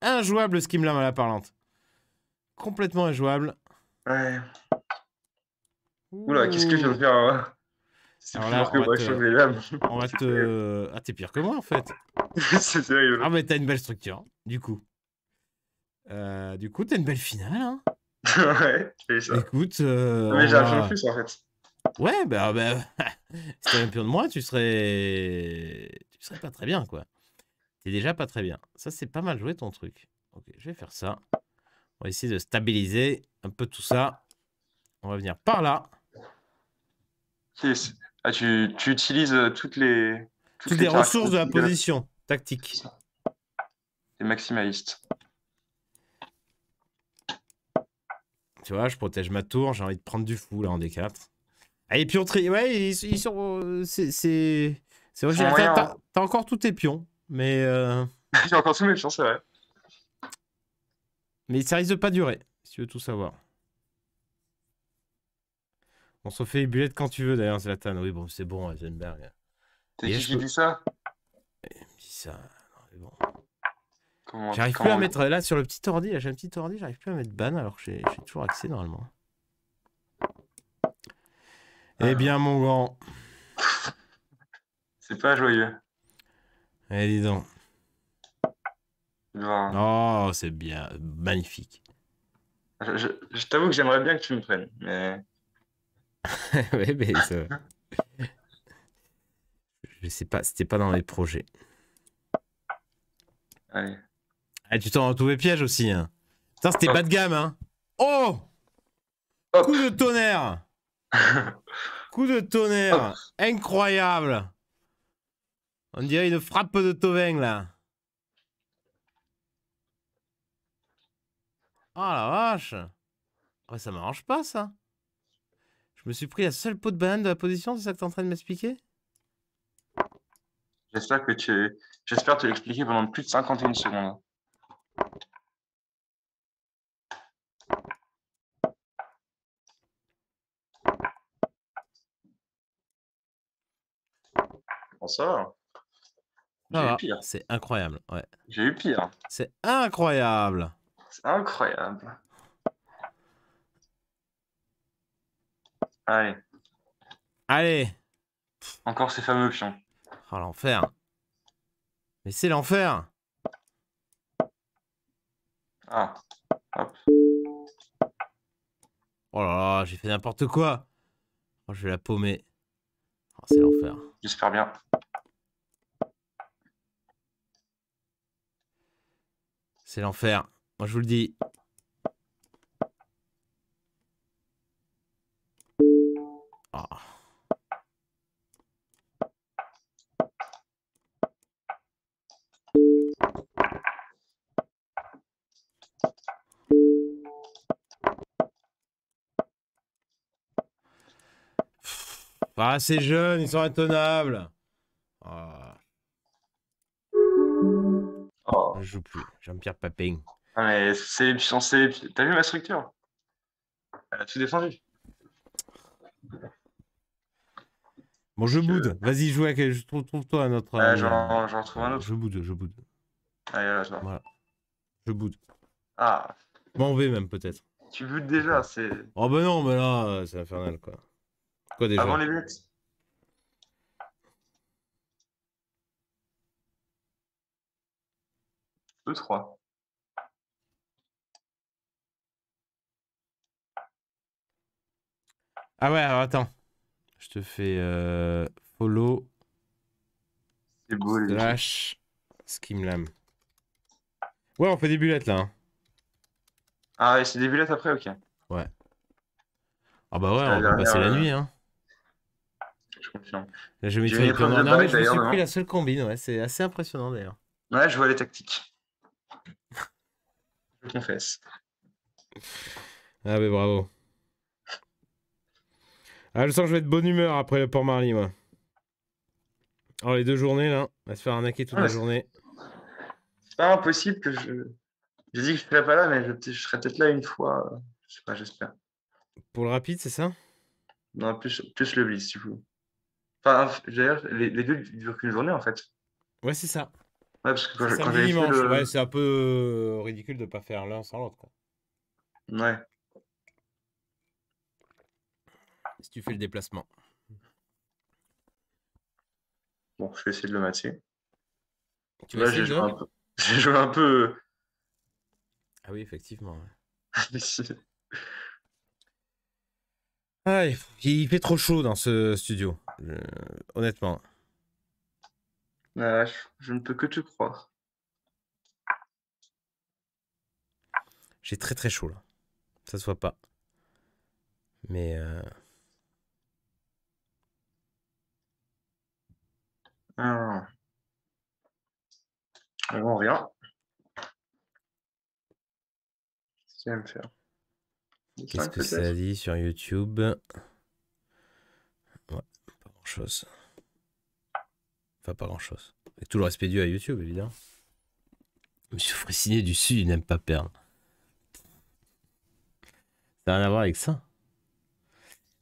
Injouable, ce qui me mal à la parlante. Complètement injouable. Ouais. Oula, qu'est-ce que je viens de faire hein c'est que On va te. Ah, t'es pire que moi en fait. c'est sérieux. Ah, mais t'as une belle structure, hein, du coup. Euh, du coup, t'as une belle finale. Hein ouais, c'est ça. Écoute. Euh, mais j'ai plus en fait. Ouais, bah, bah si t'avais un pion de moi, tu serais. Tu serais pas très bien, quoi. T'es déjà pas très bien. Ça, c'est pas mal joué ton truc. Ok, je vais faire ça. On va essayer de stabiliser un peu tout ça. On va venir par là. Ah, tu, utilises euh, toutes les. les, ressources de la position tactique. Et maximaliste. Tu vois, je protège ma tour, j'ai envie de prendre du fou là en D4. Ah, et Ouais, ils, sont. Euh, c'est. C'est vrai, t'as encore tous tes pions, mais. Euh j'ai encore tous mes pions, c'est vrai. Mais ça risque de pas durer, si tu veux tout savoir. On se fait bullettes quand tu veux d'ailleurs, Zlatan. Oui, bon, c'est bon, Eisenberg. T'es qui qui dit ça eh, dit ça. Non, mais bon. J'arrive plus à mettre là sur le petit ordi, j'ai un petit ordi, j'arrive plus à mettre ban alors que j'ai toujours accès normalement. Eh ah. bien mon grand. C'est pas joyeux. Eh dis donc. Oh c'est bien, magnifique. je t'avoue que j'aimerais bien que tu me prennes, mais mais Je sais pas, c'était pas dans les projets. Allez. Ah, tu t'en retrouves piège aussi. Hein. Putain, c'était oh. bas de gamme. Hein. Oh, oh. Coup de tonnerre Coup de tonnerre oh. Incroyable On dirait une frappe de Toveng là. Oh la vache Ouais, ah, ça m'arrange pas ça. Je me suis pris la seule peau de banane de la position, c'est ça que tu es en train de m'expliquer J'espère que tu... J'espère te l'expliquer pendant plus de 51 secondes. Bonsoir. J'ai eu pire. c'est incroyable, ouais. J'ai eu pire. C'est incroyable. C'est incroyable. Allez. Allez. Encore ces fameux pions. Oh, l'enfer. Mais c'est l'enfer. Ah. Hop. Oh là là, j'ai fait n'importe quoi. Oh, je vais la paumer. Oh, c'est l'enfer. J'espère bien. C'est l'enfer. Moi, je vous le dis. Ah. Ah, ces jeunes, ils sont étonnables. Ah. Oh. Je joue plus. Jean-Pierre Papin. Ah, mais c'est T'as vu ma structure Elle a tout défendu. Bon, je, boude. Vas-y, joue avec. Je trouve, toi un autre. Bah, euh, J'en trouve un autre. Je boude, je boude. Allez, là, je voilà. Je boude. Ah. M'en vais même, peut-être. Tu boudes déjà, c'est. Oh, bah non, mais là, euh, c'est infernal, quoi. Quoi déjà Avant les bêtes. E3. Ah ouais, alors attends. Je te fais euh, follow. slash skimlam. Ouais, on fait des bullettes là. Hein. Ah ouais, c'est des bullettes après, ok. Ouais. Ah bah ouais, on va passer la euh, nuit. Hein. Je confirme. je me suis pris la seule combine. Ouais, c'est assez impressionnant d'ailleurs. Ouais, je vois les tactiques. je confesse. Ah, mais bravo je sens que je vais être bonne humeur après le Port Marly, moi. Alors, les deux journées, là, on va se faire arnaquer toute la journée. C'est pas impossible que je. J'ai dit que je serais pas là, mais je, serais peut-être là une fois. je sais pas, j'espère. Pour le rapide, c'est ça Non, plus, le blitz, si vous Enfin, d'ailleurs, les, les, deux durent qu'une journée, en fait. Ouais, c'est ça. Ouais, parce que quand, le... c'est un peu euh, ridicule de pas faire l'un sans l'autre, Ouais. si tu fais le déplacement. Bon, je vais essayer de le matcher. Tu Là, j'ai joué, un peu... Euh, ah oui, effectivement. ah, il fait trop chaud dans ce studio, honnêtement. je... ne peux que te croire. J'ai très très chaud là. Ça se voit pas. Mais. Euh, Alors, on Qu'est-ce que ça dit sur YouTube pas grand-chose. Enfin, pas grand-chose. Et tout le respect dû à YouTube, évidemment. Monsieur Frissinet du Sud, il n'aime pas perdre. Ça n'a rien à voir avec ça.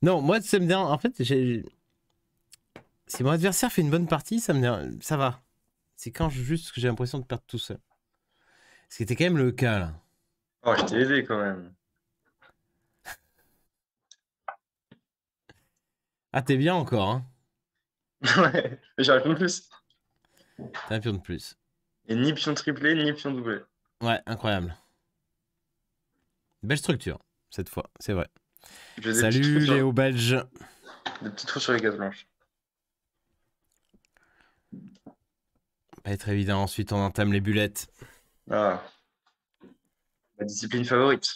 Non, moi, c'est me dérange. En fait, j'ai si mon adversaire fait une bonne partie, ça, me... ça va. C'est quand juste que j'ai l'impression de perdre tout seul. Ce qui était quand même le cas là. Oh, je t'ai aidé quand même. ah, t'es bien encore, hein. Ouais, j'ai un pion de plus. T'as un pion de plus. Et ni pion triplé, ni pion doublé. Ouais, incroyable. Belle structure, cette fois, c'est vrai. Salut Léo Belge. Des petites trous sur les cases blanches. Très évident. Ensuite, on entame les bulettes. Ah. discipline favorite.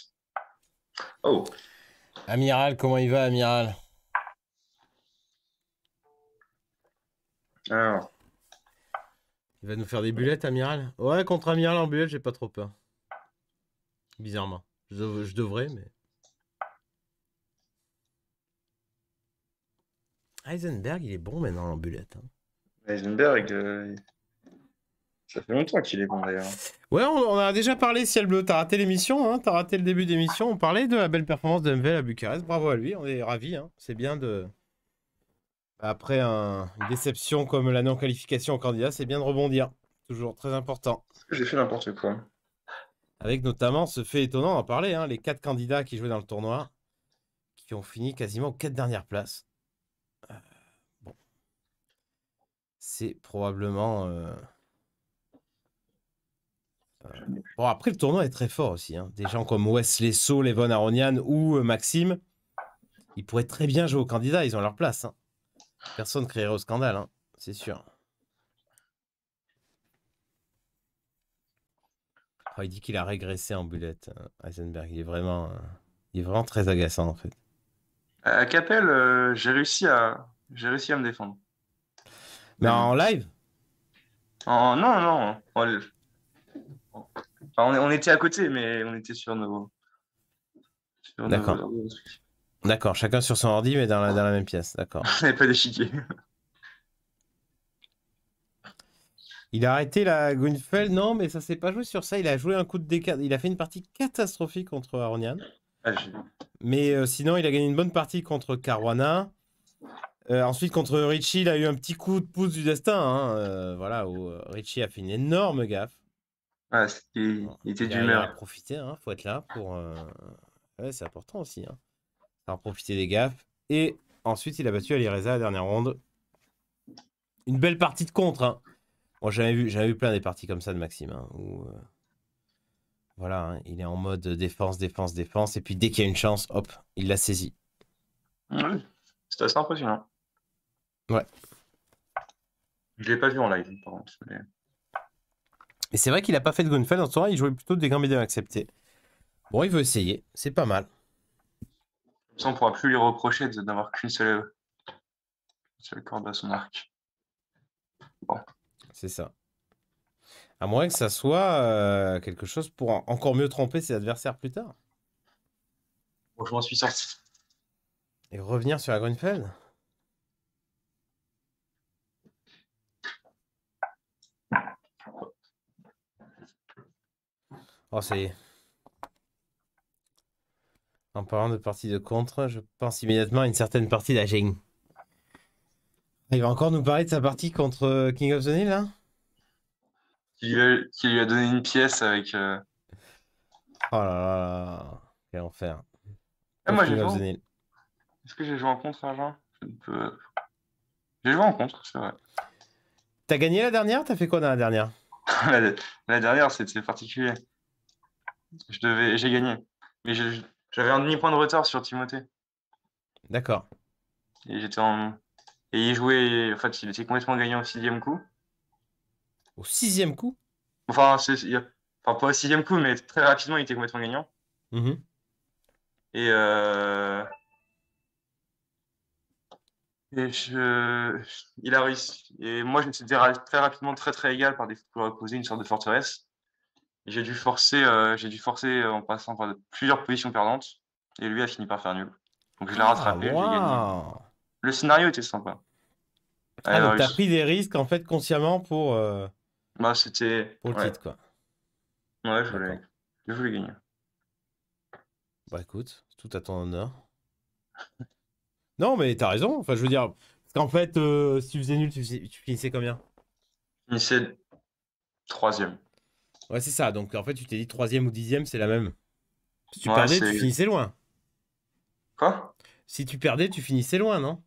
Oh. Amiral, comment il va, Amiral Il va nous faire des bulettes, Amiral Ouais, contre Amiral en bulette, j'ai pas trop peur. Bizarrement. Je, devrais, mais. Heisenberg, il est bon maintenant en bulette. Hein. Heisenberg, euh, ça fait longtemps qu'il est bon d'ailleurs. Ouais, on, a déjà parlé ciel bleu. T'as raté l'émission, hein T'as raté le début d'émission. On parlait de la belle performance de MVL à Bucarest. Bravo à lui, on est ravis. Hein. C'est bien de. Après une déception comme la non-qualification au candidat, c'est bien de rebondir. Toujours très important. J'ai fait n'importe quoi. Avec notamment ce fait étonnant, à parler, hein, les quatre candidats qui jouaient dans le tournoi, qui ont fini quasiment aux quatre dernières places. Euh, bon. C'est probablement. Euh, euh, bon, après, le tournoi est très fort aussi. Hein. Des gens comme Wesley So, Levon Aronian ou euh, Maxime, ils pourraient très bien jouer au candidat, ils ont leur place. Hein. personne Personne créerait au scandale, hein, c'est sûr. Oh, il dit qu'il a régressé en bullet euh, Heisenberg. Il est vraiment, est vraiment très agaçant, en fait. À Capelle, j'ai réussi, à... réussi à me défendre. Mais en live Non, Non, non on, était à côté, mais on était sur nos. D'accord. D'accord, chacun sur son ordi, mais dans la, même pièce. D'accord. pas d'échiquier. Il a arrêté la Grunfeld, non, mais ça s'est pas joué sur ça. Il a joué un coup de décalage. Il a fait une partie catastrophique contre Aronian. Ah, mais euh, sinon, il a gagné une bonne partie contre Caruana. Euh, ensuite, contre Richie, il a eu un petit coup de pouce du destin. Hein. Euh, voilà, où Richie a fait une énorme gaffe. Ah, il était d'humeur. Il profiter, hein, faut être là pour. Euh, ouais, c'est important aussi. Hein. en profiter des gaffes. Et ensuite, il a battu Alireza à la dernière ronde. Une belle partie de contre. Hein. Bon, j'avais vu, vu plein des parties comme ça de Maxime. Hein, euh, voilà, il est en mode défense, défense, défense. Et puis dès qu'il y a une chance, hop, il la saisi. Ah c'est assez impressionnant. Ouais. Je l'ai pas vu en live, par contre. Mais... Mais c'est vrai qu'il a pas fait de Grunfeld en ce moment il jouait plutôt des grands acceptés. Bon, il veut essayer, c'est pas mal. Ça, on pourra plus lui reprocher d'avoir pris qu'une corde à son arc. Bon. C'est ça. À moins que ça soit euh, quelque chose pour encore mieux tromper ses adversaires plus tard. Bon, je m'en suis sorti. Et revenir sur la Grunfeld Oh, En parlant de partie de contre, je pense immédiatement à une certaine partie d'Ajing. Il va encore nous parler de sa partie contre euh, King of the Nile hein qui lui, a, donné une pièce avec... Euh, oh là là là, quel enfer. Ah, Est-ce que j'ai joué en contre, Argent J'ai joué en contre, c'est vrai. T'as gagné la dernière T'as fait quoi dans la dernière la, la, dernière, c'était particulier devais, j'ai gagné. Mais j'avais un demi-point de retard sur Timothée. D'accord. Et j'étais en. il jouait. En fait, il était complètement gagnant au sixième coup. Au sixième coup Enfin, pas au sixième coup, mais très rapidement, il était complètement gagnant. Mmh et. Euh, et il a réussi. Et moi, je me suis très rapidement très très égal par des coups reposés, une sorte de forteresse. J'ai dû forcer, euh, j'ai dû forcer euh, en passant par plusieurs positions perdantes, et lui a fini par faire nul. Donc je l'ai ah, rattrapé, j'ai gagné. Le scénario était sympa. Ah, donc euh, t'as pris des risques en fait consciemment pour. Euh... Bah, c'était. Pour le titre quoi. Ouais, je voulais, gagner. Bah écoute, tout à ton honneur. non mais t'as raison. Enfin je veux dire, parce qu'en fait, si tu faisais nul, tu, finissais combien Je finissais troisième. Ouais, c'est ça. Donc en fait, tu t'es dit troisième ou dixième, c'est la même. Si tu perdais, tu finissais loin. Quoi Si tu perdais, tu finissais loin, non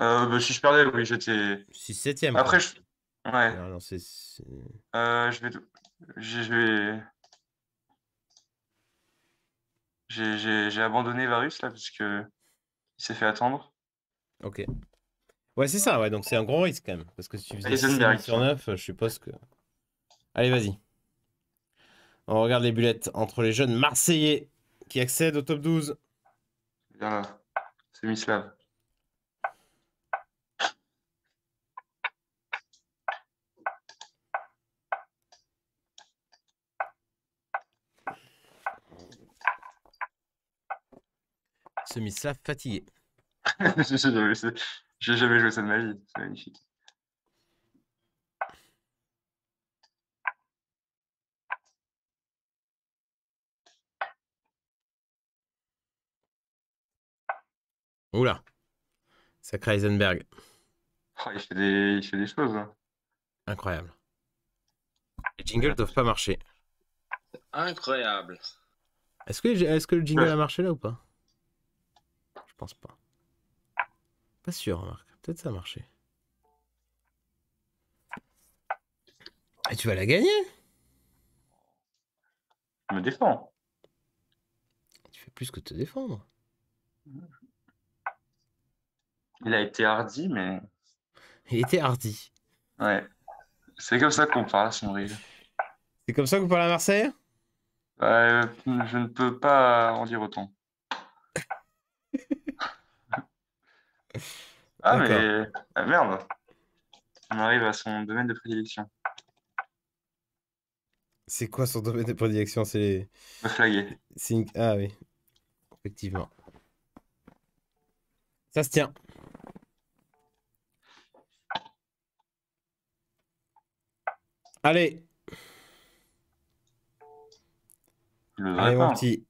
euh, bah, Si je perdais, oui, j'étais. 6 septième. Après, je. Ouais. Euh, je vais. Je vais. J'ai abandonné Varus là parce que il s'est fait attendre. Ok. Ouais, c'est ça, ouais, donc c'est un gros risque quand même. Parce que si tu faisais 6 sur 9, euh, je suppose que. Allez, vas-y. On regarde les bulettes entre les jeunes Marseillais qui accèdent au top 12. Viens là, c'est Semislav fatigué. J'ai jamais, jamais joué ça de ma vie, c'est magnifique. Oula. Sacré Heisenberg. Oh, il, fait des... choses. Hein. Incroyable. Les jingles doivent pas marcher. Incroyable. Est-ce que, est que le jingle a marché là ou pas Je pense pas. Pas sûr, Marc. Peut-être ça a marché. Et tu vas la gagner Je me défends. Tu fais plus que te défendre. Il a été hardi, mais. Il était hardi. Ouais. C'est comme ça qu'on parle à son rire. C'est comme ça qu'on parle à Marseille Je ne peux pas en dire autant. ah, mais. Ah, merde On arrive à son domaine de prédilection. C'est quoi son domaine de prédilection C'est Ah oui. Effectivement. Ça se tient. Allez. Allez, mon petit.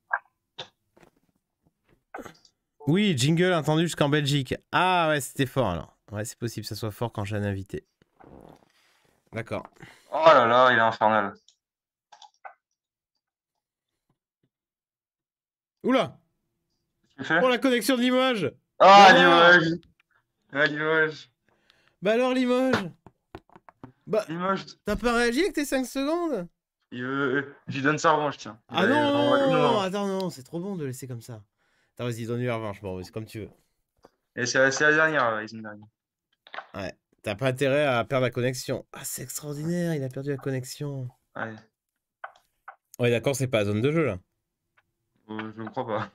Oui, jingle entendu jusqu'en Belgique. Ah ouais, c'était fort alors. Ouais, c'est possible que ça soit fort quand j'ai un invité. D'accord. Oh là là, il est infernal. Oula Pour oh, la connexion de Limoges Ah Limoges Ah Limoges Bah alors Limoges bah, t'as pas réagi avec tes 5 secondes Je lui donne sa revanche, tiens. Ah non, Attends, non, c'est trop bon de laisser comme ça. Attends, vas-y, donne-lui la revanche, bon, c'est comme tu veux. Et c'est la dernière, la dernière. Ouais, t'as pas intérêt à perdre la connexion. Ah, c'est extraordinaire, il a perdu la connexion. Ouais. Ouais, d'accord, c'est pas la zone de jeu, là. Euh, je ne crois pas.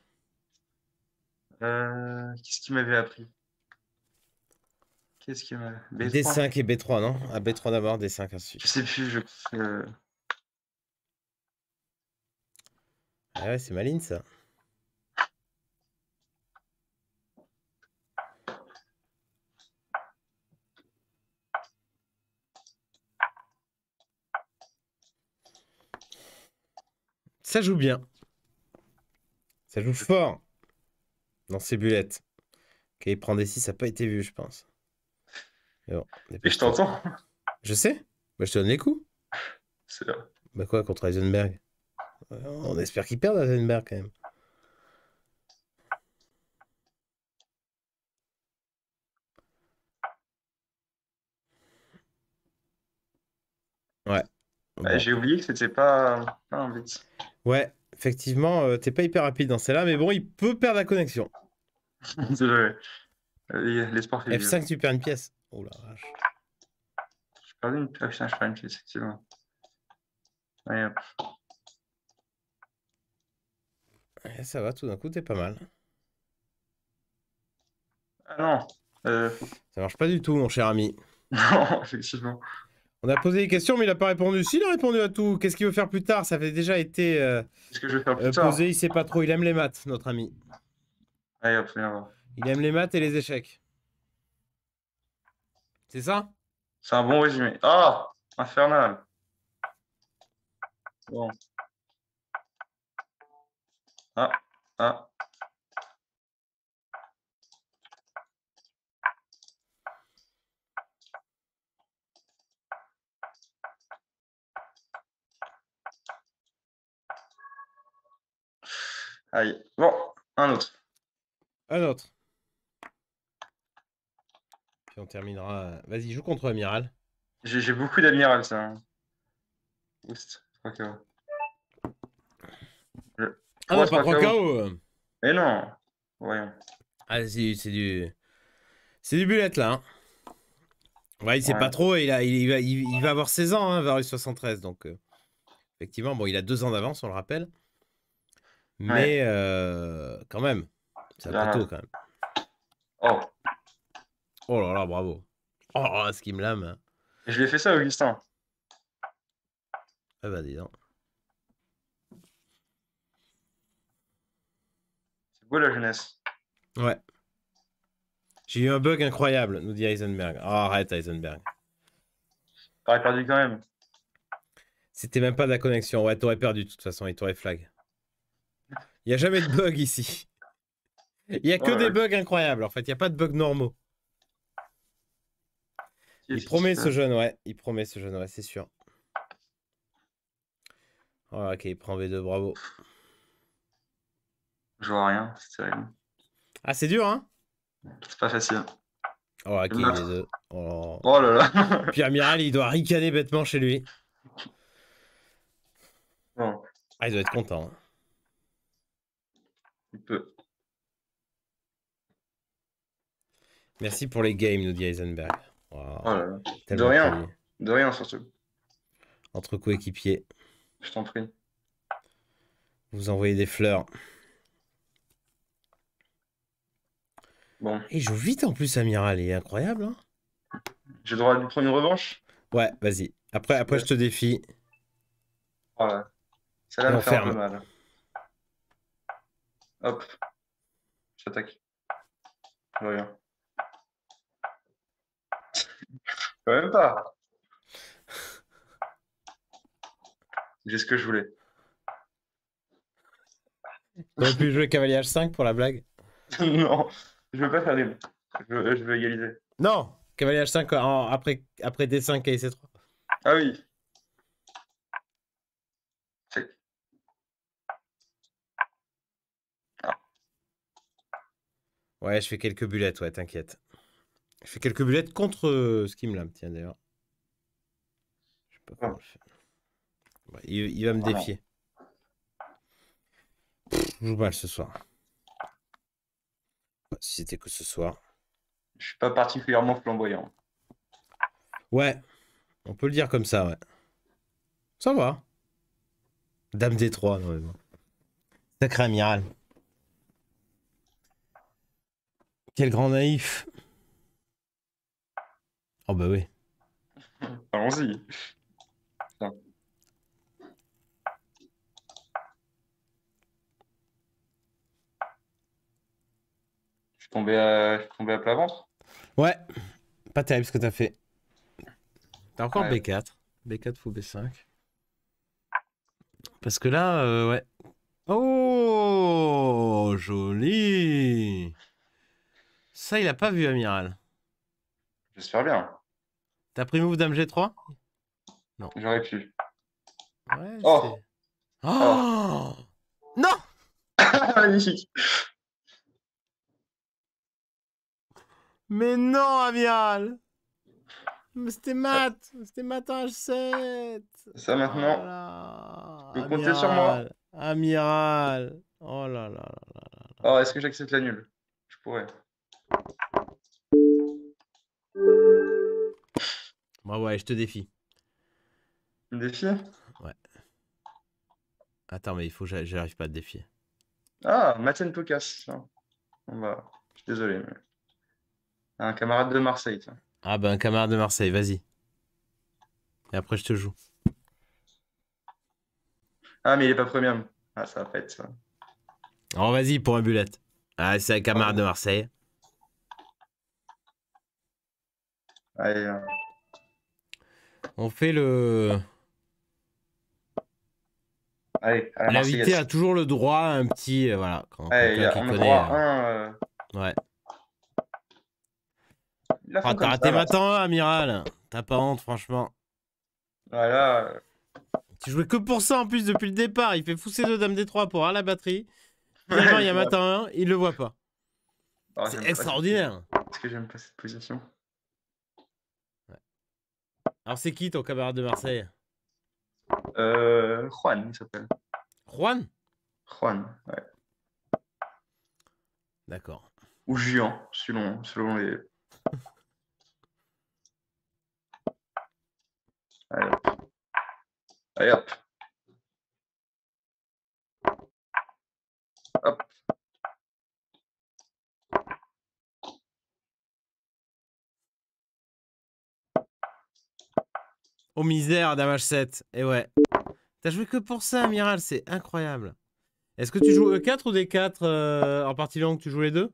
Euh, Qu'est-ce qu'il m'avait appris Qu'est-ce D5 et B3, non à ah, B3 d'abord, D5 ensuite. Je sais plus, je. Ah ouais, c'est maligne ça. Ça joue bien. Ça joue fort dans ces bulettes. Ok, il prend d 6, ça n'a pas été vu, je pense. Et je t'entends. Je sais. Bah, je te donne les coups. C'est vrai. Bah quoi, contre Eisenberg. Euh, on espère qu'il perde Heisenberg quand même. Ouais. Ah, j'ai oublié que c'était pas... un vite. Ouais, effectivement, euh, t'es pas hyper rapide dans celle-là, mais bon, il peut perdre la connexion. Désolé. les fait F5, tu perds une pièce. Je une hop. ça va, tout d'un coup, t'es pas mal. Ah non. Ça marche pas du tout, mon cher ami. non, effectivement. On a posé des questions, mais il a pas répondu. S'il a répondu à tout. Qu'est-ce qu'il veut faire plus tard Ça avait déjà été euh, -ce que je vais faire plus euh, tard posé. Il sait pas trop. Il aime les maths, notre ami. Allez, hop, Il aime les maths et les échecs. C'est ça C'est un bon résumé. Ah, infernal. Bon. Ah, ah. Aïe. Bon, un autre. Un autre terminera. Vas-y, joue contre Amiral. J'ai beaucoup d'Amiral, ça. Hein. Ah, non, pas non, ah, c'est du. C'est du bullet là. Hein. Ouais, il sait pas trop, il, a, il, va, il, va avoir 16 ans, hein, Varus 73, donc euh, effectivement, bon, il a deux ans d'avance, on le rappelle. Mais euh, quand même, ça tôt quand même. Oh. Oh là là, bravo. Oh, oh ce qui me lame. Hein. Je lui ai fait ça, Augustin. Ah bah dis donc. C'est beau la jeunesse. Ouais. J'ai eu un bug incroyable, nous dit Heisenberg. Oh, arrête Heisenberg. T'aurais perdu quand même. C'était même pas de la connexion. Ouais, t'aurais perdu de toute façon, il t'aurait flag. Il n'y a jamais de bug ici. Il n'y a que des bugs incroyables en fait. Il n'y a pas de bugs normaux. Il promet ce jeune, ouais. Il promet ce jeune, ouais, c'est sûr. Oh, ok, il prend V2, bravo. Je vois rien, c'est terrible. Ah, c'est dur, hein C'est pas facile. Oh, ok, V2. Oh. là là. Puis Amiral, il doit ricaner bêtement chez lui. Ah, il doit être content. Hein. Il peut. Merci pour les games, nous dit Heisenberg. Oh de rien. De rien, surtout. Entre coéquipiers. Je t'en prie. Vous envoyez des fleurs. Bon. Et il joue vite en plus, Amiral. Il est incroyable. Hein J'ai le droit de lui prendre une revanche Ouais, vas-y. Après, après je te défie. Voilà. Oh Ça va me faire un peu mal. Hop. J'attaque. Rien. même pas. J'ai ce que je voulais. T'aurais pu jouer cavalier H5 pour la blague Non, je veux pas faire des. Je veux, égaliser. Non Cavalier H5 après, après D5 et C3. Ah oui. Ah. Ouais, je fais quelques bullets, ouais, t'inquiète. Je fais quelques bullets contre ce qui me tiens d'ailleurs. Ah. il, va me défier. je joue mal ce soir. Si c'était que ce soir. Je suis pas particulièrement flamboyant. Ouais, on peut le dire comme ça, ouais. Ça va. Dame des trois, non Sacré amiral. Quel grand naïf. Oh bah oui. Allons-y. Je suis tombé à, plat ventre Ouais, pas terrible ce que t'as fait. T'as encore B4. B4 faut B5. Parce que là, euh, ouais. Oh, joli Ça, il a pas vu, Amiral. J'espère bien. T'as pris move dame G3 Non. J'aurais pu. Ouais, oh. Oh. oh Non Magnifique Mais non, Amiral C'était mat C'était mat H7 Ça maintenant. Oh tu Vous comptez sur moi Amiral Oh là là là là. là. Oh, est-ce que j'accepte la nulle Je pourrais. Ouais, bah ouais, je te défie. Tu me Ouais. Attends, mais il faut que j'arrive pas à te défier. Ah, Mathieu Pocas. Bah, je suis désolé. Un camarade de Marseille, tiens. Ah, ben, un camarade de Marseille, vas-y. Et après, je te joue. Ah, mais il est pas premium. Ah, ça va pas être ça. Oh, vas-y, pour un bullet. Ah, c'est un camarade de Marseille. Allez, on fait le. L'invité a toujours le droit à un petit. Euh, voilà. Quand on connaît, un, euh, Ouais. Ah, t'as raté Matin1, Amiral. T'as pas honte, franchement. Voilà. Tu jouais que pour ça en plus depuis le départ. Il fait pousser deux dames des trois pour avoir la batterie. Maintenant, il y a matin 1, il le voit pas. Oh, C'est extraordinaire. Parce que j'aime pas cette position alors, c'est qui ton camarade de Marseille euh, Juan, il s'appelle. Juan Juan, ouais. D'accord. Ou Juan, selon, selon les. Allez hop. Allez hop. Hop. Oh misère, Damage 7 Et eh ouais. T'as joué que pour ça, Amiral, c'est incroyable. Est-ce que tu joues E4 ou D4 euh, en partie longue Tu joues les deux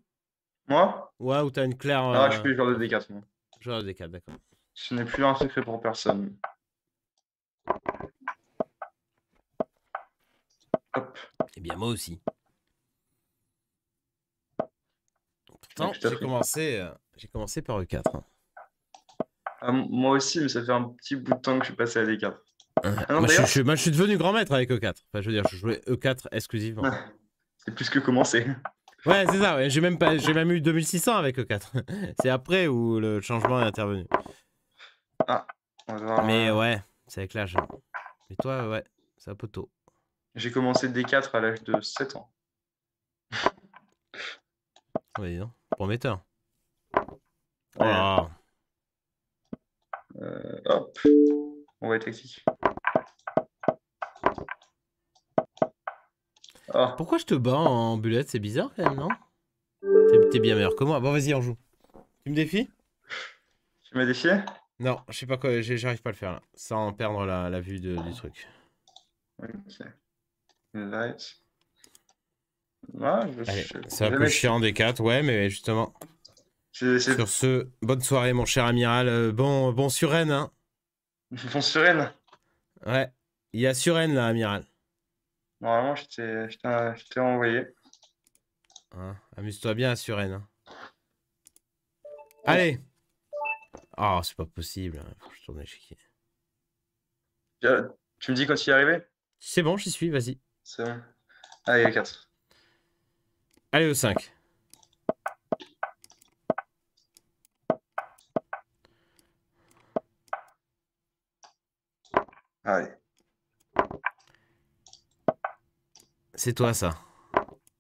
Moi Ouais, ou t'as une claire. Ah, euh, je suis joueur de D4, moi. Joueur de D4, d'accord. Ce n'est plus un secret pour personne. Hop. Eh bien, moi aussi. Pourtant, euh, j'ai commencé, commencé par E4. Ah, moi aussi, mais ça fait un petit bout de temps que je suis passé à D4. Euh, ah moi, je, suis devenu grand maître avec E4. Enfin, je veux dire, je jouais E4 exclusivement. Ah, c'est plus que commencé. Ouais, c'est ça. J'ai même, pas, même eu 2600 avec E4. c'est après où le changement est intervenu. Ah, Mais ouais, c'est avec l'âge. Mais toi, ouais, c'est un peu tôt. J'ai commencé D4 à l'âge de 7 ans. oui, non. Prometteur. Ouais. Oh. Euh, hop, on va être ici. Ah. Pourquoi je te bats en bullet C'est bizarre quand même, non T'es bien meilleur que moi. Bon, vas-y, on joue. Tu me défies Tu me défié Non, je sais pas quoi, j'arrive pas à le faire là, sans perdre la, vue du truc. c'est un peu chiant des 4, ouais, mais justement. Sur ce, bonne soirée, mon cher amiral. Euh, bon, bon hein. Bon Suren Ouais, il y a Suren, là, amiral. Normalement, je t'ai envoyé. Hein, amuse-toi bien à Suren. Hein. Allez Oh, c'est pas possible. Hein. je tourne euh, tu me dis quand tu es arrivé C'est bon, j'y suis, vas-y. C'est bon. Allez, 4. Allez, au 5. Ah ouais, C'est toi ça.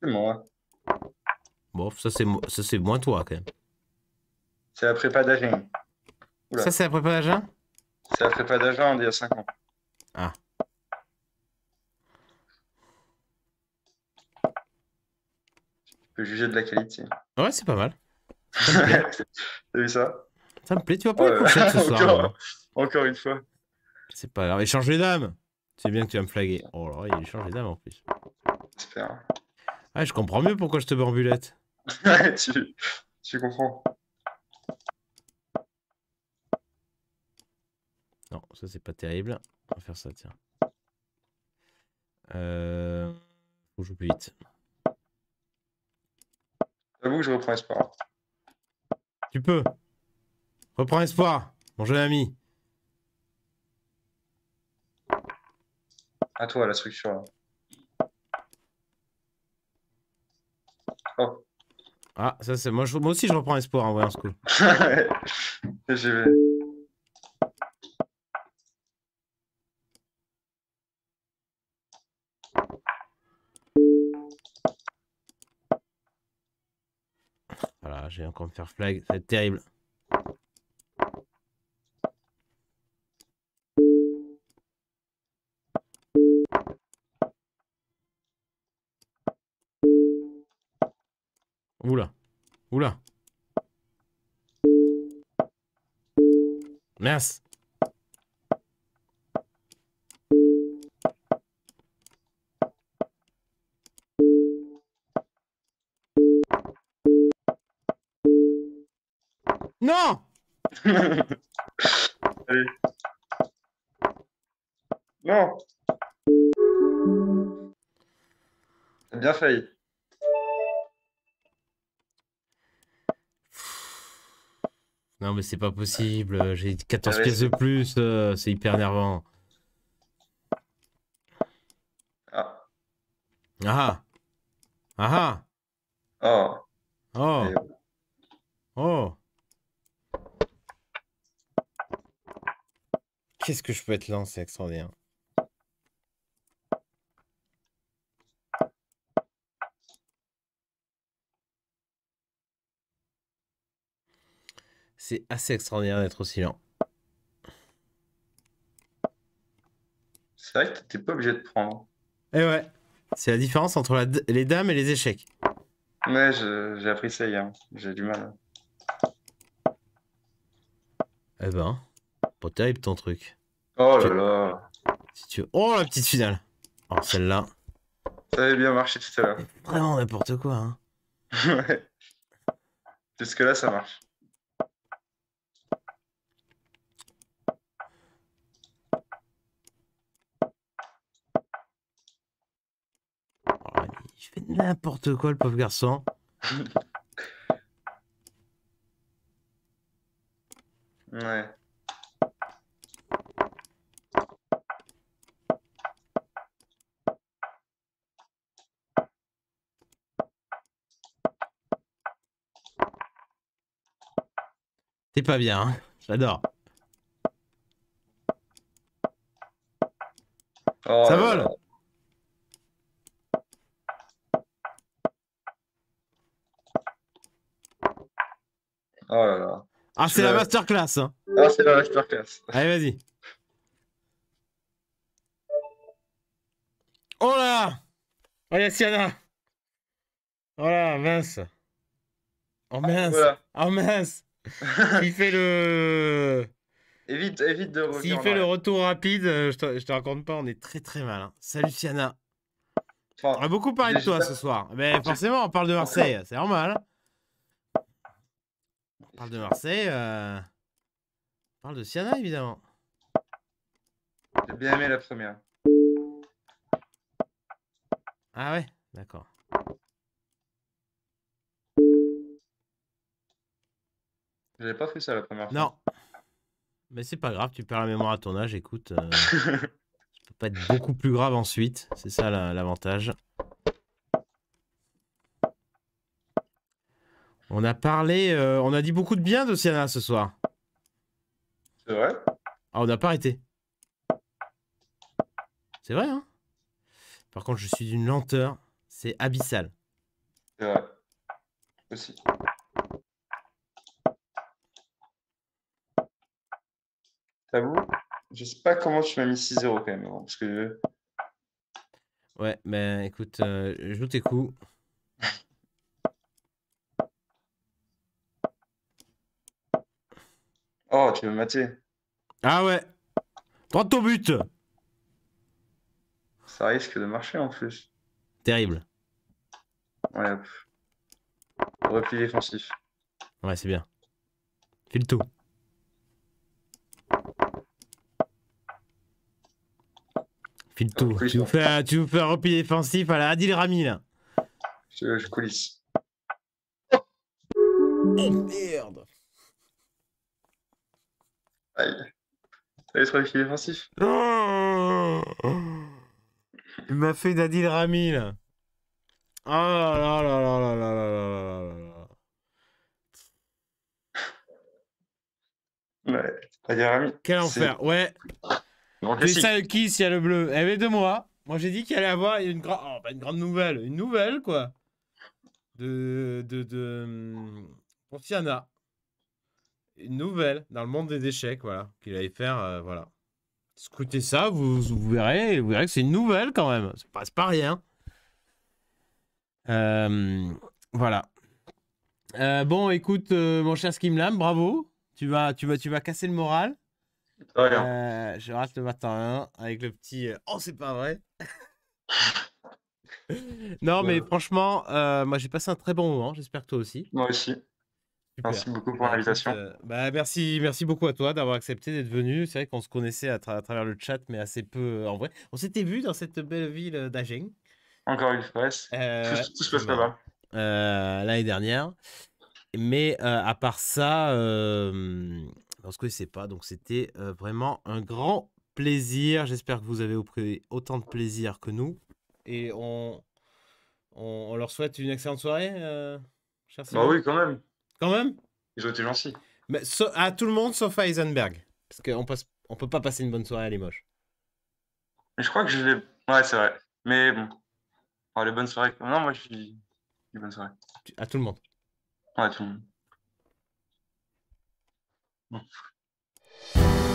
C'est moi. Bon, ça c'est ça c'est moins toi quand même. C'est la prépa d'agent. Ça c'est la prépa d'agent? C'est la prépa d'agent d'il y a 5 ans. Ah. Tu peux juger de la qualité. Ouais, c'est pas mal. T'as vu ça Ça me plaît, tu vas pas ce soir. encore une fois. C'est pas grave. change les dames. C'est bien que tu vas me flaguer. Oh là, il change les dames en plus. J'espère. Ah, je comprends mieux pourquoi je te bambulette. tu, comprends. Non, ça c'est pas terrible. On va faire ça, tiens. Euh... Faut que je plus vite. J'avoue que je reprends espoir. Tu peux. Reprends espoir, mon jeune ami. à toi la structure. Oh. Ah, ça c'est moi, moi aussi je reprends espoir en vrai, ce coup Voilà, j'ai encore me faire flag, c'est terrible. Yes. c'est pas possible, ah. j'ai 14 ah pièces de plus, euh, c'est hyper énervant. Ah. Ah. Ah. Oh. Oh. oh. Qu'est-ce que je peux être lancé c'est extraordinaire. assez extraordinaire d'être aussi lent. C'est vrai que t'étais pas obligé de prendre. Et eh ouais, c'est la différence entre les dames et les échecs. Ouais, j'ai appris ça hier. J'ai du mal. Eh ben, pas terrible ton truc. Oh là là. Oh la petite finale. Oh, celle-là. Ça avait bien marché tout à l'heure. Vraiment n'importe quoi. Hein. ouais. Jusque là, ça marche. n'importe quoi, le pauvre garçon. Ouais. T'es pas bien, hein. j'adore. Oh Ça vole Ah, c'est la masterclass. Hein. Ah, c'est la masterclass. Allez, vas-y. Oh là Oh, ah, y'a Siana Oh là, mince Oh mince Oh mince Il fait le... Évite, évite de revenir. S'il fait le retour rapide, euh, je te, je te, raconte pas, on est très très mal. Hein. Salut Siana On a beaucoup parlé de toi ce soir. Mais forcément, on parle de Marseille, c'est normal parle de Marseille. Euh, parle de Siena, évidemment. J'ai bien aimé la première. Ah ouais, d'accord. J'avais pas fait ça la première fois. Non. Mais c'est pas grave, tu perds la mémoire à ton âge, écoute. Euh, ça peut pas être beaucoup plus grave ensuite. C'est ça l'avantage. On a parlé, euh, on a dit beaucoup de bien de Sienna ce soir. C'est vrai Ah, on n'a pas arrêté. C'est vrai, hein Par contre, je suis d'une lenteur, c'est abyssal. C'est vrai. Aussi. T'avoues Je sais pas comment tu m'as mis 6-0 quand même, parce que... Ouais, mais ben, écoute, euh, je joue tes coups. tu Ah ouais. Droit ton but. Ça risque de marcher en plus. Terrible. Ouais. Repli défensif. Ouais, c'est bien. File tout. File euh, tout. Tu nous, fais, un, tu repli défensif à la Adil Rami là. Je, je coulisse. Oh merde Allez Il m'a fait Dadil Rami, là. Oh là là là là là là là là là là là. Rami. Quel enfer, ouais. qui s'il y a le bleu Eh est de moi. Moi, j'ai dit qu'il allait avoir une, grande oh, une grande nouvelle. Une nouvelle, quoi. De. de. de. Pour Tiana une nouvelle dans le monde des échecs, voilà, qu'il allait faire, euh, voilà. Scoutez ça, vous, verrez, vous verrez que c'est une nouvelle quand même. Ça passe pas rien. Euh, voilà. Euh, bon, écoute, mon cher Skimlam, bravo. Tu vas, tu vas, tu vas casser le moral. Hein. je rate le matin avec le petit. oh, c'est pas vrai. non, mais franchement, moi j'ai passé un très bon moment. J'espère que toi aussi. Moi aussi. Merci beaucoup pour bah, l'invitation. Euh, bah, merci, merci beaucoup à toi d'avoir accepté d'être venu. C'est vrai qu'on se connaissait à, travers le chat, mais assez peu euh, en vrai. On s'était vu dans cette belle ville euh, d'Agen. Encore une fois, tout, se passe là-bas. L'année dernière. Mais à part ça, on se connaissait pas. Donc c'était vraiment un grand plaisir. J'espère que vous avez autant de plaisir que nous. Et on, on, leur souhaite une excellente soirée, Bah oui, quand même. Quand même Ils ont été gentils. Mais, so à tout le monde sauf à Heisenberg. Parce qu'on passe... on peut pas passer une bonne soirée à Limoges. Mais je crois que je vais, Ouais, c'est vrai. Mais bon. les bonnes soirées. Non, moi, je suis les bonnes À tout le monde. Ouais, à tout le monde.